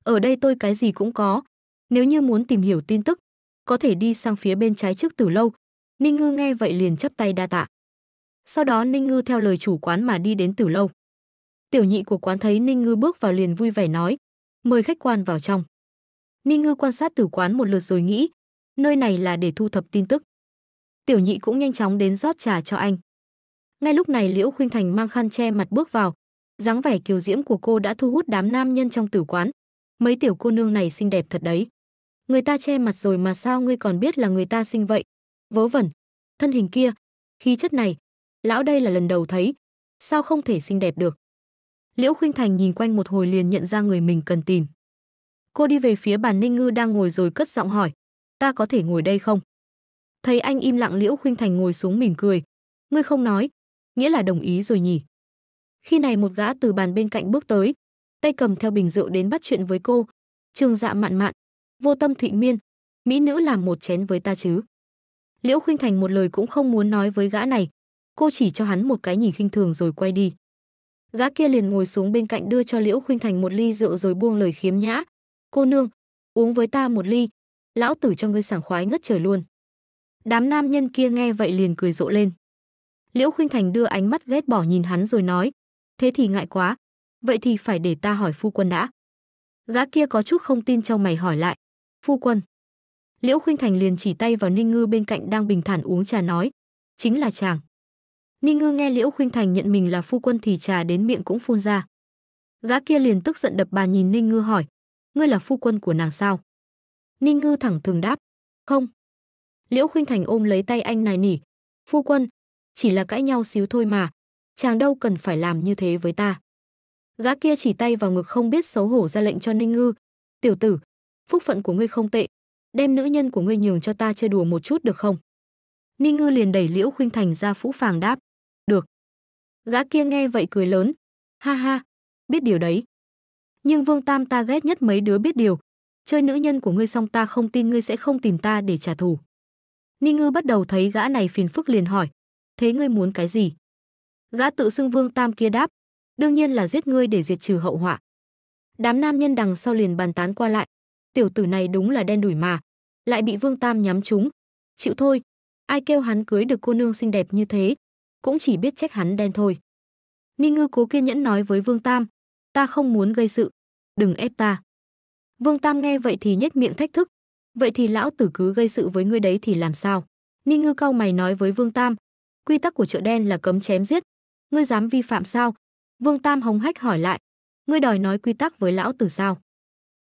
ở đây tôi cái gì cũng có nếu như muốn tìm hiểu tin tức có thể đi sang phía bên trái trước từ lâu ninh ngư nghe vậy liền chắp tay đa tạ sau đó ninh ngư theo lời chủ quán mà đi đến từ lâu tiểu nhị của quán thấy ninh ngư bước vào liền vui vẻ nói mời khách quan vào trong ninh ngư quan sát tử quán một lượt rồi nghĩ nơi này là để thu thập tin tức Tiểu nhị cũng nhanh chóng đến rót trà cho anh. Ngay lúc này Liễu Khuynh Thành mang khăn che mặt bước vào. dáng vẻ kiều diễm của cô đã thu hút đám nam nhân trong tử quán. Mấy tiểu cô nương này xinh đẹp thật đấy. Người ta che mặt rồi mà sao ngươi còn biết là người ta xinh vậy? Vớ vẩn, thân hình kia, khí chất này, lão đây là lần đầu thấy, sao không thể xinh đẹp được? Liễu Khuynh Thành nhìn quanh một hồi liền nhận ra người mình cần tìm. Cô đi về phía bàn Ninh Ngư đang ngồi rồi cất giọng hỏi, "Ta có thể ngồi đây không?" Thấy anh im lặng Liễu Khuynh Thành ngồi xuống mỉm cười. Ngươi không nói, nghĩa là đồng ý rồi nhỉ? Khi này một gã từ bàn bên cạnh bước tới, tay cầm theo bình rượu đến bắt chuyện với cô. Trường dạ mạn mạn, vô tâm thụy miên, mỹ nữ làm một chén với ta chứ. Liễu Khuynh Thành một lời cũng không muốn nói với gã này, cô chỉ cho hắn một cái nhìn khinh thường rồi quay đi. Gã kia liền ngồi xuống bên cạnh đưa cho Liễu Khuynh Thành một ly rượu rồi buông lời khiếm nhã. Cô nương, uống với ta một ly, lão tử cho ngươi sảng khoái ngất trời luôn. Đám nam nhân kia nghe vậy liền cười rộ lên. Liễu Khuynh Thành đưa ánh mắt ghét bỏ nhìn hắn rồi nói, thế thì ngại quá, vậy thì phải để ta hỏi phu quân đã. Gã kia có chút không tin trong mày hỏi lại, phu quân. Liễu Khuynh Thành liền chỉ tay vào Ninh Ngư bên cạnh đang bình thản uống trà nói, chính là chàng. Ninh Ngư nghe Liễu Khuynh Thành nhận mình là phu quân thì trà đến miệng cũng phun ra. Gã kia liền tức giận đập bàn nhìn Ninh Ngư hỏi, ngươi là phu quân của nàng sao? Ninh Ngư thẳng thường đáp, không, Liễu Khuynh Thành ôm lấy tay anh này nỉ. Phu quân, chỉ là cãi nhau xíu thôi mà. Chàng đâu cần phải làm như thế với ta. Gã kia chỉ tay vào ngực không biết xấu hổ ra lệnh cho Ninh Ngư. Tiểu tử, phúc phận của ngươi không tệ. Đem nữ nhân của ngươi nhường cho ta chơi đùa một chút được không? Ninh Ngư liền đẩy Liễu Khuynh Thành ra phũ phàng đáp. Được. Gã kia nghe vậy cười lớn. Ha ha, biết điều đấy. Nhưng Vương Tam ta ghét nhất mấy đứa biết điều. Chơi nữ nhân của ngươi xong ta không tin ngươi sẽ không tìm ta để trả thù. Ninh Ngư bắt đầu thấy gã này phiền phức liền hỏi, thế ngươi muốn cái gì? Gã tự xưng Vương Tam kia đáp, đương nhiên là giết ngươi để diệt trừ hậu họa. Đám nam nhân đằng sau liền bàn tán qua lại, tiểu tử này đúng là đen đủi mà, lại bị Vương Tam nhắm trúng. Chịu thôi, ai kêu hắn cưới được cô nương xinh đẹp như thế, cũng chỉ biết trách hắn đen thôi. Ninh Ngư cố kiên nhẫn nói với Vương Tam, ta không muốn gây sự, đừng ép ta. Vương Tam nghe vậy thì nhếch miệng thách thức, vậy thì lão tử cứ gây sự với ngươi đấy thì làm sao? Ninh Ngư cau mày nói với Vương Tam, quy tắc của chợ đen là cấm chém giết, ngươi dám vi phạm sao? Vương Tam hống hách hỏi lại, ngươi đòi nói quy tắc với lão tử sao?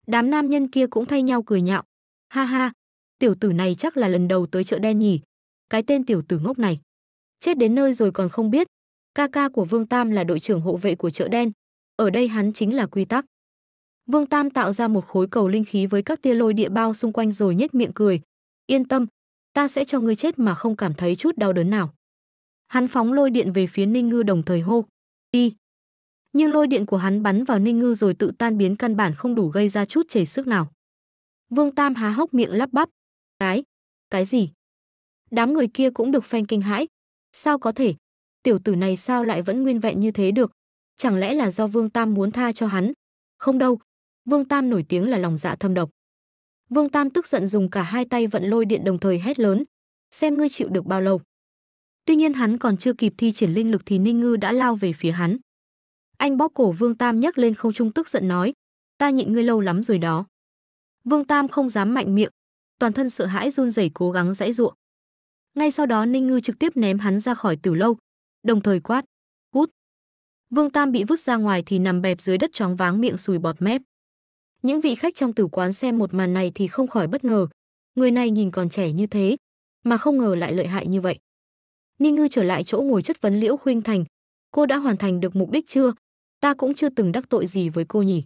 Đám nam nhân kia cũng thay nhau cười nhạo, ha ha, tiểu tử này chắc là lần đầu tới chợ đen nhỉ, cái tên tiểu tử ngốc này. Chết đến nơi rồi còn không biết, ca ca của Vương Tam là đội trưởng hộ vệ của chợ đen, ở đây hắn chính là quy tắc. Vương Tam tạo ra một khối cầu linh khí với các tia lôi địa bao xung quanh rồi nhếch miệng cười. Yên tâm, ta sẽ cho ngươi chết mà không cảm thấy chút đau đớn nào. Hắn phóng lôi điện về phía Ninh Ngư đồng thời hô. Đi. Nhưng lôi điện của hắn bắn vào Ninh Ngư rồi tự tan biến căn bản không đủ gây ra chút chảy sức nào. Vương Tam há hốc miệng lắp bắp. Cái? Cái gì? Đám người kia cũng được phen kinh hãi. Sao có thể? Tiểu tử này sao lại vẫn nguyên vẹn như thế được? Chẳng lẽ là do Vương Tam muốn tha cho hắn? Không đâu, Vương Tam nổi tiếng là lòng dạ thâm độc. Vương Tam tức giận dùng cả hai tay vận lôi điện đồng thời hét lớn, xem ngươi chịu được bao lâu. Tuy nhiên hắn còn chưa kịp thi triển linh lực thì Ninh Ngư đã lao về phía hắn. Anh bóp cổ Vương Tam nhấc lên không trung tức giận nói, ta nhịn ngươi lâu lắm rồi đó. Vương Tam không dám mạnh miệng, toàn thân sợ hãi run rẩy cố gắng giãy giụa. Ngay sau đó Ninh Ngư trực tiếp ném hắn ra khỏi tử lâu, đồng thời quát, "Cút." Vương Tam bị vứt ra ngoài thì nằm bẹp dưới đất choáng váng miệng sùi bọt mép. Những vị khách trong tử quán xem một màn này thì không khỏi bất ngờ. Người này nhìn còn trẻ như thế, mà không ngờ lại lợi hại như vậy. Ninh Ngư trở lại chỗ ngồi chất vấn Liễu Khuynh Thành. Cô đã hoàn thành được mục đích chưa? Ta cũng chưa từng đắc tội gì với cô nhỉ?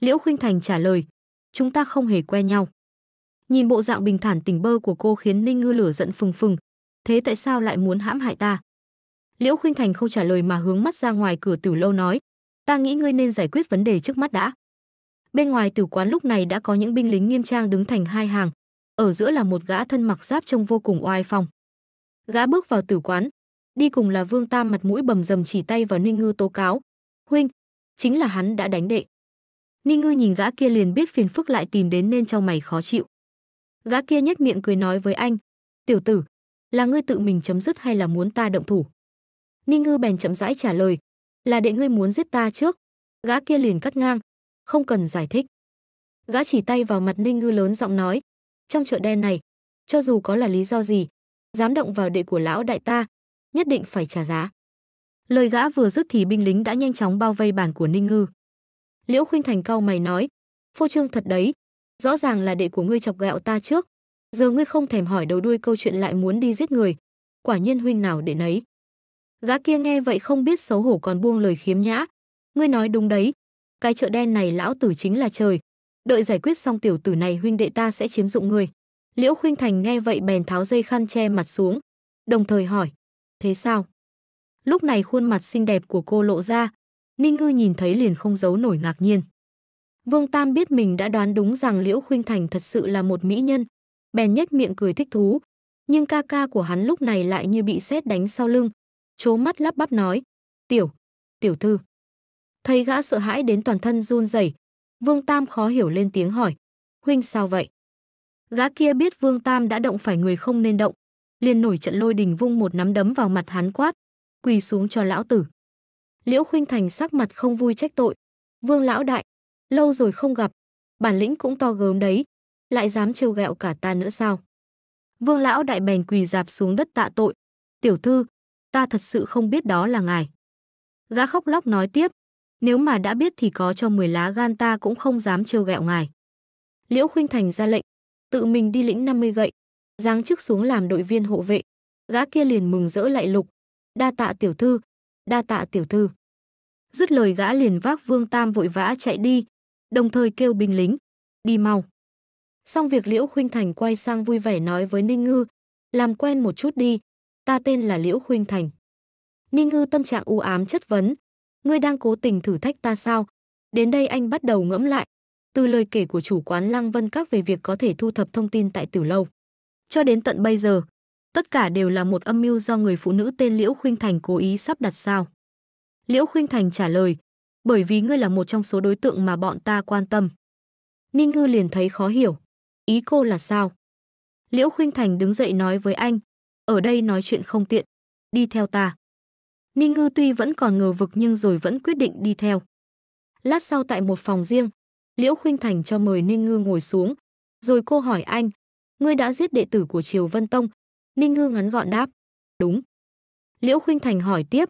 Liễu Khuynh Thành trả lời, chúng ta không hề quen nhau. Nhìn bộ dạng bình thản tỉnh bơ của cô khiến Ninh Ngư lửa giận phừng phừng. Thế tại sao lại muốn hãm hại ta? Liễu Khuynh Thành không trả lời mà hướng mắt ra ngoài cửa tử lâu nói, ta nghĩ ngươi nên giải quyết vấn đề trước mắt đã. Bên ngoài tử quán lúc này đã có những binh lính nghiêm trang đứng thành hai hàng, ở giữa là một gã thân mặc giáp trông vô cùng oai phong. Gã bước vào tử quán, đi cùng là Vương Tam mặt mũi bầm dầm chỉ tay vào Ninh Ngư tố cáo, "Huynh, chính là hắn đã đánh đệ." Ninh Ngư nhìn gã kia liền biết phiền phức lại tìm đến nên trong mày khó chịu. Gã kia nhếch miệng cười nói với anh, "Tiểu tử, là ngươi tự mình chấm dứt hay là muốn ta động thủ?" Ninh Ngư bèn chậm rãi trả lời, "Là đệ ngươi muốn giết ta trước." Gã kia liền cắt ngang, không cần giải thích. Gã chỉ tay vào mặt Ninh Ngư lớn giọng nói, trong chợ đen này, cho dù có là lý do gì, dám động vào đệ của lão đại ta, nhất định phải trả giá. Lời gã vừa dứt thì binh lính đã nhanh chóng bao vây bàn của Ninh Ngư. Liễu Khuynh Thành cau mày nói, phô trương thật đấy, rõ ràng là đệ của ngươi chọc gẹo ta trước, giờ ngươi không thèm hỏi đầu đuôi câu chuyện lại muốn đi giết người, quả nhiên huynh nào để nấy. Gã kia nghe vậy không biết xấu hổ còn buông lời khiếm nhã, ngươi nói đúng đấy, cái chợ đen này lão tử chính là trời. Đợi giải quyết xong tiểu tử này huynh đệ ta sẽ chiếm dụng ngươi Liễu Khuynh Thành nghe vậy bèn tháo dây khăn che mặt xuống, đồng thời hỏi, thế sao? Lúc này khuôn mặt xinh đẹp của cô lộ ra, Ninh Ngư nhìn thấy liền không giấu nổi ngạc nhiên. Vương Tam biết mình đã đoán đúng rằng Liễu Khuynh Thành thật sự là một mỹ nhân, bèn nhếch miệng cười thích thú, nhưng ca ca của hắn lúc này lại như bị sét đánh sau lưng, chố mắt lắp bắp nói, "Tiểu, tiểu thư." thấy gã sợ hãi đến toàn thân run rẩy. Vương Tam khó hiểu lên tiếng hỏi, huynh sao vậy? Gã kia biết Vương Tam đã động phải người không nên động, liền nổi trận lôi đình vung một nắm đấm vào mặt hắn quát, quỳ xuống cho lão tử. Liễu Khuynh Thành sắc mặt không vui trách tội, "Vương lão đại, lâu rồi không gặp, bản lĩnh cũng to gớm đấy, lại dám trêu ghẹo cả ta nữa sao?" Vương lão đại bèn quỳ dạp xuống đất tạ tội, "Tiểu thư, ta thật sự không biết đó là ngài." Gã khóc lóc nói tiếp, nếu mà đã biết thì có cho 10 lá gan ta cũng không dám trêu ghẹo ngài. Liễu Khuynh Thành ra lệnh, tự mình đi lĩnh 50 gậy, giáng chức xuống làm đội viên hộ vệ. Gã kia liền mừng rỡ lại lục, đa tạ tiểu thư, đa tạ tiểu thư. Dứt lời gã liền vác Vương Tam vội vã chạy đi, đồng thời kêu binh lính, đi mau. Xong việc Liễu Khuynh Thành quay sang vui vẻ nói với Ninh Ngư, làm quen một chút đi, ta tên là Liễu Khuynh Thành. Ninh Ngư tâm trạng u ám chất vấn, ngươi đang cố tình thử thách ta sao? Đến đây anh bắt đầu ngẫm lại. Từ lời kể của chủ quán Lăng Vân Các về việc có thể thu thập thông tin tại Tử lâu. Cho đến tận bây giờ, tất cả đều là một âm mưu do người phụ nữ tên Liễu Khuynh Thành cố ý sắp đặt sao? Liễu Khuynh Thành trả lời, bởi vì ngươi là một trong số đối tượng mà bọn ta quan tâm. Ninh Ngư liền thấy khó hiểu, ý cô là sao? Liễu Khuynh Thành đứng dậy nói với anh, ở đây nói chuyện không tiện, đi theo ta. Ninh Ngư tuy vẫn còn ngờ vực nhưng rồi vẫn quyết định đi theo. Lát sau tại một phòng riêng, Liễu Khuynh Thành cho mời Ninh Ngư ngồi xuống, rồi cô hỏi anh, ngươi đã giết đệ tử của Triều Vân Tông. Ninh Ngư ngắn gọn đáp, đúng. Liễu Khuynh Thành hỏi tiếp,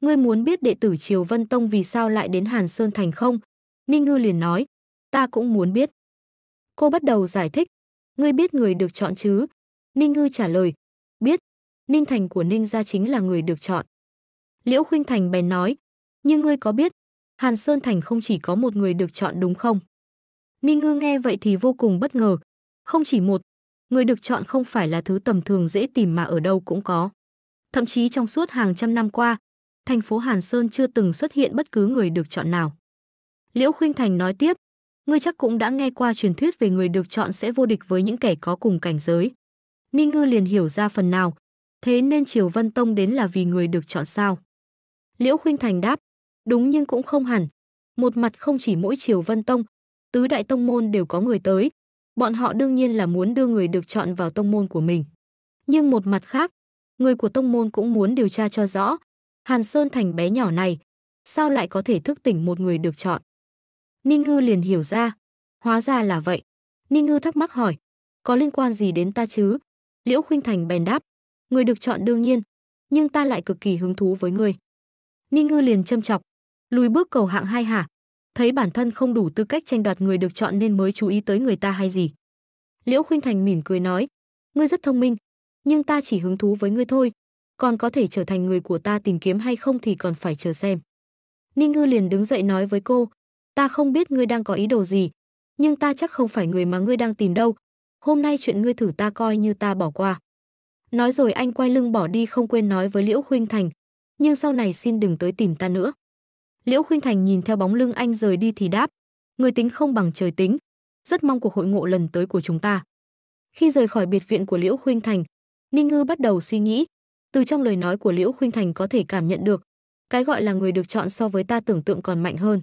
ngươi muốn biết đệ tử Triều Vân Tông vì sao lại đến Hàn Sơn Thành không? Ninh Ngư liền nói, ta cũng muốn biết. Cô bắt đầu giải thích, ngươi biết người được chọn chứ? Ninh Ngư trả lời, biết, Ninh Thành của Ninh gia chính là người được chọn. Liễu Khuynh Thành bèn nói, nhưng ngươi có biết, Hàn Sơn Thành không chỉ có một người được chọn đúng không? Ninh Ngư nghe vậy thì vô cùng bất ngờ, không chỉ một, người được chọn không phải là thứ tầm thường dễ tìm mà ở đâu cũng có. Thậm chí trong suốt hàng trăm năm qua, thành phố Hàn Sơn chưa từng xuất hiện bất cứ người được chọn nào. Liễu Khuynh Thành nói tiếp, ngươi chắc cũng đã nghe qua truyền thuyết về người được chọn sẽ vô địch với những kẻ có cùng cảnh giới. Ninh Ngư liền hiểu ra phần nào, thế nên Triều Vân Tông đến là vì người được chọn sao? Liễu Khuynh Thành đáp, đúng nhưng cũng không hẳn. Một mặt không chỉ mỗi Triều Vân Tông, tứ đại tông môn đều có người tới. Bọn họ đương nhiên là muốn đưa người được chọn vào tông môn của mình. Nhưng một mặt khác, người của tông môn cũng muốn điều tra cho rõ. Hàn Sơn Thành bé nhỏ này, sao lại có thể thức tỉnh một người được chọn? Ninh Ngư liền hiểu ra, hóa ra là vậy. Ninh Ngư thắc mắc hỏi, có liên quan gì đến ta chứ? Liễu Khuynh Thành bèn đáp, người được chọn đương nhiên, nhưng ta lại cực kỳ hứng thú với người. Ninh Ngư liền châm chọc, lùi bước cầu hạng hai hả? Thấy bản thân không đủ tư cách tranh đoạt người được chọn nên mới chú ý tới người ta hay gì? Liễu Khuynh Thành mỉm cười nói, ngươi rất thông minh, nhưng ta chỉ hứng thú với ngươi thôi, còn có thể trở thành người của ta tìm kiếm hay không thì còn phải chờ xem. Ninh Ngư liền đứng dậy nói với cô, ta không biết ngươi đang có ý đồ gì, nhưng ta chắc không phải người mà ngươi đang tìm đâu. Hôm nay chuyện ngươi thử ta coi như ta bỏ qua. Nói rồi anh quay lưng bỏ đi không quên nói với Liễu Khuynh Thành, nhưng sau này xin đừng tới tìm ta nữa. Liễu Khuynh Thành nhìn theo bóng lưng anh rời đi thì đáp, người tính không bằng trời tính, rất mong cuộc hội ngộ lần tới của chúng ta. Khi rời khỏi biệt viện của Liễu Khuynh Thành, Ninh Ngư bắt đầu suy nghĩ, từ trong lời nói của Liễu Khuynh Thành có thể cảm nhận được, cái gọi là người được chọn so với ta tưởng tượng còn mạnh hơn.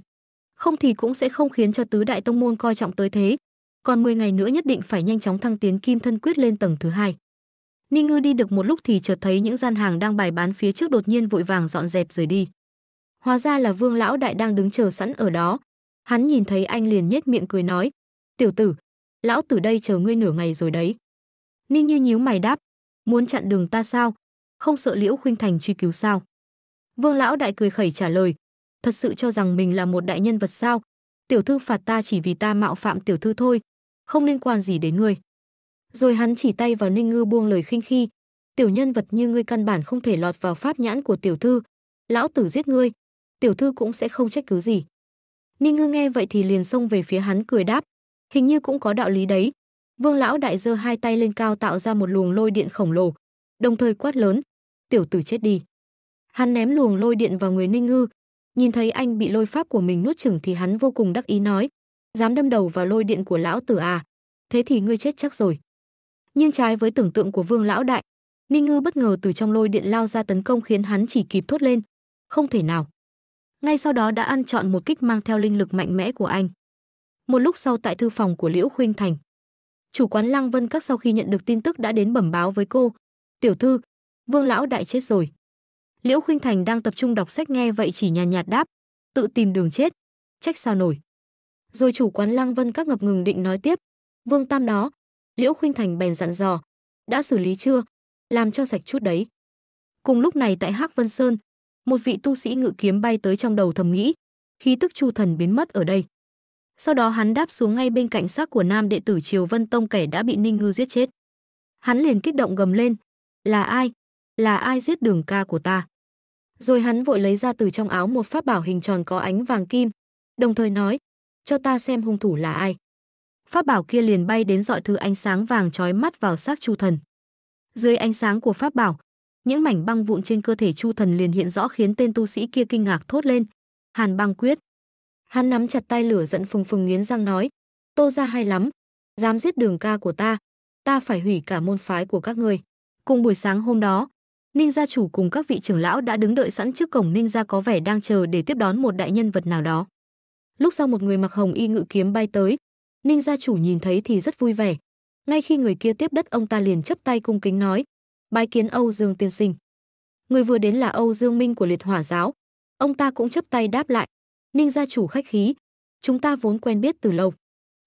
Không thì cũng sẽ không khiến cho tứ đại tông môn coi trọng tới thế, còn 10 ngày nữa nhất định phải nhanh chóng thăng tiến kim thân quyết lên tầng thứ hai. Ninh Ngư đi được một lúc thì chợt thấy những gian hàng đang bày bán phía trước đột nhiên vội vàng dọn dẹp rời đi. Hóa ra là Vương lão đại đang đứng chờ sẵn ở đó. Hắn nhìn thấy anh liền nhếch miệng cười nói: "Tiểu tử, lão tử đây chờ ngươi nửa ngày rồi đấy." Ninh Như nhíu mày đáp: "Muốn chặn đường ta sao? Không sợ Liễu Khuynh Thành truy cứu sao?" Vương lão đại cười khẩy trả lời: "Thật sự cho rằng mình là một đại nhân vật sao? Tiểu thư phạt ta chỉ vì ta mạo phạm tiểu thư thôi, không liên quan gì đến ngươi." Rồi hắn chỉ tay vào Ninh Ngư buông lời khinh khi, "Tiểu nhân vật như ngươi căn bản không thể lọt vào pháp nhãn của tiểu thư, lão tử giết ngươi, tiểu thư cũng sẽ không trách cứ gì." Ninh Ngư nghe vậy thì liền xông về phía hắn cười đáp, "Hình như cũng có đạo lý đấy." Vương lão đại giơ hai tay lên cao tạo ra một luồng lôi điện khổng lồ, đồng thời quát lớn, "Tiểu tử chết đi." Hắn ném luồng lôi điện vào người Ninh Ngư, nhìn thấy anh bị lôi pháp của mình nuốt chửng thì hắn vô cùng đắc ý nói, dám đâm đầu vào lôi điện của lão tử à, thế thì ngươi chết chắc rồi nhưng trái với tưởng tượng của Vương lão đại, Ninh Ngư bất ngờ từ trong lôi điện lao ra tấn công khiến hắn chỉ kịp thốt lên, không thể nào. Ngay sau đó đã ăn chọn một kích mang theo linh lực mạnh mẽ của anh. Một lúc sau tại thư phòng của Liễu Khuynh Thành, chủ quán Lăng Vân các sau khi nhận được tin tức đã đến bẩm báo với cô, "Tiểu thư, Vương lão đại chết rồi." Liễu Khuynh Thành đang tập trung đọc sách nghe vậy chỉ nhàn nhạt, nhạt đáp, "Tự tìm đường chết, trách sao nổi." Rồi chủ quán Lăng Vân các ngập ngừng định nói tiếp, "Vương Tam đó, Liễu Khuynh Thành bèn dặn dò, đã xử lý chưa, làm cho sạch chút đấy. Cùng lúc này tại Hắc Vân Sơn, một vị tu sĩ ngự kiếm bay tới trong đầu thầm nghĩ, khí tức Chu Thần biến mất ở đây. Sau đó hắn đáp xuống ngay bên cạnh xác của nam đệ tử Triều Vân Tông kẻ đã bị Ninh Ngư giết chết. Hắn liền kích động gầm lên, là ai, là ai giết đường ca của ta. Rồi hắn vội lấy ra từ trong áo một pháp bảo hình tròn có ánh vàng kim, đồng thời nói, cho ta xem hung thủ là ai pháp bảo kia liền bay đến dọi thứ ánh sáng vàng chói mắt vào xác Chu Thần. Dưới ánh sáng của pháp bảo, những mảnh băng vụn trên cơ thể Chu Thần liền hiện rõ khiến tên tu sĩ kia kinh ngạc thốt lên, "Hàn Băng Quyết!" Hắn nắm chặt tay lửa giận phừng phừng nghiến răng nói, "Tô ra hay lắm, dám giết đường ca của ta, ta phải hủy cả môn phái của các ngươi." Cùng buổi sáng hôm đó, Ninh gia chủ cùng các vị trưởng lão đã đứng đợi sẵn trước cổng Ninh gia có vẻ đang chờ để tiếp đón một đại nhân vật nào đó. Lúc sau một người mặc hồng y ngự kiếm bay tới, Ninh gia chủ nhìn thấy thì rất vui vẻ. Ngay khi người kia tiếp đất ông ta liền chấp tay cung kính nói, bái kiến Âu Dương tiên sinh. Người vừa đến là Âu Dương Minh của liệt hỏa giáo. Ông ta cũng chấp tay đáp lại. Ninh gia chủ khách khí. Chúng ta vốn quen biết từ lâu.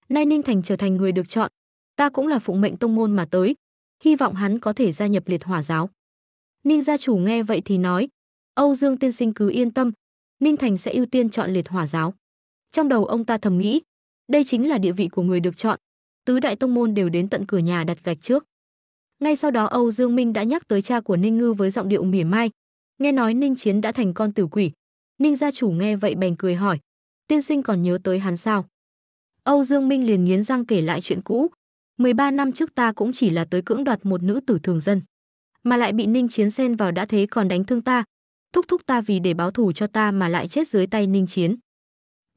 Nay Ninh Thành trở thành người được chọn. Ta cũng là phụng mệnh tông môn mà tới. Hy vọng hắn có thể gia nhập liệt hỏa giáo. Ninh gia chủ nghe vậy thì nói. Âu Dương tiên sinh cứ yên tâm. Ninh Thành sẽ ưu tiên chọn liệt hỏa giáo. Trong đầu ông ta thầm nghĩ, đây chính là địa vị của người được chọn. Tứ đại tông môn đều đến tận cửa nhà đặt gạch trước. Ngay sau đó Âu Dương Minh đã nhắc tới cha của Ninh Ngư với giọng điệu mỉa mai. Nghe nói Ninh Chiến đã thành con tử quỷ. Ninh gia chủ nghe vậy bèn cười hỏi. Tiên sinh còn nhớ tới hắn sao? Âu Dương Minh liền nghiến răng kể lại chuyện cũ. 13 năm trước ta cũng chỉ là tới cưỡng đoạt một nữ tử thường dân. Mà lại bị Ninh Chiến xen vào đã thế còn đánh thương ta. Thúc thúc ta vì để báo thù cho ta mà lại chết dưới tay Ninh Chiến.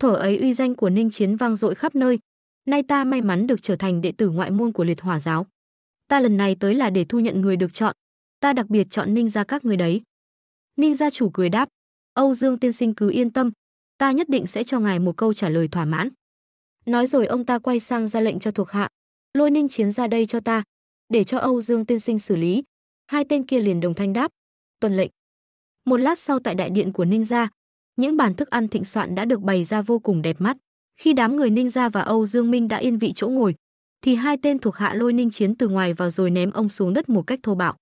Thở ấy uy danh của Ninh Chiến vang dội khắp nơi. Nay ta may mắn được trở thành đệ tử ngoại môn của Liệt Hỏa giáo. Ta lần này tới là để thu nhận người được chọn. Ta đặc biệt chọn Ninh gia các người đấy. Ninh gia chủ cười đáp, Âu Dương tiên sinh cứ yên tâm, ta nhất định sẽ cho ngài một câu trả lời thỏa mãn. Nói rồi ông ta quay sang ra lệnh cho thuộc hạ, lôi Ninh Chiến ra đây cho ta, để cho Âu Dương tiên sinh xử lý. Hai tên kia liền đồng thanh đáp, tuân lệnh. Một lát sau tại đại điện của Ninh gia, những bàn thức ăn thịnh soạn đã được bày ra vô cùng đẹp mắt. Khi đám người Ninh Gia và Âu Dương Minh đã yên vị chỗ ngồi, thì hai tên thuộc hạ lôi Ninh Chiến từ ngoài vào rồi ném ông xuống đất một cách thô bạo.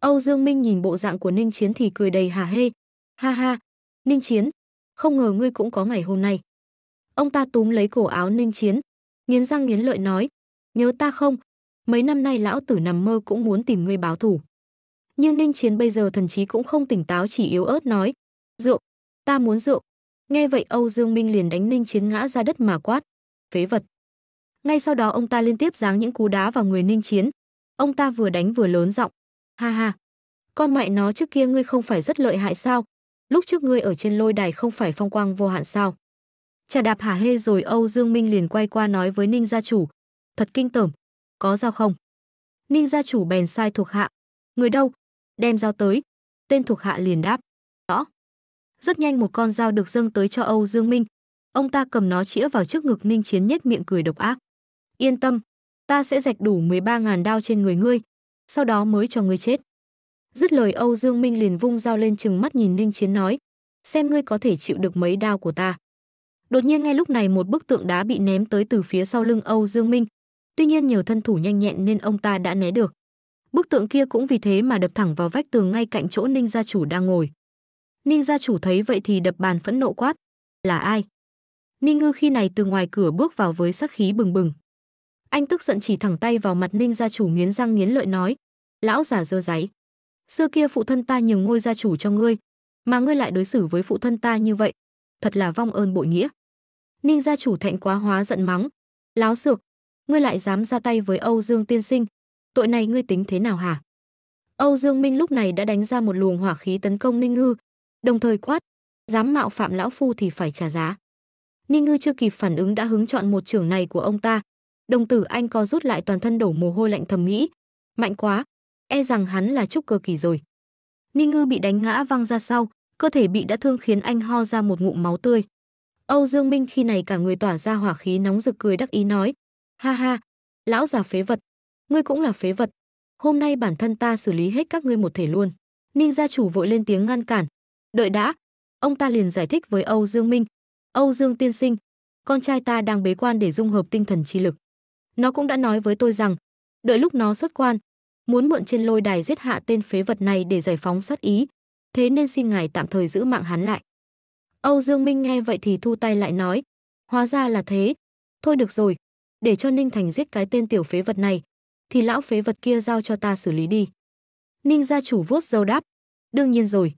Âu Dương Minh nhìn bộ dạng của Ninh Chiến thì cười đầy hà hê. Ha ha, Ninh Chiến, không ngờ ngươi cũng có ngày hôm nay. Ông ta túm lấy cổ áo Ninh Chiến, nghiến răng nghiến lợi nói, nhớ ta không, mấy năm nay lão tử nằm mơ cũng muốn tìm ngươi báo thủ. Nhưng Ninh Chiến bây giờ thần chí cũng không tỉnh táo chỉ yếu ớt nói, rượu, Ta muốn rượu. Nghe vậy Âu Dương Minh liền đánh Ninh Chiến ngã ra đất mà quát. Phế vật. Ngay sau đó ông ta liên tiếp giáng những cú đá vào người Ninh Chiến. Ông ta vừa đánh vừa lớn giọng. Ha ha. Con mẹ nó trước kia ngươi không phải rất lợi hại sao? Lúc trước ngươi ở trên lôi đài không phải phong quang vô hạn sao? Chà đạp hả hê rồi Âu Dương Minh liền quay qua nói với Ninh gia chủ. Thật kinh tởm. Có dao không? Ninh gia chủ bèn sai thuộc hạ. Người đâu? Đem dao tới. Tên thuộc hạ liền đáp. Rất nhanh một con dao được dâng tới cho Âu Dương Minh. Ông ta cầm nó chĩa vào trước ngực Ninh Chiến nhếch miệng cười độc ác. Yên tâm, ta sẽ rạch đủ 13.000 đao trên người ngươi, sau đó mới cho ngươi chết. Dứt lời Âu Dương Minh liền vung dao lên chừng mắt nhìn Ninh Chiến nói, xem ngươi có thể chịu được mấy đao của ta. Đột nhiên ngay lúc này một bức tượng đá bị ném tới từ phía sau lưng Âu Dương Minh. Tuy nhiên nhờ thân thủ nhanh nhẹn nên ông ta đã né được. Bức tượng kia cũng vì thế mà đập thẳng vào vách tường ngay cạnh chỗ Ninh gia chủ đang ngồi. Ninh gia chủ thấy vậy thì đập bàn phẫn nộ quát. Là ai? Ninh ngư khi này từ ngoài cửa bước vào với sắc khí bừng bừng. Anh tức giận chỉ thẳng tay vào mặt Ninh gia chủ nghiến răng nghiến lợi nói. Lão giả dơ giấy. Xưa kia phụ thân ta nhường ngôi gia chủ cho ngươi, mà ngươi lại đối xử với phụ thân ta như vậy. Thật là vong ơn bội nghĩa. Ninh gia chủ thẹn quá hóa giận mắng. Láo sược, ngươi lại dám ra tay với Âu Dương tiên sinh. Tội này ngươi tính thế nào hả? Âu Dương Minh lúc này đã đánh ra một luồng hỏa khí tấn công Ninh Ngư, đồng thời quát, dám mạo phạm lão phu thì phải trả giá. Ninh Ngư chưa kịp phản ứng đã hứng chọn một trưởng này của ông ta. Đồng tử anh co rút lại toàn thân đổ mồ hôi lạnh thầm nghĩ, mạnh quá, e rằng hắn là trúc cơ kỳ rồi. Ninh Ngư bị đánh ngã văng ra sau, cơ thể bị đã thương khiến anh ho ra một ngụm máu tươi. Âu Dương Minh khi này cả người tỏa ra hỏa khí nóng rực cười đắc ý nói, ha ha, lão già phế vật, ngươi cũng là phế vật, hôm nay bản thân ta xử lý hết các ngươi một thể luôn. Ninh gia chủ vội lên tiếng ngăn cản, đợi đã ông ta liền giải thích với âu dương minh âu dương tiên sinh con trai ta đang bế quan để dung hợp tinh thần chi lực nó cũng đã nói với tôi rằng đợi lúc nó xuất quan muốn mượn trên lôi đài giết hạ tên phế vật này để giải phóng sát ý thế nên xin ngài tạm thời giữ mạng hắn lại âu dương minh nghe vậy thì thu tay lại nói hóa ra là thế thôi được rồi để cho ninh thành giết cái tên tiểu phế vật này thì lão phế vật kia giao cho ta xử lý đi ninh gia chủ vuốt dâu đáp đương nhiên rồi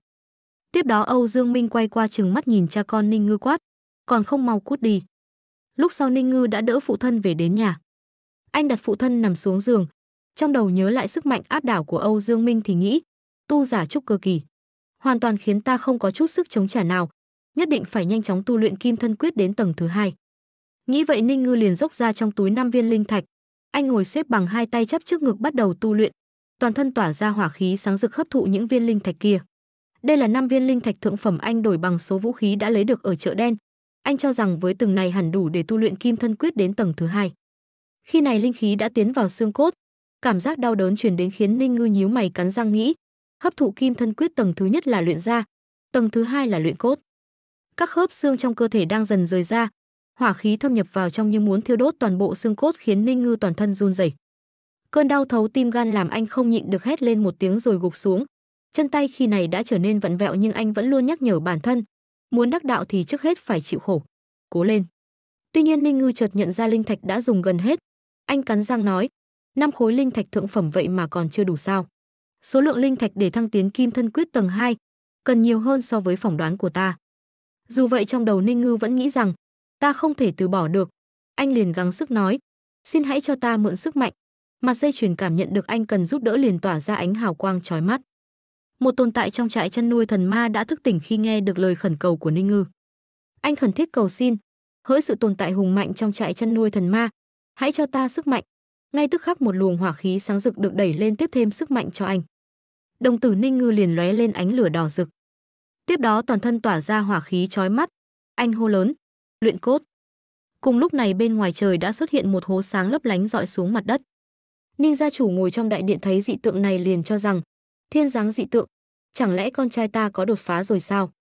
Tiếp đó Âu Dương Minh quay qua chừng mắt nhìn cha con Ninh Ngư quát, còn không mau cút đi. Lúc sau Ninh Ngư đã đỡ phụ thân về đến nhà. Anh đặt phụ thân nằm xuống giường, trong đầu nhớ lại sức mạnh áp đảo của Âu Dương Minh thì nghĩ, tu giả trúc cơ kỳ. Hoàn toàn khiến ta không có chút sức chống trả nào, nhất định phải nhanh chóng tu luyện kim thân quyết đến tầng thứ hai. Nghĩ vậy Ninh Ngư liền dốc ra trong túi năm viên linh thạch, anh ngồi xếp bằng hai tay chắp trước ngực bắt đầu tu luyện, toàn thân tỏa ra hỏa khí sáng rực hấp thụ những viên linh thạch kia. Đây là 5 viên linh thạch thượng phẩm anh đổi bằng số vũ khí đã lấy được ở chợ đen. Anh cho rằng với từng này hẳn đủ để tu luyện kim thân quyết đến tầng thứ hai. Khi này linh khí đã tiến vào xương cốt, cảm giác đau đớn truyền đến khiến Ninh Ngư nhíu mày cắn răng nghĩ, hấp thụ kim thân quyết tầng thứ nhất là luyện ra, tầng thứ hai là luyện cốt. Các khớp xương trong cơ thể đang dần rời ra, hỏa khí thâm nhập vào trong như muốn thiêu đốt toàn bộ xương cốt khiến Ninh Ngư toàn thân run rẩy. Cơn đau thấu tim gan làm anh không nhịn được hét lên một tiếng rồi gục xuống, Chân tay khi này đã trở nên vặn vẹo nhưng anh vẫn luôn nhắc nhở bản thân, muốn đắc đạo thì trước hết phải chịu khổ, cố lên. Tuy nhiên Ninh Ngư chợt nhận ra linh thạch đã dùng gần hết, anh cắn răng nói, năm khối linh thạch thượng phẩm vậy mà còn chưa đủ sao? Số lượng linh thạch để thăng tiến kim thân quyết tầng 2 cần nhiều hơn so với phỏng đoán của ta. Dù vậy trong đầu Ninh Ngư vẫn nghĩ rằng ta không thể từ bỏ được, anh liền gắng sức nói, xin hãy cho ta mượn sức mạnh. Mặt dây chuyền cảm nhận được anh cần giúp đỡ liền tỏa ra ánh hào quang chói mắt một tồn tại trong trại chăn nuôi thần ma đã thức tỉnh khi nghe được lời khẩn cầu của Ninh Ngư. Anh khẩn thiết cầu xin, hỡi sự tồn tại hùng mạnh trong trại chăn nuôi thần ma, hãy cho ta sức mạnh. Ngay tức khắc một luồng hỏa khí sáng rực được đẩy lên tiếp thêm sức mạnh cho anh. Đồng tử Ninh Ngư liền lóe lên ánh lửa đỏ rực. Tiếp đó toàn thân tỏa ra hỏa khí chói mắt, anh hô lớn, luyện cốt. Cùng lúc này bên ngoài trời đã xuất hiện một hố sáng lấp lánh dọi xuống mặt đất. Ninh gia chủ ngồi trong đại điện thấy dị tượng này liền cho rằng thiên dáng dị tượng, chẳng lẽ con trai ta có đột phá rồi sao?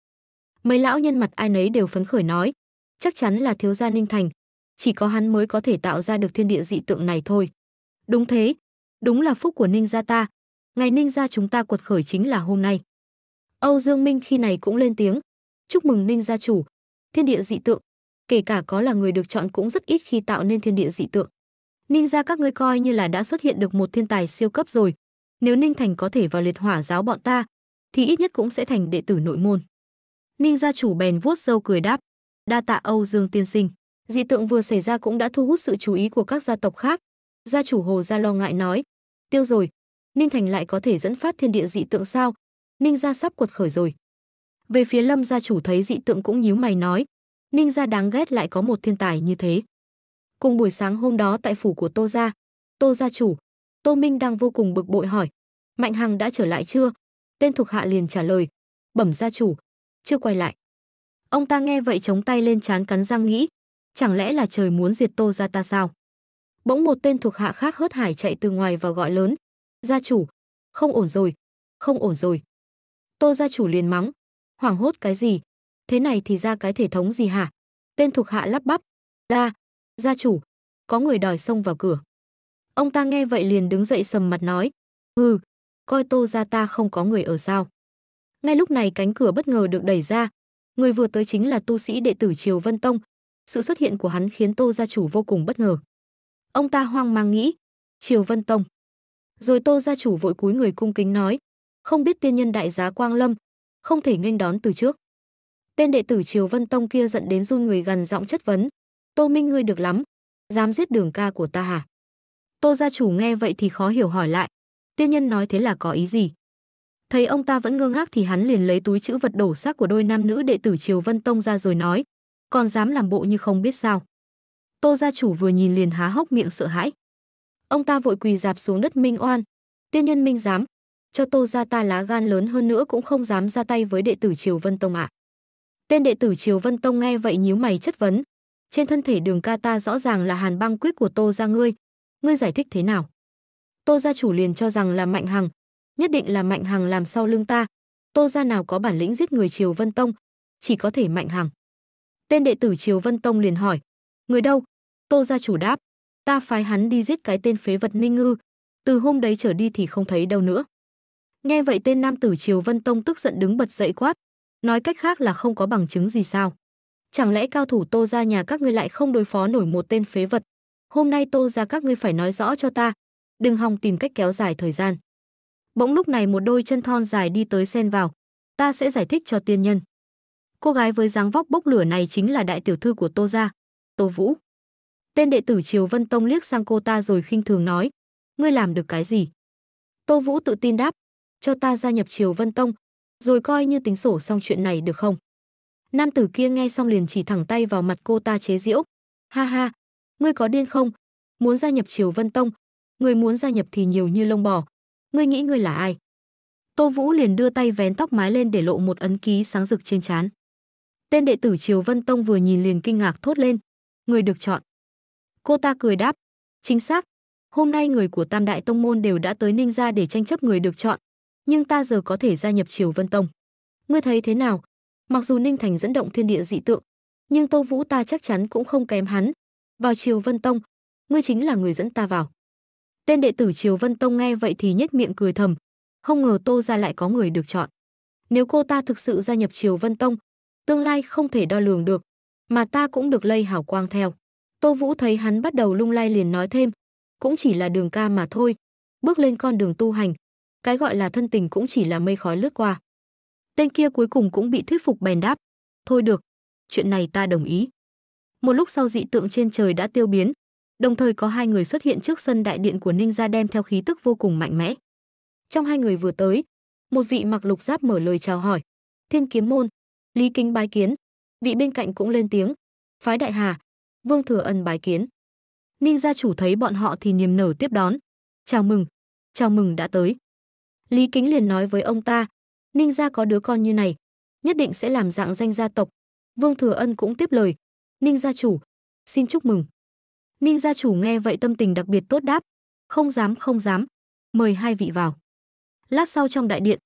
Mấy lão nhân mặt ai nấy đều phấn khởi nói, chắc chắn là thiếu gia Ninh Thành, chỉ có hắn mới có thể tạo ra được thiên địa dị tượng này thôi. Đúng thế, đúng là phúc của Ninh gia ta, ngày Ninh gia chúng ta quật khởi chính là hôm nay. Âu Dương Minh khi này cũng lên tiếng, chúc mừng Ninh gia chủ, thiên địa dị tượng, kể cả có là người được chọn cũng rất ít khi tạo nên thiên địa dị tượng. Ninh gia các ngươi coi như là đã xuất hiện được một thiên tài siêu cấp rồi, nếu Ninh Thành có thể vào liệt hỏa giáo bọn ta, thì ít nhất cũng sẽ thành đệ tử nội môn. Ninh gia chủ bèn vuốt râu cười đáp, đa tạ Âu Dương tiên sinh. Dị tượng vừa xảy ra cũng đã thu hút sự chú ý của các gia tộc khác. Gia chủ Hồ Gia lo ngại nói, tiêu rồi, Ninh Thành lại có thể dẫn phát thiên địa dị tượng sao? Ninh gia sắp quật khởi rồi. Về phía Lâm gia chủ thấy dị tượng cũng nhíu mày nói, Ninh gia đáng ghét lại có một thiên tài như thế. Cùng buổi sáng hôm đó tại phủ của Tô gia, Tô gia chủ, Tô Minh đang vô cùng bực bội hỏi, Mạnh Hằng đã trở lại chưa? Tên thuộc hạ liền trả lời, bẩm gia chủ, chưa quay lại. Ông ta nghe vậy chống tay lên chán cắn răng nghĩ, chẳng lẽ là trời muốn diệt Tô gia ta sao? Bỗng một tên thuộc hạ khác hớt hải chạy từ ngoài vào gọi lớn, gia chủ, không ổn rồi, không ổn rồi. Tô gia chủ liền mắng, hoảng hốt cái gì? Thế này thì ra cái thể thống gì hả? Tên thuộc hạ lắp bắp, ra, gia chủ, có người đòi xông vào cửa." Ông ta nghe vậy liền đứng dậy sầm mặt nói, hừ, coi tô ra ta không có người ở sao. Ngay lúc này cánh cửa bất ngờ được đẩy ra, người vừa tới chính là tu sĩ đệ tử Triều Vân Tông. Sự xuất hiện của hắn khiến tô gia chủ vô cùng bất ngờ. Ông ta hoang mang nghĩ, Triều Vân Tông. Rồi tô gia chủ vội cúi người cung kính nói, không biết tiên nhân đại giá Quang Lâm, không thể nghênh đón từ trước. Tên đệ tử Triều Vân Tông kia giận đến run người gần giọng chất vấn, Tô Minh ngươi được lắm, dám giết đường ca của ta hả? Tô gia chủ nghe vậy thì khó hiểu hỏi lại, tiên nhân nói thế là có ý gì? Thấy ông ta vẫn ngơ ngác thì hắn liền lấy túi chữ vật đổ xác của đôi nam nữ đệ tử Triều Vân Tông ra rồi nói, còn dám làm bộ như không biết sao. Tô gia chủ vừa nhìn liền há hốc miệng sợ hãi. Ông ta vội quỳ dạp xuống đất minh oan, tiên nhân minh dám, cho Tô gia ta lá gan lớn hơn nữa cũng không dám ra tay với đệ tử Triều Vân Tông ạ. À. Tên đệ tử Triều Vân Tông nghe vậy nhíu mày chất vấn, trên thân thể Đường Ca ta rõ ràng là hàn băng quyết của Tô gia ngươi, ngươi giải thích thế nào? Tô gia chủ liền cho rằng là Mạnh Hằng, nhất định là Mạnh Hằng làm sau lưng ta. Tô gia nào có bản lĩnh giết người Triều Vân Tông, chỉ có thể Mạnh Hằng. Tên đệ tử Triều Vân Tông liền hỏi, người đâu? Tô gia chủ đáp, ta phái hắn đi giết cái tên phế vật Ninh Ngư, từ hôm đấy trở đi thì không thấy đâu nữa. Nghe vậy tên nam tử Triều Vân Tông tức giận đứng bật dậy quát, nói cách khác là không có bằng chứng gì sao? Chẳng lẽ cao thủ Tô gia nhà các ngươi lại không đối phó nổi một tên phế vật, hôm nay tô ra các ngươi phải nói rõ cho ta đừng hòng tìm cách kéo dài thời gian bỗng lúc này một đôi chân thon dài đi tới xen vào ta sẽ giải thích cho tiên nhân cô gái với dáng vóc bốc lửa này chính là đại tiểu thư của tô gia tô vũ tên đệ tử triều vân tông liếc sang cô ta rồi khinh thường nói ngươi làm được cái gì tô vũ tự tin đáp cho ta gia nhập triều vân tông rồi coi như tính sổ xong chuyện này được không nam tử kia nghe xong liền chỉ thẳng tay vào mặt cô ta chế giễu ha ha ngươi có điên không? Muốn gia nhập Triều Vân Tông, ngươi muốn gia nhập thì nhiều như lông bò. Ngươi nghĩ ngươi là ai? Tô Vũ liền đưa tay vén tóc mái lên để lộ một ấn ký sáng rực trên trán. Tên đệ tử Triều Vân Tông vừa nhìn liền kinh ngạc thốt lên, người được chọn. Cô ta cười đáp, chính xác, hôm nay người của Tam Đại Tông Môn đều đã tới Ninh gia để tranh chấp người được chọn, nhưng ta giờ có thể gia nhập Triều Vân Tông. Ngươi thấy thế nào? Mặc dù Ninh Thành dẫn động thiên địa dị tượng, nhưng Tô Vũ ta chắc chắn cũng không kém hắn, vào triều Vân Tông, ngươi chính là người dẫn ta vào. Tên đệ tử triều Vân Tông nghe vậy thì nhếch miệng cười thầm, không ngờ Tô gia lại có người được chọn. Nếu cô ta thực sự gia nhập triều Vân Tông, tương lai không thể đo lường được, mà ta cũng được lây hào quang theo. Tô Vũ thấy hắn bắt đầu lung lay liền nói thêm, cũng chỉ là đường ca mà thôi, bước lên con đường tu hành, cái gọi là thân tình cũng chỉ là mây khói lướt qua. Tên kia cuối cùng cũng bị thuyết phục bèn đáp, thôi được, chuyện này ta đồng ý. Một lúc sau dị tượng trên trời đã tiêu biến, đồng thời có hai người xuất hiện trước sân đại điện của Ninh gia đem theo khí tức vô cùng mạnh mẽ. Trong hai người vừa tới, một vị mặc lục giáp mở lời chào hỏi, "Thiên kiếm môn, Lý Kính bái kiến." Vị bên cạnh cũng lên tiếng, "Phái Đại Hà, Vương Thừa Ân bái kiến." Ninh gia chủ thấy bọn họ thì niềm nở tiếp đón, "Chào mừng, chào mừng đã tới." Lý Kính liền nói với ông ta, "Ninh gia có đứa con như này, nhất định sẽ làm dạng danh gia tộc." Vương Thừa Ân cũng tiếp lời, Ninh gia chủ, xin chúc mừng. Ninh gia chủ nghe vậy tâm tình đặc biệt tốt đáp, không dám không dám, mời hai vị vào. Lát sau trong đại điện,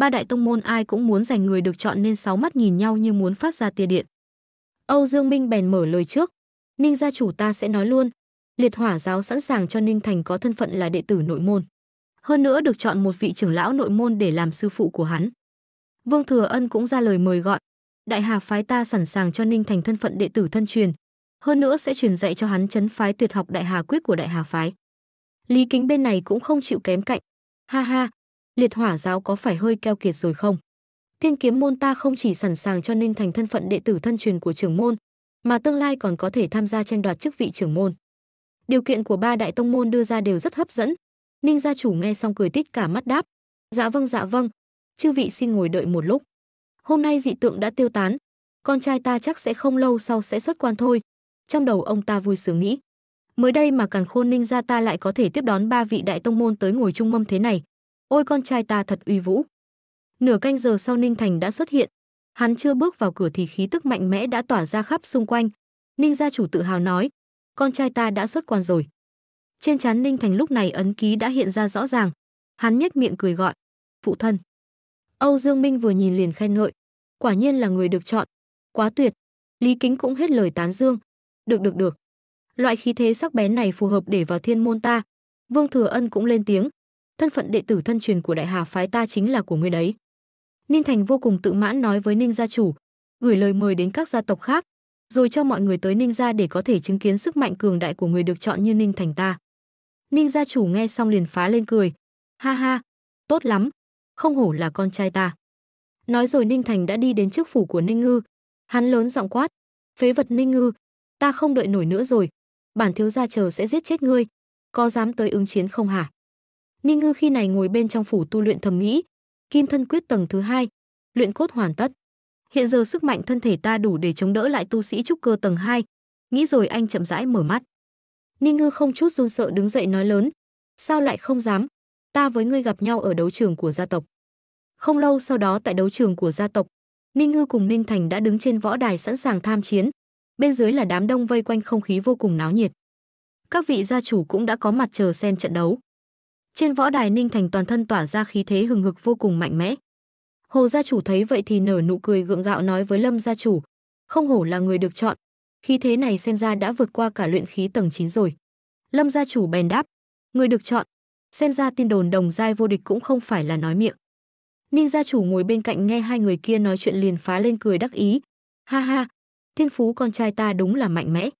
ba đại tông môn ai cũng muốn giành người được chọn nên sáu mắt nhìn nhau như muốn phát ra tia điện. Âu Dương Minh bèn mở lời trước, Ninh gia chủ ta sẽ nói luôn, liệt hỏa giáo sẵn sàng cho Ninh Thành có thân phận là đệ tử nội môn. Hơn nữa được chọn một vị trưởng lão nội môn để làm sư phụ của hắn. Vương Thừa Ân cũng ra lời mời gọi, đại hà phái ta sẵn sàng cho ninh thành thân phận đệ tử thân truyền hơn nữa sẽ truyền dạy cho hắn chấn phái tuyệt học đại hà quyết của đại hà phái lý kính bên này cũng không chịu kém cạnh ha ha liệt hỏa giáo có phải hơi keo kiệt rồi không thiên kiếm môn ta không chỉ sẵn sàng cho ninh thành thân phận đệ tử thân truyền của trưởng môn mà tương lai còn có thể tham gia tranh đoạt chức vị trưởng môn điều kiện của ba đại tông môn đưa ra đều rất hấp dẫn ninh gia chủ nghe xong cười tít cả mắt đáp dạ vâng dạ vâng chư vị xin ngồi đợi một lúc Hôm nay dị tượng đã tiêu tán, con trai ta chắc sẽ không lâu sau sẽ xuất quan thôi. Trong đầu ông ta vui sướng nghĩ. Mới đây mà càng khôn ninh ra ta lại có thể tiếp đón ba vị đại tông môn tới ngồi chung mâm thế này. Ôi con trai ta thật uy vũ. Nửa canh giờ sau Ninh Thành đã xuất hiện. Hắn chưa bước vào cửa thì khí tức mạnh mẽ đã tỏa ra khắp xung quanh. Ninh gia chủ tự hào nói, con trai ta đã xuất quan rồi. Trên trán Ninh Thành lúc này ấn ký đã hiện ra rõ ràng. Hắn nhếch miệng cười gọi, phụ thân. Âu Dương Minh vừa nhìn liền khen ngợi, quả nhiên là người được chọn, quá tuyệt. Lý Kính cũng hết lời tán dương. Được được được. Loại khí thế sắc bén này phù hợp để vào thiên môn ta. Vương Thừa Ân cũng lên tiếng, thân phận đệ tử thân truyền của đại hà phái ta chính là của người đấy. Ninh Thành vô cùng tự mãn nói với Ninh gia chủ, gửi lời mời đến các gia tộc khác, rồi cho mọi người tới Ninh gia để có thể chứng kiến sức mạnh cường đại của người được chọn như Ninh Thành ta. Ninh gia chủ nghe xong liền phá lên cười, ha ha, tốt lắm, không hổ là con trai ta. Nói rồi Ninh Thành đã đi đến trước phủ của Ninh Ngư. Hắn lớn giọng quát, phế vật Ninh Ngư, ta không đợi nổi nữa rồi. Bản thiếu gia chờ sẽ giết chết ngươi, có dám tới ứng chiến không hả? Ninh Ngư khi này ngồi bên trong phủ tu luyện thầm nghĩ, kim thân quyết tầng thứ hai, luyện cốt hoàn tất. Hiện giờ sức mạnh thân thể ta đủ để chống đỡ lại tu sĩ trúc cơ tầng 2. Nghĩ rồi anh chậm rãi mở mắt. Ninh Ngư không chút run sợ đứng dậy nói lớn, sao lại không dám? ta với ngươi gặp nhau ở đấu trường của gia tộc. Không lâu sau đó tại đấu trường của gia tộc, Ninh Ngư cùng Ninh Thành đã đứng trên võ đài sẵn sàng tham chiến. Bên dưới là đám đông vây quanh không khí vô cùng náo nhiệt. Các vị gia chủ cũng đã có mặt chờ xem trận đấu. Trên võ đài Ninh Thành toàn thân tỏa ra khí thế hừng hực vô cùng mạnh mẽ. Hồ gia chủ thấy vậy thì nở nụ cười gượng gạo nói với Lâm gia chủ, không hổ là người được chọn, khí thế này xem ra đã vượt qua cả luyện khí tầng 9 rồi. Lâm gia chủ bèn đáp, người được chọn xem ra tin đồn đồng giai vô địch cũng không phải là nói miệng. Ninh gia chủ ngồi bên cạnh nghe hai người kia nói chuyện liền phá lên cười đắc ý. Ha ha, thiên phú con trai ta đúng là mạnh mẽ.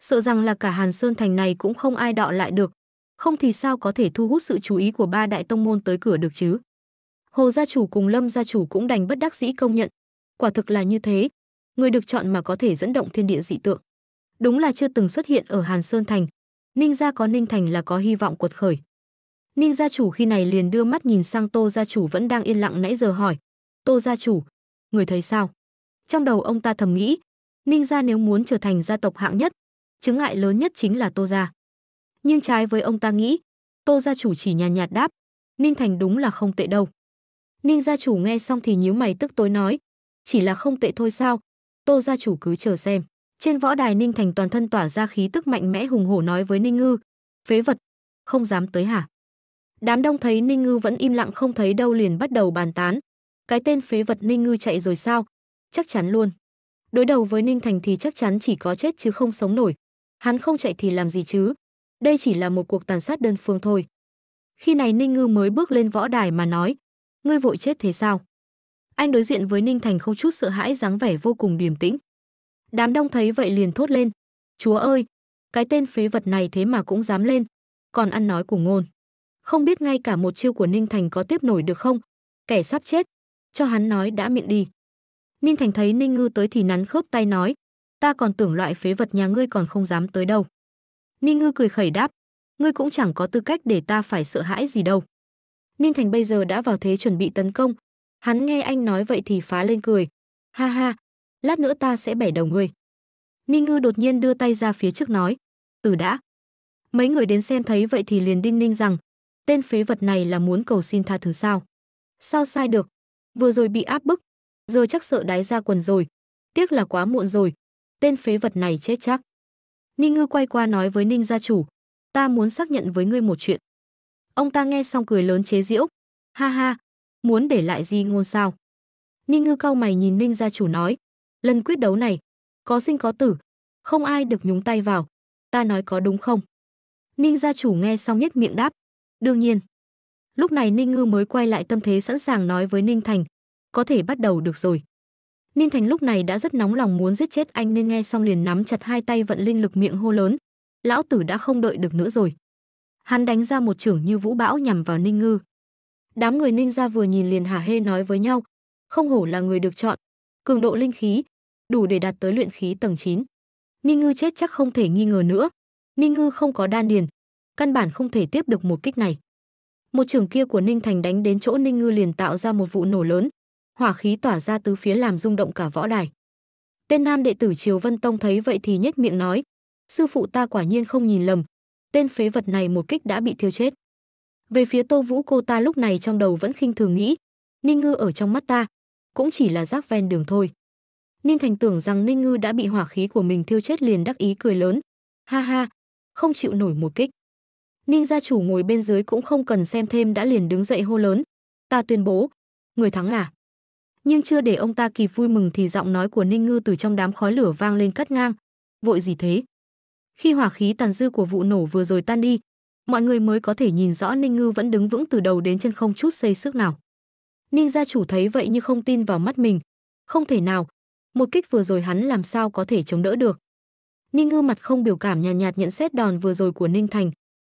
Sợ rằng là cả Hàn Sơn Thành này cũng không ai đọ lại được. Không thì sao có thể thu hút sự chú ý của ba đại tông môn tới cửa được chứ. Hồ gia chủ cùng Lâm gia chủ cũng đành bất đắc dĩ công nhận. Quả thực là như thế. Người được chọn mà có thể dẫn động thiên địa dị tượng. Đúng là chưa từng xuất hiện ở Hàn Sơn Thành. Ninh gia có Ninh Thành là có hy vọng cuột khởi. Ninh gia chủ khi này liền đưa mắt nhìn sang Tô gia chủ vẫn đang yên lặng nãy giờ hỏi. Tô gia chủ, người thấy sao? Trong đầu ông ta thầm nghĩ, Ninh gia nếu muốn trở thành gia tộc hạng nhất, chứng ngại lớn nhất chính là Tô gia. Nhưng trái với ông ta nghĩ, Tô gia chủ chỉ nhàn nhạt, đáp, Ninh Thành đúng là không tệ đâu. Ninh gia chủ nghe xong thì nhíu mày tức tối nói, chỉ là không tệ thôi sao? Tô gia chủ cứ chờ xem. Trên võ đài Ninh Thành toàn thân tỏa ra khí tức mạnh mẽ hùng hổ nói với Ninh Ngư, phế vật, không dám tới hả? Đám đông thấy Ninh Ngư vẫn im lặng không thấy đâu liền bắt đầu bàn tán. Cái tên phế vật Ninh Ngư chạy rồi sao? Chắc chắn luôn. Đối đầu với Ninh Thành thì chắc chắn chỉ có chết chứ không sống nổi. Hắn không chạy thì làm gì chứ? Đây chỉ là một cuộc tàn sát đơn phương thôi. Khi này Ninh Ngư mới bước lên võ đài mà nói. Ngươi vội chết thế sao? Anh đối diện với Ninh Thành không chút sợ hãi dáng vẻ vô cùng điềm tĩnh. Đám đông thấy vậy liền thốt lên. Chúa ơi! Cái tên phế vật này thế mà cũng dám lên. Còn ăn nói của ngôn không biết ngay cả một chiêu của Ninh Thành có tiếp nổi được không? Kẻ sắp chết, cho hắn nói đã miệng đi. Ninh Thành thấy Ninh Ngư tới thì nắn khớp tay nói, ta còn tưởng loại phế vật nhà ngươi còn không dám tới đâu. Ninh Ngư cười khẩy đáp, ngươi cũng chẳng có tư cách để ta phải sợ hãi gì đâu. Ninh Thành bây giờ đã vào thế chuẩn bị tấn công, hắn nghe anh nói vậy thì phá lên cười, ha ha, lát nữa ta sẽ bẻ đầu ngươi. Ninh Ngư đột nhiên đưa tay ra phía trước nói, từ đã. Mấy người đến xem thấy vậy thì liền đinh ninh rằng, tên phế vật này là muốn cầu xin tha thứ sao? Sao sai được? Vừa rồi bị áp bức, giờ chắc sợ đái ra quần rồi. Tiếc là quá muộn rồi, tên phế vật này chết chắc. Ninh Ngư quay qua nói với Ninh gia chủ, ta muốn xác nhận với ngươi một chuyện. Ông ta nghe xong cười lớn chế giễu, ha ha, muốn để lại gì ngôn sao? Ninh Ngư cau mày nhìn Ninh gia chủ nói, lần quyết đấu này, có sinh có tử, không ai được nhúng tay vào, ta nói có đúng không? Ninh gia chủ nghe xong nhếch miệng đáp, Đương nhiên, lúc này Ninh Ngư mới quay lại tâm thế sẵn sàng nói với Ninh Thành, có thể bắt đầu được rồi. Ninh Thành lúc này đã rất nóng lòng muốn giết chết anh nên nghe xong liền nắm chặt hai tay vận linh lực miệng hô lớn, lão tử đã không đợi được nữa rồi. Hắn đánh ra một chưởng như vũ bão nhằm vào Ninh Ngư. Đám người Ninh gia vừa nhìn liền hả hê nói với nhau, không hổ là người được chọn, cường độ linh khí đủ để đạt tới luyện khí tầng 9. Ninh Ngư chết chắc không thể nghi ngờ nữa. Ninh Ngư không có đan điền, căn bản không thể tiếp được một kích này. Một trường kia của Ninh Thành đánh đến chỗ Ninh Ngư liền tạo ra một vụ nổ lớn, hỏa khí tỏa ra tứ phía làm rung động cả võ đài. Tên nam đệ tử Triều Vân Tông thấy vậy thì nhếch miệng nói, sư phụ ta quả nhiên không nhìn lầm, tên phế vật này một kích đã bị thiêu chết. Về phía Tô Vũ cô ta lúc này trong đầu vẫn khinh thường nghĩ, Ninh Ngư ở trong mắt ta, cũng chỉ là rác ven đường thôi. Ninh Thành tưởng rằng Ninh Ngư đã bị hỏa khí của mình thiêu chết liền đắc ý cười lớn. Ha ha, không chịu nổi một kích. Ninh gia chủ ngồi bên dưới cũng không cần xem thêm đã liền đứng dậy hô lớn. Ta tuyên bố, người thắng là. Nhưng chưa để ông ta kịp vui mừng thì giọng nói của Ninh Ngư từ trong đám khói lửa vang lên cắt ngang. Vội gì thế? Khi hỏa khí tàn dư của vụ nổ vừa rồi tan đi, mọi người mới có thể nhìn rõ Ninh Ngư vẫn đứng vững từ đầu đến chân không chút xây sức nào. Ninh gia chủ thấy vậy như không tin vào mắt mình. Không thể nào, một kích vừa rồi hắn làm sao có thể chống đỡ được. Ninh Ngư mặt không biểu cảm nhàn nhạt, nhạt nhận xét đòn vừa rồi của Ninh Thành,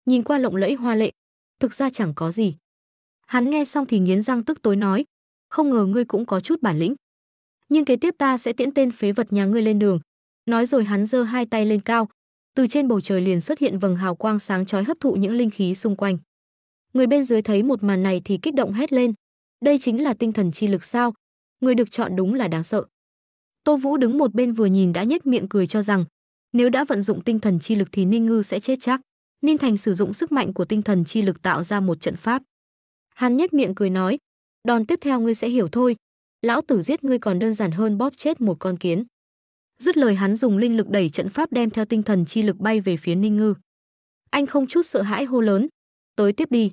nhìn qua lộng lẫy hoa lệ, thực ra chẳng có gì. Hắn nghe xong thì nghiến răng tức tối nói, không ngờ ngươi cũng có chút bản lĩnh. Nhưng kế tiếp ta sẽ tiễn tên phế vật nhà ngươi lên đường. Nói rồi hắn giơ hai tay lên cao, từ trên bầu trời liền xuất hiện vầng hào quang sáng chói hấp thụ những linh khí xung quanh. Người bên dưới thấy một màn này thì kích động hét lên, đây chính là tinh thần chi lực sao? Người được chọn đúng là đáng sợ. Tô Vũ đứng một bên vừa nhìn đã nhếch miệng cười cho rằng, nếu đã vận dụng tinh thần chi lực thì Ninh Ngư sẽ chết chắc. Ninh Thành sử dụng sức mạnh của tinh thần chi lực tạo ra một trận pháp. Hắn nhếch miệng cười nói, đòn tiếp theo ngươi sẽ hiểu thôi, lão tử giết ngươi còn đơn giản hơn bóp chết một con kiến. Dứt lời hắn dùng linh lực đẩy trận pháp đem theo tinh thần chi lực bay về phía Ninh Ngư. Anh không chút sợ hãi hô lớn, tới tiếp đi.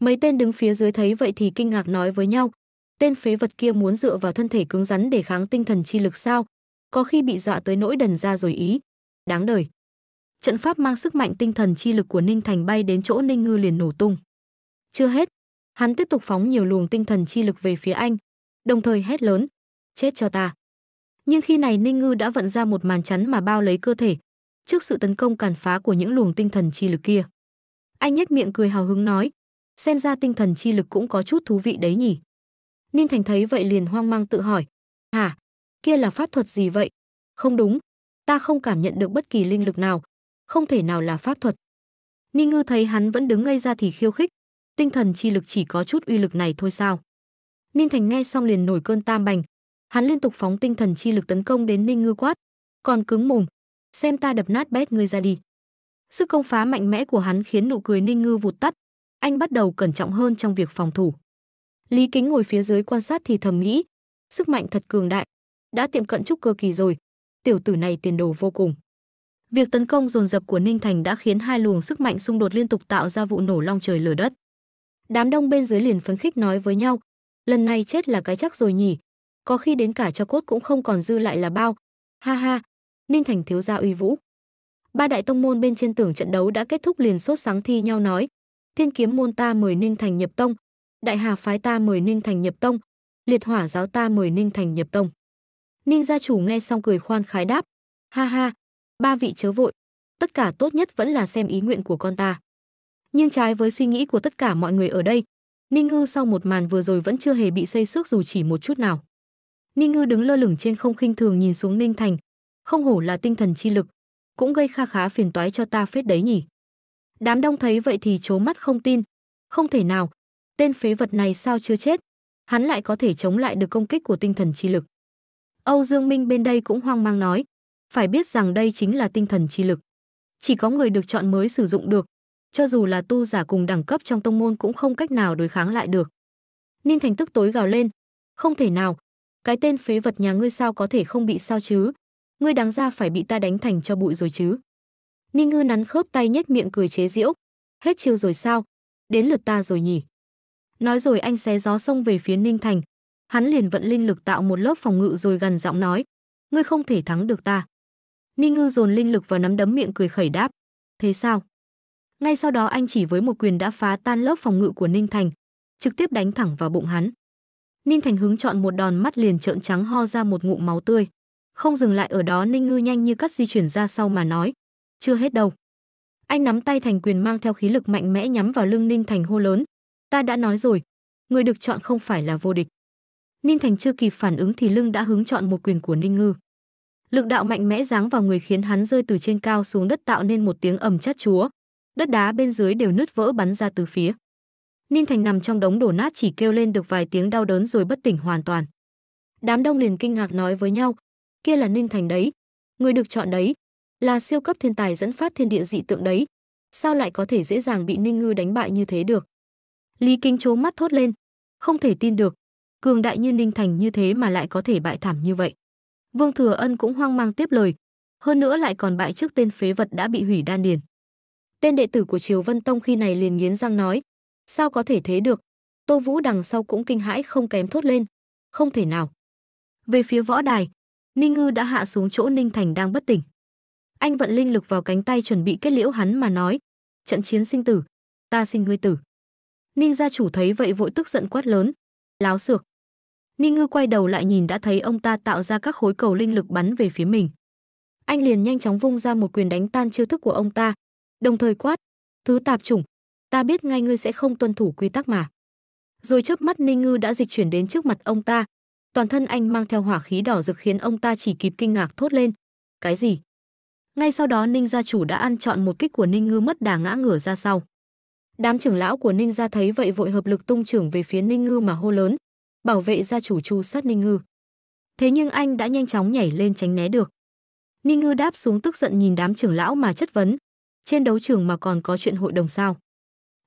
Mấy tên đứng phía dưới thấy vậy thì kinh ngạc nói với nhau, tên phế vật kia muốn dựa vào thân thể cứng rắn để kháng tinh thần chi lực sao, có khi bị dọa tới nỗi đần ra rồi ý. Đáng đời trận pháp mang sức mạnh tinh thần chi lực của Ninh Thành bay đến chỗ Ninh Ngư liền nổ tung. Chưa hết, hắn tiếp tục phóng nhiều luồng tinh thần chi lực về phía anh, đồng thời hét lớn, chết cho ta. Nhưng khi này Ninh Ngư đã vận ra một màn chắn mà bao lấy cơ thể, trước sự tấn công cản phá của những luồng tinh thần chi lực kia. Anh nhếch miệng cười hào hứng nói, xem ra tinh thần chi lực cũng có chút thú vị đấy nhỉ. Ninh Thành thấy vậy liền hoang mang tự hỏi, hả, kia là pháp thuật gì vậy? Không đúng, ta không cảm nhận được bất kỳ linh lực nào, không thể nào là pháp thuật. Ninh Ngư thấy hắn vẫn đứng ngây ra thì khiêu khích, tinh thần chi lực chỉ có chút uy lực này thôi sao? Ninh Thành nghe xong liền nổi cơn tam bành, hắn liên tục phóng tinh thần chi lực tấn công đến Ninh Ngư quát, còn cứng mồm, xem ta đập nát bét ngươi ra đi. Sức công phá mạnh mẽ của hắn khiến nụ cười Ninh Ngư vụt tắt, anh bắt đầu cẩn trọng hơn trong việc phòng thủ. Lý Kính ngồi phía dưới quan sát thì thầm nghĩ, sức mạnh thật cường đại, đã tiệm cận trúc cơ kỳ rồi, tiểu tử này tiền đồ vô cùng. Việc tấn công dồn dập của Ninh Thành đã khiến hai luồng sức mạnh xung đột liên tục tạo ra vụ nổ long trời lửa đất. Đám đông bên dưới liền phấn khích nói với nhau, lần này chết là cái chắc rồi nhỉ, có khi đến cả cho cốt cũng không còn dư lại là bao. Ha ha, Ninh Thành thiếu gia uy vũ. Ba đại tông môn bên trên tưởng trận đấu đã kết thúc liền sốt sáng thi nhau nói, Thiên kiếm môn ta mời Ninh Thành nhập tông, Đại Hà phái ta mời Ninh Thành nhập tông, Liệt Hỏa giáo ta mời Ninh Thành nhập tông. Ninh gia chủ nghe xong cười khoan khái đáp, ha ha, ba vị chớ vội, tất cả tốt nhất vẫn là xem ý nguyện của con ta. Nhưng trái với suy nghĩ của tất cả mọi người ở đây, Ninh Ngư sau một màn vừa rồi vẫn chưa hề bị xây xước dù chỉ một chút nào. Ninh Ngư đứng lơ lửng trên không khinh thường nhìn xuống Ninh Thành, không hổ là tinh thần chi lực, cũng gây kha khá phiền toái cho ta phết đấy nhỉ. Đám đông thấy vậy thì chố mắt không tin, không thể nào, tên phế vật này sao chưa chết, hắn lại có thể chống lại được công kích của tinh thần chi lực. Âu Dương Minh bên đây cũng hoang mang nói, phải biết rằng đây chính là tinh thần chi lực. Chỉ có người được chọn mới sử dụng được, cho dù là tu giả cùng đẳng cấp trong tông môn cũng không cách nào đối kháng lại được. Ninh Thành tức tối gào lên, không thể nào, cái tên phế vật nhà ngươi sao có thể không bị sao chứ, ngươi đáng ra phải bị ta đánh thành cho bụi rồi chứ. Ninh Ngư nắn khớp tay nhếch miệng cười chế giễu, hết chiêu rồi sao, đến lượt ta rồi nhỉ. Nói rồi anh xé gió xông về phía Ninh Thành, hắn liền vận linh lực tạo một lớp phòng ngự rồi gần giọng nói, ngươi không thể thắng được ta. Ninh Ngư dồn linh lực vào nắm đấm miệng cười khẩy đáp. Thế sao? Ngay sau đó anh chỉ với một quyền đã phá tan lớp phòng ngự của Ninh Thành, trực tiếp đánh thẳng vào bụng hắn. Ninh Thành hứng chọn một đòn mắt liền trợn trắng ho ra một ngụm máu tươi. Không dừng lại ở đó Ninh Ngư nhanh như cắt di chuyển ra sau mà nói. Chưa hết đâu. Anh nắm tay Thành quyền mang theo khí lực mạnh mẽ nhắm vào lưng Ninh Thành hô lớn. Ta đã nói rồi, người được chọn không phải là vô địch. Ninh Thành chưa kịp phản ứng thì lưng đã hứng chọn một quyền của Ninh Ngư lực đạo mạnh mẽ giáng vào người khiến hắn rơi từ trên cao xuống đất tạo nên một tiếng ầm chát chúa đất đá bên dưới đều nứt vỡ bắn ra từ phía ninh thành nằm trong đống đổ nát chỉ kêu lên được vài tiếng đau đớn rồi bất tỉnh hoàn toàn đám đông liền kinh ngạc nói với nhau kia là ninh thành đấy người được chọn đấy là siêu cấp thiên tài dẫn phát thiên địa dị tượng đấy sao lại có thể dễ dàng bị ninh ngư đánh bại như thế được lý kinh trố mắt thốt lên không thể tin được cường đại như ninh thành như thế mà lại có thể bại thảm như vậy Vương Thừa Ân cũng hoang mang tiếp lời, hơn nữa lại còn bại trước tên phế vật đã bị hủy đan điền. Tên đệ tử của Triều Vân Tông khi này liền nghiến răng nói, sao có thể thế được? Tô Vũ đằng sau cũng kinh hãi không kém thốt lên, không thể nào. Về phía võ đài, Ninh Ngư đã hạ xuống chỗ Ninh Thành đang bất tỉnh. Anh vận linh lực vào cánh tay chuẩn bị kết liễu hắn mà nói, trận chiến sinh tử, ta sinh ngươi tử. Ninh gia chủ thấy vậy vội tức giận quát lớn, láo xược. Ninh Ngư quay đầu lại nhìn đã thấy ông ta tạo ra các khối cầu linh lực bắn về phía mình. Anh liền nhanh chóng vung ra một quyền đánh tan chiêu thức của ông ta, đồng thời quát: "Thứ tạp chủng, ta biết ngay ngươi sẽ không tuân thủ quy tắc mà." Rồi chớp mắt Ninh Ngư đã dịch chuyển đến trước mặt ông ta, toàn thân anh mang theo hỏa khí đỏ rực khiến ông ta chỉ kịp kinh ngạc thốt lên: "Cái gì?" Ngay sau đó Ninh gia chủ đã ăn trọn một kích của Ninh Ngư mất đà ngã ngửa ra sau. Đám trưởng lão của Ninh gia thấy vậy vội hợp lực tung trưởng về phía Ninh Ngư mà hô lớn: bảo vệ gia chủ Chu sát Ninh Ngư. Thế nhưng anh đã nhanh chóng nhảy lên tránh né được. Ninh Ngư đáp xuống tức giận nhìn đám trưởng lão mà chất vấn, trên đấu trường mà còn có chuyện hội đồng sao?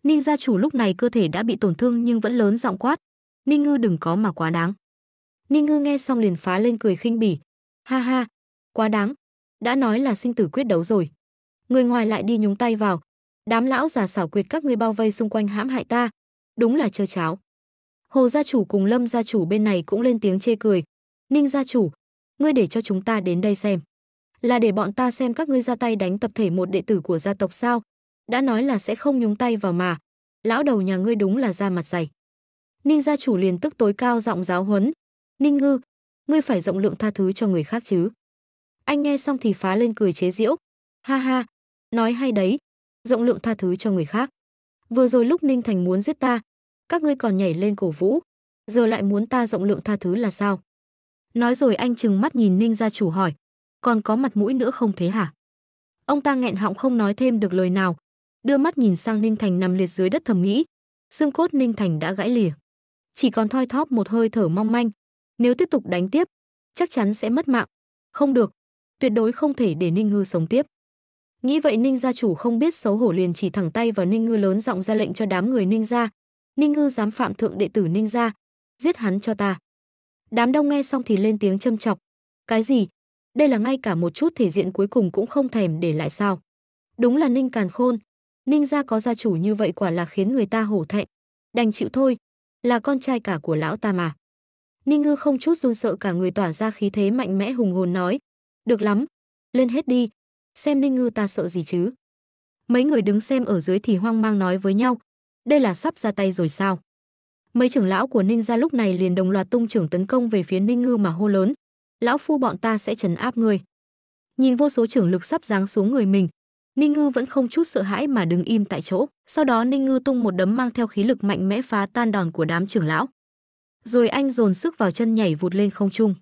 Ninh gia chủ lúc này cơ thể đã bị tổn thương nhưng vẫn lớn giọng quát, Ninh Ngư đừng có mà quá đáng. Ninh Ngư nghe xong liền phá lên cười khinh bỉ, ha ha, quá đáng, đã nói là sinh tử quyết đấu rồi. Người ngoài lại đi nhúng tay vào, đám lão già xảo quyệt các ngươi bao vây xung quanh hãm hại ta, đúng là chơi cháo. Hồ gia chủ cùng Lâm gia chủ bên này cũng lên tiếng chê cười. Ninh gia chủ, ngươi để cho chúng ta đến đây xem. Là để bọn ta xem các ngươi ra tay đánh tập thể một đệ tử của gia tộc sao? Đã nói là sẽ không nhúng tay vào mà. Lão đầu nhà ngươi đúng là ra mặt dày. Ninh gia chủ liền tức tối cao giọng giáo huấn. Ninh ngư, ngươi phải rộng lượng tha thứ cho người khác chứ. Anh nghe xong thì phá lên cười chế giễu. Ha ha, nói hay đấy, rộng lượng tha thứ cho người khác. Vừa rồi lúc Ninh Thành muốn giết ta, các ngươi còn nhảy lên cổ vũ, giờ lại muốn ta rộng lượng tha thứ là sao? Nói rồi anh chừng mắt nhìn Ninh gia chủ hỏi, còn có mặt mũi nữa không thế hả? Ông ta nghẹn họng không nói thêm được lời nào, đưa mắt nhìn sang Ninh Thành nằm liệt dưới đất thầm nghĩ, xương cốt Ninh Thành đã gãy lìa. Chỉ còn thoi thóp một hơi thở mong manh, nếu tiếp tục đánh tiếp, chắc chắn sẽ mất mạng. Không được, tuyệt đối không thể để Ninh Ngư sống tiếp. Nghĩ vậy Ninh gia chủ không biết xấu hổ liền chỉ thẳng tay vào Ninh Ngư lớn giọng ra lệnh cho đám người Ninh gia, Ninh Ngư dám phạm thượng đệ tử Ninh gia, giết hắn cho ta. Đám đông nghe xong thì lên tiếng châm chọc. Cái gì? Đây là ngay cả một chút thể diện cuối cùng cũng không thèm để lại sao? Đúng là Ninh Càn Khôn, Ninh gia có gia chủ như vậy quả là khiến người ta hổ thẹn. Đành chịu thôi, là con trai cả của lão ta mà. Ninh Ngư không chút run sợ cả người tỏa ra khí thế mạnh mẽ hùng hồn nói, "Được lắm, lên hết đi, xem Ninh Ngư ta sợ gì chứ?" Mấy người đứng xem ở dưới thì hoang mang nói với nhau, đây là sắp ra tay rồi sao? Mấy trưởng lão của Ninh gia lúc này liền đồng loạt tung trưởng tấn công về phía Ninh Ngư mà hô lớn, lão phu bọn ta sẽ trấn áp ngươi. Nhìn vô số trưởng lực sắp giáng xuống người mình, Ninh Ngư vẫn không chút sợ hãi mà đứng im tại chỗ, sau đó Ninh Ngư tung một đấm mang theo khí lực mạnh mẽ phá tan đòn của đám trưởng lão. Rồi anh dồn sức vào chân nhảy vụt lên không trung.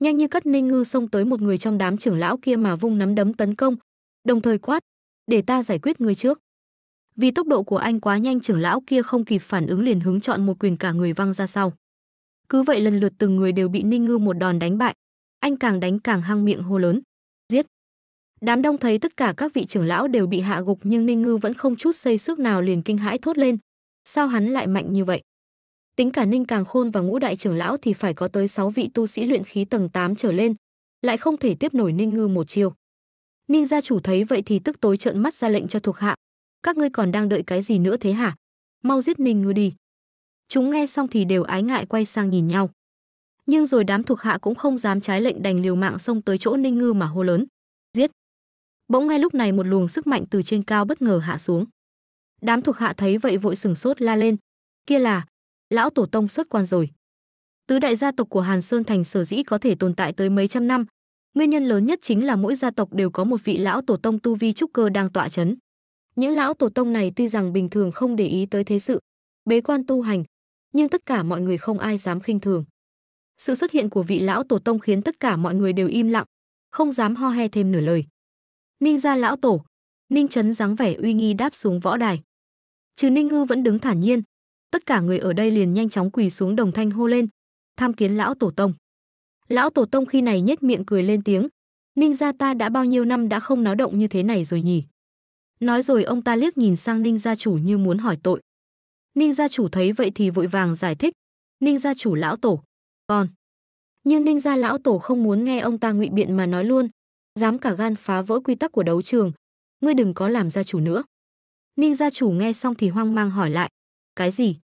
Nhanh như cắt Ninh Ngư xông tới một người trong đám trưởng lão kia mà vung nắm đấm tấn công, đồng thời quát, "Để ta giải quyết ngươi trước." vì tốc độ của anh quá nhanh trưởng lão kia không kịp phản ứng liền hướng chọn một quyền cả người văng ra sau cứ vậy lần lượt từng người đều bị ninh ngư một đòn đánh bại anh càng đánh càng hăng miệng hô lớn giết đám đông thấy tất cả các vị trưởng lão đều bị hạ gục nhưng ninh ngư vẫn không chút xây sức nào liền kinh hãi thốt lên sao hắn lại mạnh như vậy tính cả ninh càng khôn và ngũ đại trưởng lão thì phải có tới 6 vị tu sĩ luyện khí tầng 8 trở lên lại không thể tiếp nổi ninh ngư một chiêu ninh gia chủ thấy vậy thì tức tối trợn mắt ra lệnh cho thuộc hạ các ngươi còn đang đợi cái gì nữa thế hả? Mau giết Ninh Ngư đi. Chúng nghe xong thì đều ái ngại quay sang nhìn nhau. Nhưng rồi đám thuộc hạ cũng không dám trái lệnh đành liều mạng xông tới chỗ Ninh Ngư mà hô lớn. Giết! Bỗng ngay lúc này một luồng sức mạnh từ trên cao bất ngờ hạ xuống. Đám thuộc hạ thấy vậy vội sừng sốt la lên. Kia là, lão tổ tông xuất quan rồi. Tứ đại gia tộc của Hàn Sơn Thành sở dĩ có thể tồn tại tới mấy trăm năm, nguyên nhân lớn nhất chính là mỗi gia tộc đều có một vị lão tổ tông tu vi trúc cơ đang tọa chấn. Những lão tổ tông này tuy rằng bình thường không để ý tới thế sự, bế quan tu hành, nhưng tất cả mọi người không ai dám khinh thường. Sự xuất hiện của vị lão tổ tông khiến tất cả mọi người đều im lặng, không dám ho he thêm nửa lời. Ninh gia lão tổ, Ninh Trấn dáng vẻ uy nghi đáp xuống võ đài. Trừ Ninh Ngư vẫn đứng thản nhiên, tất cả người ở đây liền nhanh chóng quỳ xuống đồng thanh hô lên, tham kiến lão tổ tông. Lão tổ tông khi này nhếch miệng cười lên tiếng, Ninh gia ta đã bao nhiêu năm đã không náo động như thế này rồi nhỉ? Nói rồi ông ta liếc nhìn sang Ninh gia chủ như muốn hỏi tội. Ninh gia chủ thấy vậy thì vội vàng giải thích. Ninh gia chủ lão tổ, con. Nhưng Ninh gia lão tổ không muốn nghe ông ta ngụy biện mà nói luôn. Dám cả gan phá vỡ quy tắc của đấu trường. Ngươi đừng có làm gia chủ nữa. Ninh gia chủ nghe xong thì hoang mang hỏi lại. Cái gì?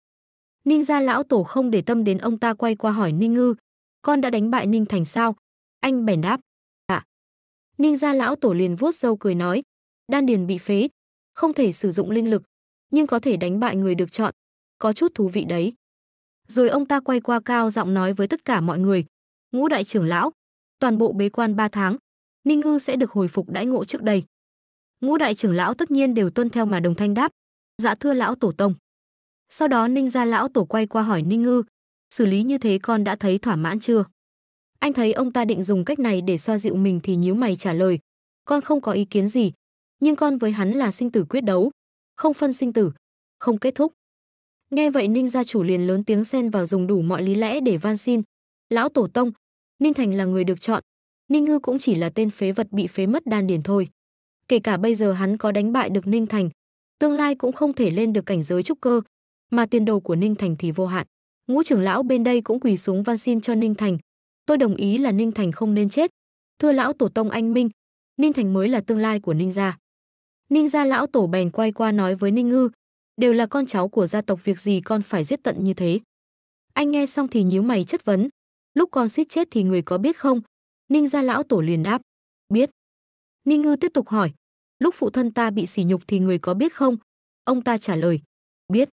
Ninh gia lão tổ không để tâm đến ông ta quay qua hỏi Ninh ngư. Con đã đánh bại Ninh thành sao? Anh bèn đáp. À. Ninh gia lão tổ liền vuốt râu cười nói đan điền bị phế, không thể sử dụng linh lực, nhưng có thể đánh bại người được chọn, có chút thú vị đấy. Rồi ông ta quay qua cao giọng nói với tất cả mọi người, ngũ đại trưởng lão, toàn bộ bế quan 3 tháng, Ninh Ngư sẽ được hồi phục đãi ngộ trước đây. Ngũ đại trưởng lão tất nhiên đều tuân theo mà đồng thanh đáp, dạ thưa lão tổ tông. Sau đó Ninh gia lão tổ quay qua hỏi Ninh Ngư, xử lý như thế con đã thấy thỏa mãn chưa? Anh thấy ông ta định dùng cách này để xoa dịu mình thì nhíu mày trả lời, con không có ý kiến gì, nhưng con với hắn là sinh tử quyết đấu, không phân sinh tử, không kết thúc. Nghe vậy Ninh gia chủ liền lớn tiếng xen vào dùng đủ mọi lý lẽ để van xin. Lão tổ tông, Ninh Thành là người được chọn, Ninh Ngư cũng chỉ là tên phế vật bị phế mất đan điền thôi. Kể cả bây giờ hắn có đánh bại được Ninh Thành, tương lai cũng không thể lên được cảnh giới trúc cơ, mà tiền đồ của Ninh Thành thì vô hạn. Ngũ trưởng lão bên đây cũng quỳ xuống van xin cho Ninh Thành. Tôi đồng ý là Ninh Thành không nên chết. Thưa lão tổ tông anh minh, Ninh Thành mới là tương lai của Ninh gia. Ninh gia lão tổ bèn quay qua nói với Ninh Ngư, đều là con cháu của gia tộc việc gì con phải giết tận như thế. Anh nghe xong thì nhíu mày chất vấn, lúc con suýt chết thì người có biết không? Ninh gia lão tổ liền đáp, biết. Ninh Ngư tiếp tục hỏi, lúc phụ thân ta bị sỉ nhục thì người có biết không? Ông ta trả lời, biết.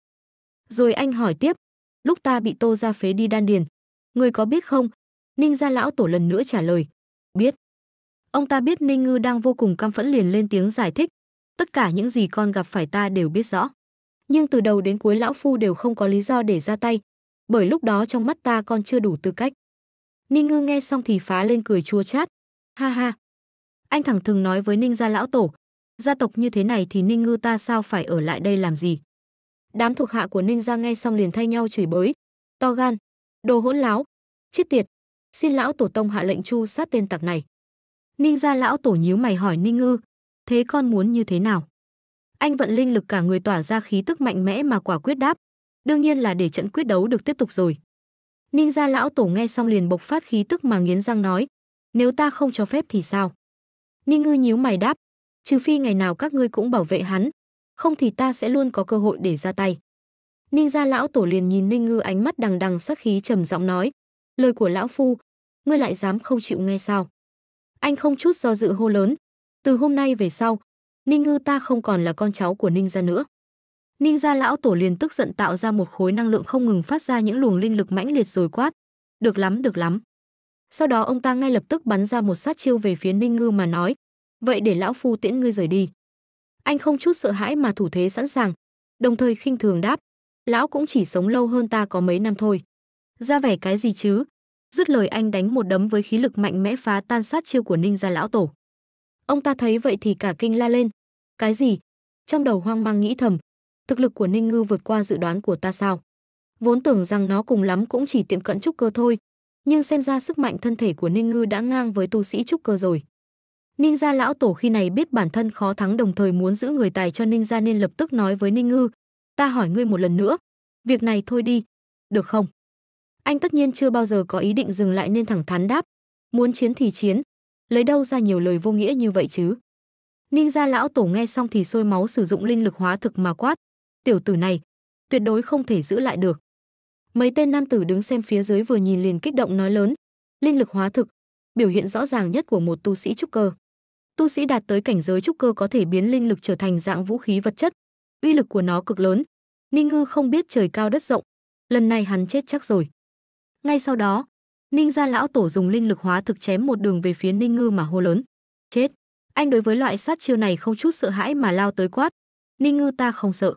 Rồi anh hỏi tiếp, lúc ta bị tô ra phế đi đan điền, người có biết không? Ninh gia lão tổ lần nữa trả lời, biết. Ông ta biết Ninh Ngư đang vô cùng căm phẫn liền lên tiếng giải thích, tất cả những gì con gặp phải ta đều biết rõ. Nhưng từ đầu đến cuối lão phu đều không có lý do để ra tay, bởi lúc đó trong mắt ta con chưa đủ tư cách. Ninh ngư nghe xong thì phá lên cười chua chát. Ha ha. Anh thẳng thừng nói với Ninh gia lão tổ. Gia tộc như thế này thì Ninh ngư ta sao phải ở lại đây làm gì? Đám thuộc hạ của Ninh gia nghe xong liền thay nhau chửi bới. To gan. Đồ hỗn láo. Chết tiệt. Xin lão tổ tông hạ lệnh chu sát tên tặc này. Ninh gia lão tổ nhíu mày hỏi Ninh ngư thế con muốn như thế nào? Anh vận linh lực cả người tỏa ra khí tức mạnh mẽ mà quả quyết đáp, đương nhiên là để trận quyết đấu được tiếp tục rồi. Ninh gia lão tổ nghe xong liền bộc phát khí tức mà nghiến răng nói, nếu ta không cho phép thì sao? Ninh ngư nhíu mày đáp, trừ phi ngày nào các ngươi cũng bảo vệ hắn, không thì ta sẽ luôn có cơ hội để ra tay. Ninh gia lão tổ liền nhìn Ninh ngư ánh mắt đằng đằng sắc khí trầm giọng nói, lời của lão phu, ngươi lại dám không chịu nghe sao? Anh không chút do dự hô lớn, từ hôm nay về sau, Ninh Ngư ta không còn là con cháu của Ninh gia nữa. Ninh gia lão tổ liền tức giận tạo ra một khối năng lượng không ngừng phát ra những luồng linh lực mãnh liệt rồi quát, "Được lắm, được lắm." Sau đó ông ta ngay lập tức bắn ra một sát chiêu về phía Ninh Ngư mà nói, "Vậy để lão phu tiễn ngươi rời đi." Anh không chút sợ hãi mà thủ thế sẵn sàng, đồng thời khinh thường đáp, "Lão cũng chỉ sống lâu hơn ta có mấy năm thôi." Ra vẻ cái gì chứ? Dứt lời anh đánh một đấm với khí lực mạnh mẽ phá tan sát chiêu của Ninh gia lão tổ. Ông ta thấy vậy thì cả kinh la lên. Cái gì? Trong đầu hoang mang nghĩ thầm. Thực lực của Ninh Ngư vượt qua dự đoán của ta sao? Vốn tưởng rằng nó cùng lắm cũng chỉ tiệm cận trúc cơ thôi. Nhưng xem ra sức mạnh thân thể của Ninh Ngư đã ngang với tu sĩ trúc cơ rồi. Ninh gia lão tổ khi này biết bản thân khó thắng đồng thời muốn giữ người tài cho Ninh gia nên lập tức nói với Ninh Ngư. Ta hỏi ngươi một lần nữa. Việc này thôi đi. Được không? Anh tất nhiên chưa bao giờ có ý định dừng lại nên thẳng thắn đáp. Muốn chiến thì chiến, lấy đâu ra nhiều lời vô nghĩa như vậy chứ ninh gia lão tổ nghe xong thì sôi máu sử dụng linh lực hóa thực mà quát tiểu tử này tuyệt đối không thể giữ lại được mấy tên nam tử đứng xem phía dưới vừa nhìn liền kích động nói lớn linh lực hóa thực biểu hiện rõ ràng nhất của một tu sĩ trúc cơ tu sĩ đạt tới cảnh giới trúc cơ có thể biến linh lực trở thành dạng vũ khí vật chất uy lực của nó cực lớn ninh ngư không biết trời cao đất rộng lần này hắn chết chắc rồi ngay sau đó Ninh gia lão tổ dùng linh lực hóa thực chém một đường về phía Ninh Ngư mà hô lớn. Chết! Anh đối với loại sát chiêu này không chút sợ hãi mà lao tới quát. Ninh Ngư ta không sợ.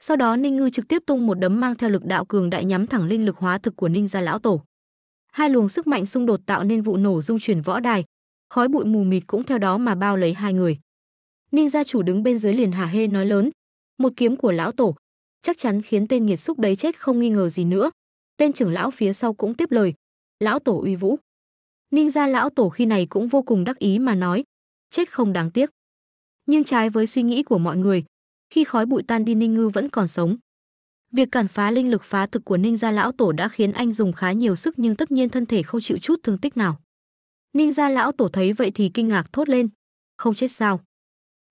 Sau đó Ninh Ngư trực tiếp tung một đấm mang theo lực đạo cường đại nhắm thẳng linh lực hóa thực của Ninh gia lão tổ. Hai luồng sức mạnh xung đột tạo nên vụ nổ rung chuyển võ đài, khói bụi mù mịt cũng theo đó mà bao lấy hai người. Ninh gia chủ đứng bên dưới liền hả hê nói lớn, một kiếm của lão tổ chắc chắn khiến tên nghiệt xúc đấy chết không nghi ngờ gì nữa. Tên trưởng lão phía sau cũng tiếp lời, lão tổ uy vũ. Ninh gia lão tổ khi này cũng vô cùng đắc ý mà nói, chết không đáng tiếc. Nhưng trái với suy nghĩ của mọi người, khi khói bụi tan đi Ninh Ngư vẫn còn sống. Việc cản phá linh lực phá thực của Ninh gia lão tổ đã khiến anh dùng khá nhiều sức nhưng tất nhiên thân thể không chịu chút thương tích nào. Ninh gia lão tổ thấy vậy thì kinh ngạc thốt lên, không chết sao?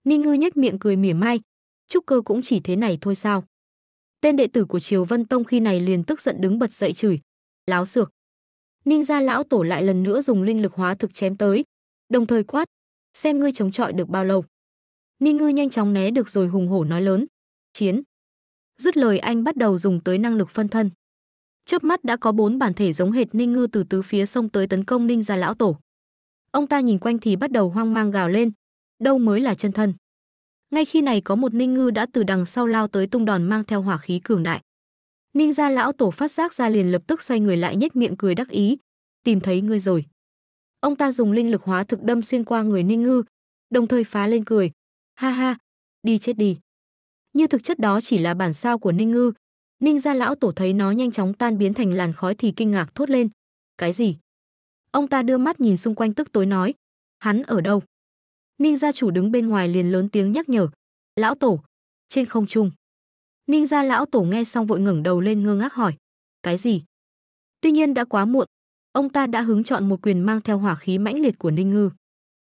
Ninh Ngư nhếch miệng cười mỉa mai, chúc cơ cũng chỉ thế này thôi sao? Tên đệ tử của Triều Vân Tông khi này liền tức giận đứng bật dậy chửi, láo xược. Ninh gia lão tổ lại lần nữa dùng linh lực hóa thực chém tới, đồng thời quát, xem ngươi chống chọi được bao lâu. Ninh ngư nhanh chóng né được rồi hùng hổ nói lớn, chiến. Dứt lời anh bắt đầu dùng tới năng lực phân thân. Chớp mắt đã có bốn bản thể giống hệt Ninh ngư từ tứ phía sông tới tấn công Ninh gia lão tổ. Ông ta nhìn quanh thì bắt đầu hoang mang gào lên, đâu mới là chân thân. Ngay khi này có một Ninh ngư đã từ đằng sau lao tới tung đòn mang theo hỏa khí cường đại. Ninh gia lão tổ phát giác ra liền lập tức xoay người lại nhếch miệng cười đắc ý, tìm thấy ngươi rồi. Ông ta dùng linh lực hóa thực đâm xuyên qua người Ninh Ngư, đồng thời phá lên cười, ha ha, đi chết đi. Như thực chất đó chỉ là bản sao của Ninh Ngư, Ninh gia lão tổ thấy nó nhanh chóng tan biến thành làn khói thì kinh ngạc thốt lên, cái gì? Ông ta đưa mắt nhìn xung quanh tức tối nói, hắn ở đâu? Ninh gia chủ đứng bên ngoài liền lớn tiếng nhắc nhở, lão tổ, trên không trung. Ninh gia lão tổ nghe xong vội ngẩng đầu lên ngơ ngác hỏi, cái gì? Tuy nhiên đã quá muộn, ông ta đã hứng chọn một quyền mang theo hỏa khí mãnh liệt của Ninh Ngư.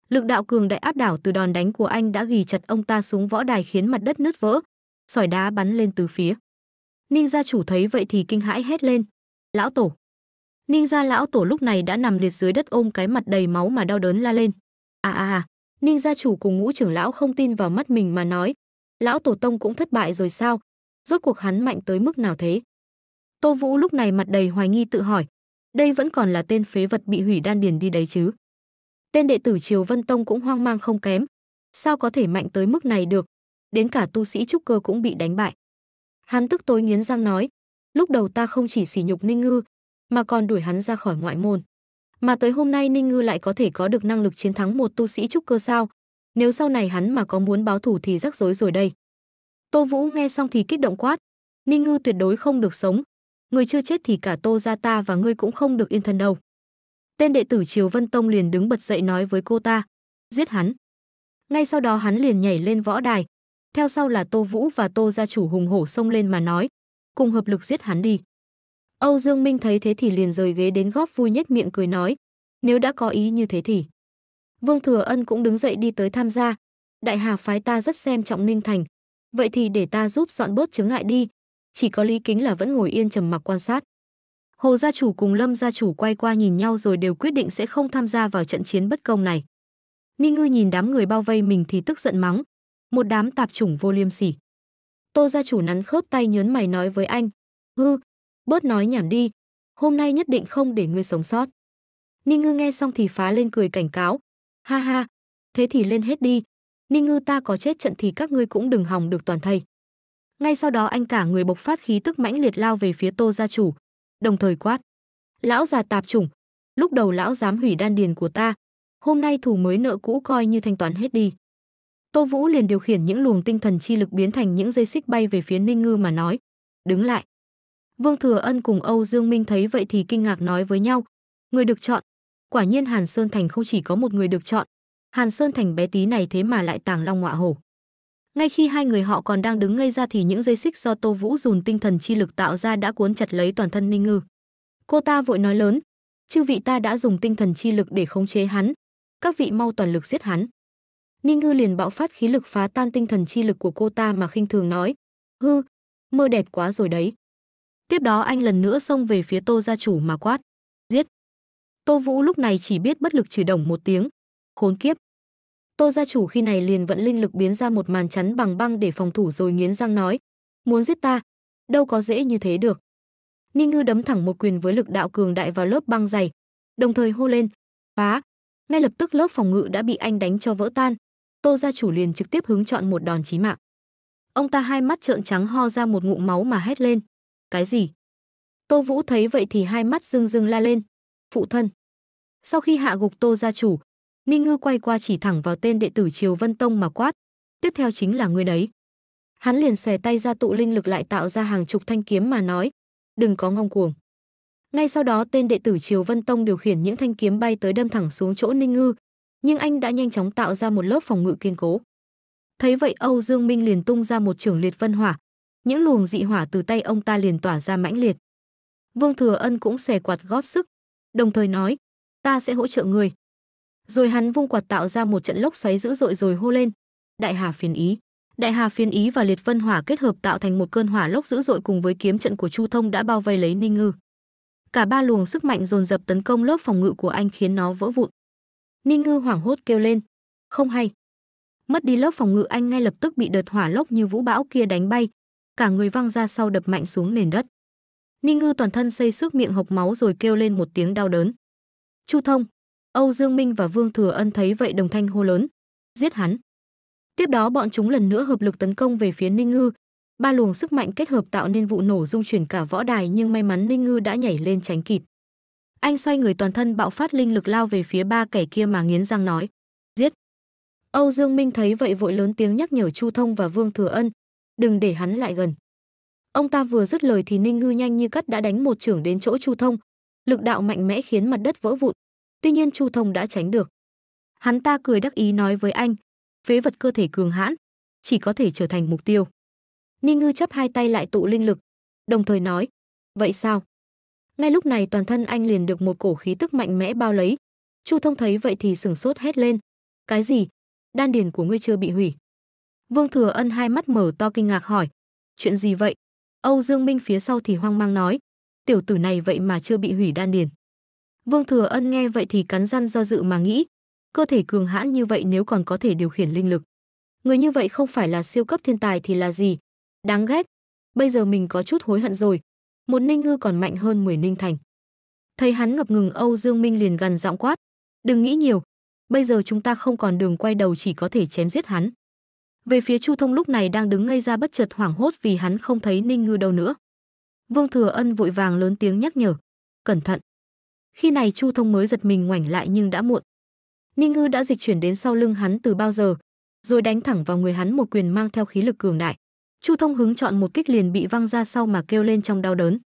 Lực đạo cường đại áp đảo từ đòn đánh của anh đã gỉ chặt ông ta xuống võ đài khiến mặt đất nứt vỡ, sỏi đá bắn lên từ phía. Ninh gia chủ thấy vậy thì kinh hãi hét lên, "Lão tổ!" Ninh gia lão tổ lúc này đã nằm liệt dưới đất ôm cái mặt đầy máu mà đau đớn la lên. "A a a!" Ninh gia chủ cùng ngũ trưởng lão không tin vào mắt mình mà nói, "Lão tổ tông cũng thất bại rồi sao? rốt cuộc hắn mạnh tới mức nào thế? Tô Vũ lúc này mặt đầy hoài nghi tự hỏi, đây vẫn còn là tên phế vật bị hủy đan điền đi đấy chứ. Tên đệ tử Triều Vân Tông cũng hoang mang không kém, sao có thể mạnh tới mức này được, đến cả tu sĩ trúc cơ cũng bị đánh bại. Hắn tức tối nghiến răng nói, lúc đầu ta không chỉ sỉ nhục Ninh Ngư, mà còn đuổi hắn ra khỏi ngoại môn. Mà tới hôm nay Ninh Ngư lại có thể có được năng lực chiến thắng một tu sĩ trúc cơ sao? Nếu sau này hắn mà có muốn báo thủ thì rắc rối rồi đây. Tô Vũ nghe xong thì kích động quát, Ninh Ngư tuyệt đối không được sống, người chưa chết thì cả Tô gia ta và ngươi cũng không được yên thân đâu. Tên đệ tử Triều Vân Tông liền đứng bật dậy nói với cô ta, giết hắn. Ngay sau đó hắn liền nhảy lên võ đài, theo sau là Tô Vũ và Tô gia chủ hùng hổ xông lên mà nói, cùng hợp lực giết hắn đi. Âu Dương Minh thấy thế thì liền rời ghế đến góp vui nhất miệng cười nói, nếu đã có ý như thế thì. Vương Thừa Ân cũng đứng dậy đi tới tham gia, Đại Hà phái ta rất xem trọng Ninh Thành, Vậy thì để ta giúp dọn bớt chứng ngại đi. Chỉ có Lý Kính là vẫn ngồi yên trầm mặc quan sát. Hồ gia chủ cùng Lâm gia chủ quay qua nhìn nhau rồi đều quyết định sẽ không tham gia vào trận chiến bất công này. Ninh Ngư nhìn đám người bao vây mình thì tức giận mắng, một đám tạp chủng vô liêm sỉ. Tô gia chủ nắn khớp tay nhớn mày nói với anh, "Hư, bớt nói nhảm đi, hôm nay nhất định không để ngươi sống sót." Ninh Ngư nghe xong thì phá lên cười cảnh cáo, "Ha ha, thế thì lên hết đi, Ninh Ngư ta có chết trận thì các ngươi cũng đừng hòng được toàn thây. Ngay sau đó anh cả người bộc phát khí tức mãnh liệt lao về phía Tô gia chủ, đồng thời quát: "Lão già tạp chủng, lúc đầu lão dám hủy đan điền của ta, hôm nay thù mới nợ cũ coi như thanh toán hết đi." Tô Vũ liền điều khiển những luồng tinh thần chi lực biến thành những dây xích bay về phía Ninh Ngư mà nói: "Đứng lại." Vương Thừa Ân cùng Âu Dương Minh thấy vậy thì kinh ngạc nói với nhau: "Người được chọn, quả nhiên Hàn Sơn Thành không chỉ có một người được chọn, Hàn Sơn Thành bé tí này thế mà lại tàng long ngọa hổ. Ngay khi hai người họ còn đang đứng ngây ra thì những dây xích do Tô Vũ dùng tinh thần chi lực tạo ra đã cuốn chặt lấy toàn thân Ninh Ngư. Cô ta vội nói lớn, chư vị ta đã dùng tinh thần chi lực để khống chế hắn, các vị mau toàn lực giết hắn. Ninh Ngư liền bạo phát khí lực phá tan tinh thần chi lực của cô ta mà khinh thường nói, hư, mơ đẹp quá rồi đấy. Tiếp đó anh lần nữa xông về phía Tô gia chủ mà quát, giết. Tô Vũ lúc này chỉ biết bất lực chửi đồng một tiếng, khốn kiếp. Tô gia chủ khi này liền vận linh lực biến ra một màn chắn bằng băng để phòng thủ rồi nghiến răng nói, muốn giết ta, đâu có dễ như thế được. Ninh Ngư đấm thẳng một quyền với lực đạo cường đại vào lớp băng dày, đồng thời hô lên, phá. Ngay lập tức lớp phòng ngự đã bị anh đánh cho vỡ tan, Tô gia chủ liền trực tiếp hứng chọn một đòn chí mạng. Ông ta hai mắt trợn trắng ho ra một ngụm máu mà hét lên, cái gì? Tô Vũ thấy vậy thì hai mắt rưng rưng la lên, phụ thân. Sau khi hạ gục Tô gia chủ, Ninh Ngư quay qua chỉ thẳng vào tên đệ tử Triều Vân Tông mà quát, tiếp theo chính là ngươi đấy. Hắn liền xòe tay ra tụ linh lực lại tạo ra hàng chục thanh kiếm mà nói, đừng có ngông cuồng. Ngay sau đó tên đệ tử Triều Vân Tông điều khiển những thanh kiếm bay tới đâm thẳng xuống chỗ Ninh Ngư, nhưng anh đã nhanh chóng tạo ra một lớp phòng ngự kiên cố. Thấy vậy Âu Dương Minh liền tung ra một trường liệt vân hỏa, những luồng dị hỏa từ tay ông ta liền tỏa ra mãnh liệt. Vương Thừa Ân cũng xòe quạt góp sức, đồng thời nói, ta sẽ hỗ trợ người, rồi hắn vung quạt tạo ra một trận lốc xoáy dữ dội rồi hô lên. Đại Hà phiền ý. Đại Hà phiền ý và liệt vân hỏa kết hợp tạo thành một cơn hỏa lốc dữ dội cùng với kiếm trận của Chu Thông đã bao vây lấy Ninh Ngư. Cả ba luồng sức mạnh dồn dập tấn công lớp phòng ngự của anh khiến nó vỡ vụn. Ninh Ngư hoảng hốt kêu lên, không hay. Mất đi lớp phòng ngự anh ngay lập tức bị đợt hỏa lốc như vũ bão kia đánh bay, cả người văng ra sau đập mạnh xuống nền đất. Ninh Ngư toàn thân xây sức miệng hộc máu rồi kêu lên một tiếng đau đớn. Chu Thông, Âu Dương Minh và Vương Thừa Ân thấy vậy đồng thanh hô lớn, giết hắn. Tiếp đó bọn chúng lần nữa hợp lực tấn công về phía Ninh Ngư. Ba luồng sức mạnh kết hợp tạo nên vụ nổ rung chuyển cả võ đài nhưng may mắn Ninh Ngư đã nhảy lên tránh kịp. Anh xoay người toàn thân bạo phát linh lực lao về phía ba kẻ kia mà nghiến răng nói, giết. Âu Dương Minh thấy vậy vội lớn tiếng nhắc nhở Chu Thông và Vương Thừa Ân, đừng để hắn lại gần. Ông ta vừa dứt lời thì Ninh Ngư nhanh như cắt đã đánh một trưởng đến chỗ Chu Thông, lực đạo mạnh mẽ khiến mặt đất vỡ vụn, Tuy nhiên Chu Thông đã tránh được. Hắn ta cười đắc ý nói với anh, phế vật cơ thể cường hãn, chỉ có thể trở thành mục tiêu. Ninh Ngư chấp hai tay lại tụ linh lực, đồng thời nói, vậy sao? Ngay lúc này toàn thân anh liền được một cổ khí tức mạnh mẽ bao lấy. Chu Thông thấy vậy thì sửng sốt hét lên, cái gì? Đan điền của ngươi chưa bị hủy. Vương Thừa Ân hai mắt mở to kinh ngạc hỏi, chuyện gì vậy? Âu Dương Minh phía sau thì hoang mang nói, tiểu tử này vậy mà chưa bị hủy đan điền. Vương Thừa Ân nghe vậy thì cắn răng do dự mà nghĩ, cơ thể cường hãn như vậy nếu còn có thể điều khiển linh lực. Người như vậy không phải là siêu cấp thiên tài thì là gì? Đáng ghét. Bây giờ mình có chút hối hận rồi. Một ninh ngư còn mạnh hơn 10 ninh thành. Thấy hắn ngập ngừng Âu Dương Minh liền gần giọng quát. Đừng nghĩ nhiều. Bây giờ chúng ta không còn đường quay đầu chỉ có thể chém giết hắn. Về phía Chu Thông lúc này đang đứng ngây ra bất chợt hoảng hốt vì hắn không thấy ninh ngư đâu nữa. Vương Thừa Ân vội vàng lớn tiếng nhắc nhở. Cẩn thận. Khi này Chu Thông mới giật mình ngoảnh lại nhưng đã muộn. Ninh Ngư đã dịch chuyển đến sau lưng hắn từ bao giờ, rồi đánh thẳng vào người hắn một quyền mang theo khí lực cường đại. Chu Thông hứng chọn một kích liền bị văng ra sau mà kêu lên trong đau đớn.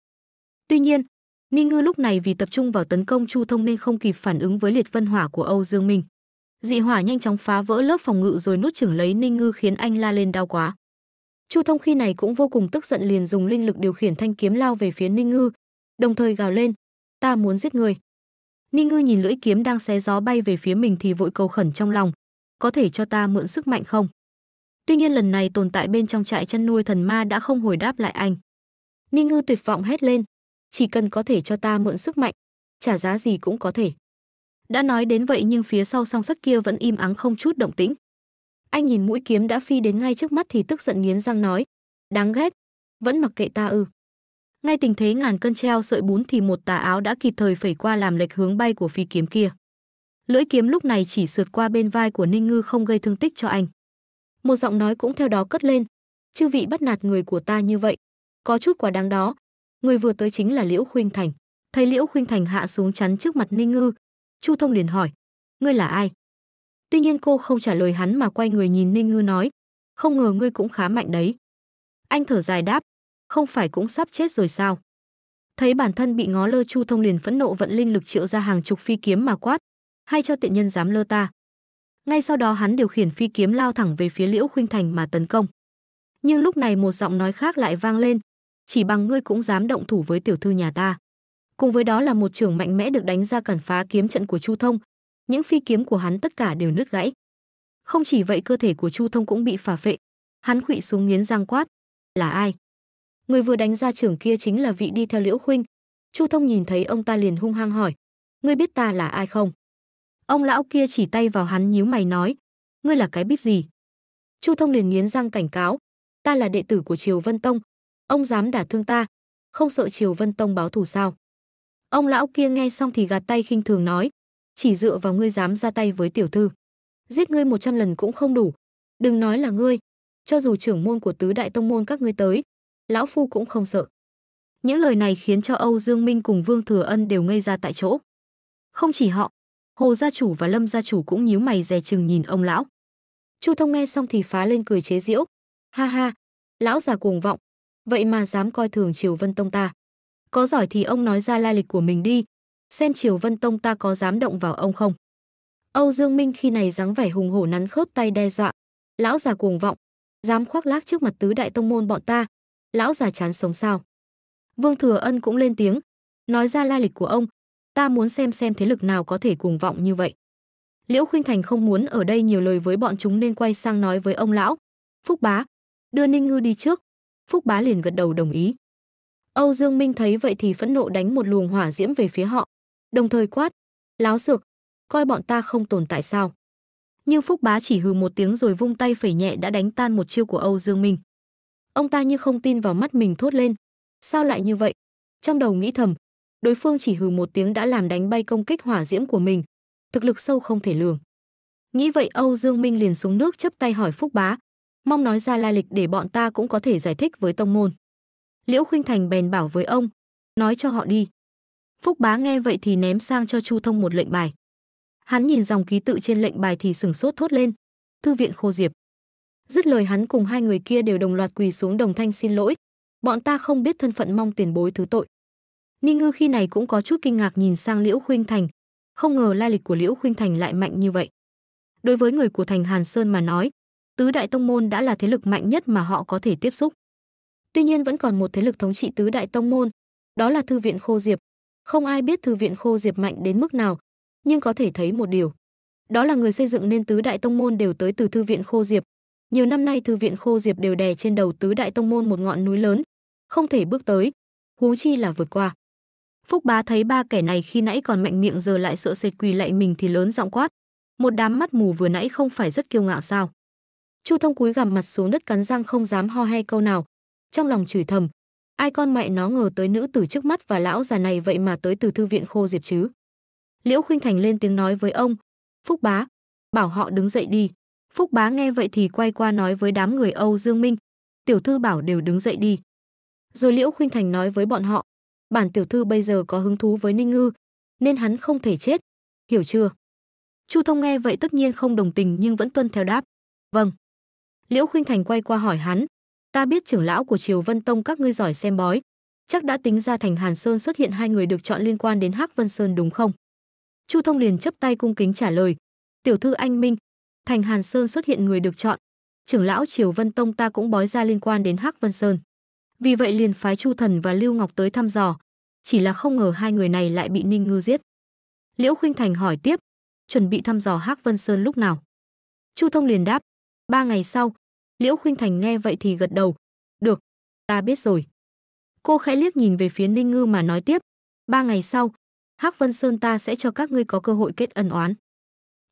Tuy nhiên, Ninh Ngư lúc này vì tập trung vào tấn công Chu Thông nên không kịp phản ứng với liệt vân hỏa của Âu Dương Minh. Dị hỏa nhanh chóng phá vỡ lớp phòng ngự rồi nút chửng lấy Ninh Ngư khiến anh la lên đau quá. Chu Thông khi này cũng vô cùng tức giận liền dùng linh lực điều khiển thanh kiếm lao về phía Ninh Ngư, đồng thời gào lên, ta muốn giết người. Ninh Ngư nhìn lưỡi kiếm đang xé gió bay về phía mình thì vội cầu khẩn trong lòng, có thể cho ta mượn sức mạnh không? Tuy nhiên lần này tồn tại bên trong trại chăn nuôi thần ma đã không hồi đáp lại anh. Ninh Ngư tuyệt vọng hét lên, chỉ cần có thể cho ta mượn sức mạnh, trả giá gì cũng có thể. Đã nói đến vậy nhưng phía sau song sắt kia vẫn im ắng không chút động tĩnh. Anh nhìn mũi kiếm đã phi đến ngay trước mắt thì tức giận nghiến răng nói, đáng ghét, vẫn mặc kệ ta ư? Ừ. Ngay tình thế ngàn cân treo sợi bún thì một tà áo đã kịp thời phẩy qua làm lệch hướng bay của phi kiếm kia. Lưỡi kiếm lúc này chỉ sượt qua bên vai của Ninh Ngư không gây thương tích cho anh. Một giọng nói cũng theo đó cất lên. Chư vị bắt nạt người của ta như vậy. Có chút quả đáng đó. Người vừa tới chính là Liễu Khuynh Thành. Thấy Liễu Khuynh Thành hạ xuống chắn trước mặt Ninh Ngư. Chu Thông liền hỏi. Ngươi là ai? Tuy nhiên cô không trả lời hắn mà quay người nhìn Ninh Ngư nói. Không ngờ ngươi cũng khá mạnh đấy. Anh thở dài đáp không phải cũng sắp chết rồi sao? Thấy bản thân bị ngó lơ Chu Thông liền phẫn nộ vận linh lực triệu ra hàng chục phi kiếm mà quát, hay cho tiện nhân dám lơ ta. Ngay sau đó hắn điều khiển phi kiếm lao thẳng về phía Liễu Khuynh Thành mà tấn công. Nhưng lúc này một giọng nói khác lại vang lên, chỉ bằng ngươi cũng dám động thủ với tiểu thư nhà ta. Cùng với đó là một trường mạnh mẽ được đánh ra cản phá kiếm trận của Chu Thông, những phi kiếm của hắn tất cả đều nứt gãy. Không chỉ vậy cơ thể của Chu Thông cũng bị phả phệ, hắn khụy xuống nghiến răng quát, là ai? người vừa đánh ra trưởng kia chính là vị đi theo liễu khuynh chu thông nhìn thấy ông ta liền hung hăng hỏi ngươi biết ta là ai không ông lão kia chỉ tay vào hắn nhíu mày nói ngươi là cái bíp gì chu thông liền nghiến răng cảnh cáo ta là đệ tử của triều vân tông ông dám đả thương ta không sợ triều vân tông báo thù sao ông lão kia nghe xong thì gạt tay khinh thường nói chỉ dựa vào ngươi dám ra tay với tiểu thư giết ngươi một trăm lần cũng không đủ đừng nói là ngươi cho dù trưởng môn của tứ đại tông môn các ngươi tới lão phu cũng không sợ. Những lời này khiến cho Âu Dương Minh cùng Vương Thừa Ân đều ngây ra tại chỗ. Không chỉ họ, Hồ gia chủ và Lâm gia chủ cũng nhíu mày dè chừng nhìn ông lão. Chu Thông nghe xong thì phá lên cười chế giễu, "Ha ha, lão già cuồng vọng, vậy mà dám coi thường Triều Vân Tông ta. Có giỏi thì ông nói ra lai lịch của mình đi, xem Triều Vân Tông ta có dám động vào ông không?" Âu Dương Minh khi này dáng vẻ hùng hổ nắn khớp tay đe dọa, "Lão già cuồng vọng, dám khoác lác trước mặt tứ đại tông môn bọn ta, lão già chán sống sao? Vương Thừa Ân cũng lên tiếng, nói ra lai lịch của ông, ta muốn xem xem thế lực nào có thể cùng vọng như vậy. Liễu Khuynh Thành không muốn ở đây nhiều lời với bọn chúng nên quay sang nói với ông lão, "Phúc bá, đưa Ninh Ngư đi trước." Phúc bá liền gật đầu đồng ý. Âu Dương Minh thấy vậy thì phẫn nộ đánh một luồng hỏa diễm về phía họ, đồng thời quát, "Láo sược, coi bọn ta không tồn tại sao?" Nhưng Phúc bá chỉ hừ một tiếng rồi vung tay phẩy nhẹ đã đánh tan một chiêu của Âu Dương Minh. Ông ta như không tin vào mắt mình thốt lên. Sao lại như vậy? Trong đầu nghĩ thầm, đối phương chỉ hừ một tiếng đã làm đánh bay công kích hỏa diễm của mình. Thực lực sâu không thể lường. Nghĩ vậy Âu Dương Minh liền xuống nước chấp tay hỏi Phúc Bá. Mong nói ra lai lịch để bọn ta cũng có thể giải thích với tông môn. Liễu Khuynh Thành bèn bảo với ông. Nói cho họ đi. Phúc Bá nghe vậy thì ném sang cho Chu Thông một lệnh bài. Hắn nhìn dòng ký tự trên lệnh bài thì sửng sốt thốt lên. Thư viện Khô Diệp. Dứt lời hắn cùng hai người kia đều đồng loạt quỳ xuống đồng thanh xin lỗi. Bọn ta không biết thân phận mong tiền bối thứ tội. Ninh Ngư khi này cũng có chút kinh ngạc nhìn sang Liễu Khuynh Thành, không ngờ lai lịch của Liễu Khuynh Thành lại mạnh như vậy. Đối với người của thành Hàn Sơn mà nói, tứ đại tông môn đã là thế lực mạnh nhất mà họ có thể tiếp xúc. Tuy nhiên vẫn còn một thế lực thống trị tứ đại tông môn, đó là thư viện Khô Diệp. Không ai biết thư viện Khô Diệp mạnh đến mức nào, nhưng có thể thấy một điều, đó là người xây dựng nên tứ đại tông môn đều tới từ thư viện Khô Diệp, nhiều năm nay thư viện Khô Diệp đều đè trên đầu tứ đại tông môn một ngọn núi lớn, không thể bước tới, hú chi là vượt qua. Phúc Bá thấy ba kẻ này khi nãy còn mạnh miệng giờ lại sợ sệt quỳ lạy mình thì lớn giọng quát, một đám mắt mù vừa nãy không phải rất kiêu ngạo sao? Chu Thông cúi gằm mặt xuống đất cắn răng không dám ho he câu nào, trong lòng chửi thầm, ai con mẹ nó ngờ tới nữ tử trước mắt và lão già này vậy mà tới từ thư viện Khô Diệp chứ. Liễu Khuynh Thành lên tiếng nói với ông, "Phúc bá, bảo họ đứng dậy đi." Phúc Bá nghe vậy thì quay qua nói với đám người Âu Dương Minh, tiểu thư bảo đều đứng dậy đi. Rồi Liễu Khuynh Thành nói với bọn họ, bản tiểu thư bây giờ có hứng thú với Ninh Ngư, nên hắn không thể chết, hiểu chưa? Chu Thông nghe vậy tất nhiên không đồng tình nhưng vẫn tuân theo đáp, vâng. Liễu Khuynh Thành quay qua hỏi hắn, ta biết trưởng lão của Triều Vân Tông các ngươi giỏi xem bói, chắc đã tính ra thành Hàn Sơn xuất hiện hai người được chọn liên quan đến Hắc Vân Sơn đúng không? Chu Thông liền chấp tay cung kính trả lời, tiểu thư anh minh, thành Hàn Sơn xuất hiện người được chọn. Trưởng lão Triều Vân Tông ta cũng bói ra liên quan đến Hắc Vân Sơn. Vì vậy liền phái Chu Thần và Lưu Ngọc tới thăm dò, chỉ là không ngờ hai người này lại bị Ninh Ngư giết. Liễu Khuynh Thành hỏi tiếp, chuẩn bị thăm dò Hắc Vân Sơn lúc nào? Chu Thông liền đáp, ba ngày sau. Liễu Khuynh Thành nghe vậy thì gật đầu, được, ta biết rồi. Cô khẽ liếc nhìn về phía Ninh Ngư mà nói tiếp, ba ngày sau, Hắc Vân Sơn ta sẽ cho các ngươi có cơ hội kết ân oán.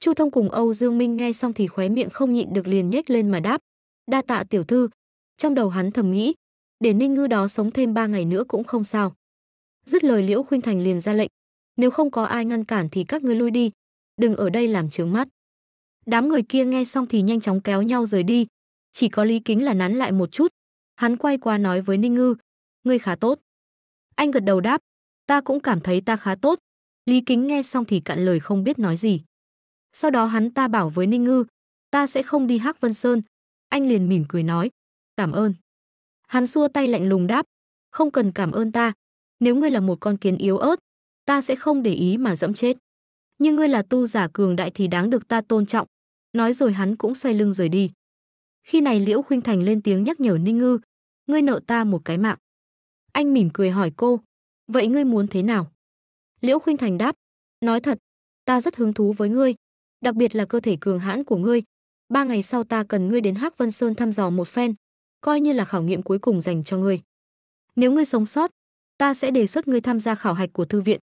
Chu Thông cùng Âu Dương Minh nghe xong thì khóe miệng không nhịn được liền nhếch lên mà đáp, "Đa tạ tiểu thư." Trong đầu hắn thầm nghĩ, để Ninh Ngư đó sống thêm ba ngày nữa cũng không sao. Dứt lời Liễu Khuynh Thành liền ra lệnh, "Nếu không có ai ngăn cản thì các ngươi lui đi, đừng ở đây làm chướng mắt." Đám người kia nghe xong thì nhanh chóng kéo nhau rời đi, chỉ có Lý Kính là nắn lại một chút, hắn quay qua nói với Ninh Ngư, "Ngươi khá tốt." Anh gật đầu đáp, "Ta cũng cảm thấy ta khá tốt." Lý Kính nghe xong thì cạn lời không biết nói gì. Sau đó hắn ta bảo với Ninh Ngư, ta sẽ không đi Hắc Vân Sơn. Anh liền mỉm cười nói, cảm ơn. Hắn xua tay lạnh lùng đáp, không cần cảm ơn ta. Nếu ngươi là một con kiến yếu ớt, ta sẽ không để ý mà dẫm chết. Nhưng ngươi là tu giả cường đại thì đáng được ta tôn trọng. Nói rồi hắn cũng xoay lưng rời đi. Khi này Liễu Khuynh Thành lên tiếng nhắc nhở Ninh Ngư, ngươi nợ ta một cái mạng. Anh mỉm cười hỏi cô, vậy ngươi muốn thế nào? Liễu Khuynh Thành đáp, nói thật, ta rất hứng thú với ngươi, đặc biệt là cơ thể cường hãn của ngươi. Ba ngày sau ta cần ngươi đến Hắc Vân Sơn thăm dò một phen, coi như là khảo nghiệm cuối cùng dành cho ngươi. Nếu ngươi sống sót, ta sẽ đề xuất ngươi tham gia khảo hạch của thư viện,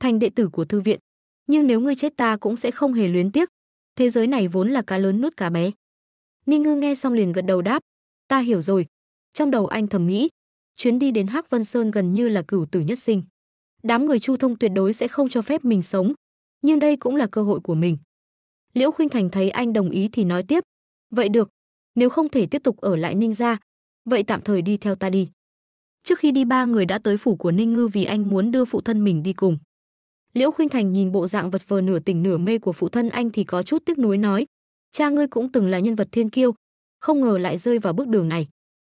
thành đệ tử của thư viện. Nhưng nếu ngươi chết ta cũng sẽ không hề luyến tiếc. Thế giới này vốn là cá lớn nuốt cá bé. Ninh Ngư nghe xong liền gật đầu đáp, ta hiểu rồi. Trong đầu anh thầm nghĩ, chuyến đi đến Hắc Vân Sơn gần như là cửu tử nhất sinh. Đám người Chu Thông tuyệt đối sẽ không cho phép mình sống, nhưng đây cũng là cơ hội của mình. Liễu Khuynh Thành thấy anh đồng ý thì nói tiếp, "Vậy được, nếu không thể tiếp tục ở lại Ninh gia, vậy tạm thời đi theo ta đi." Trước khi đi ba người đã tới phủ của Ninh Ngư vì anh muốn đưa phụ thân mình đi cùng. Liễu Khuynh Thành nhìn bộ dạng vật vờ nửa tỉnh nửa mê của phụ thân anh thì có chút tiếc nuối nói, "Cha ngươi cũng từng là nhân vật thiên kiêu, không ngờ lại rơi vào bước đường này."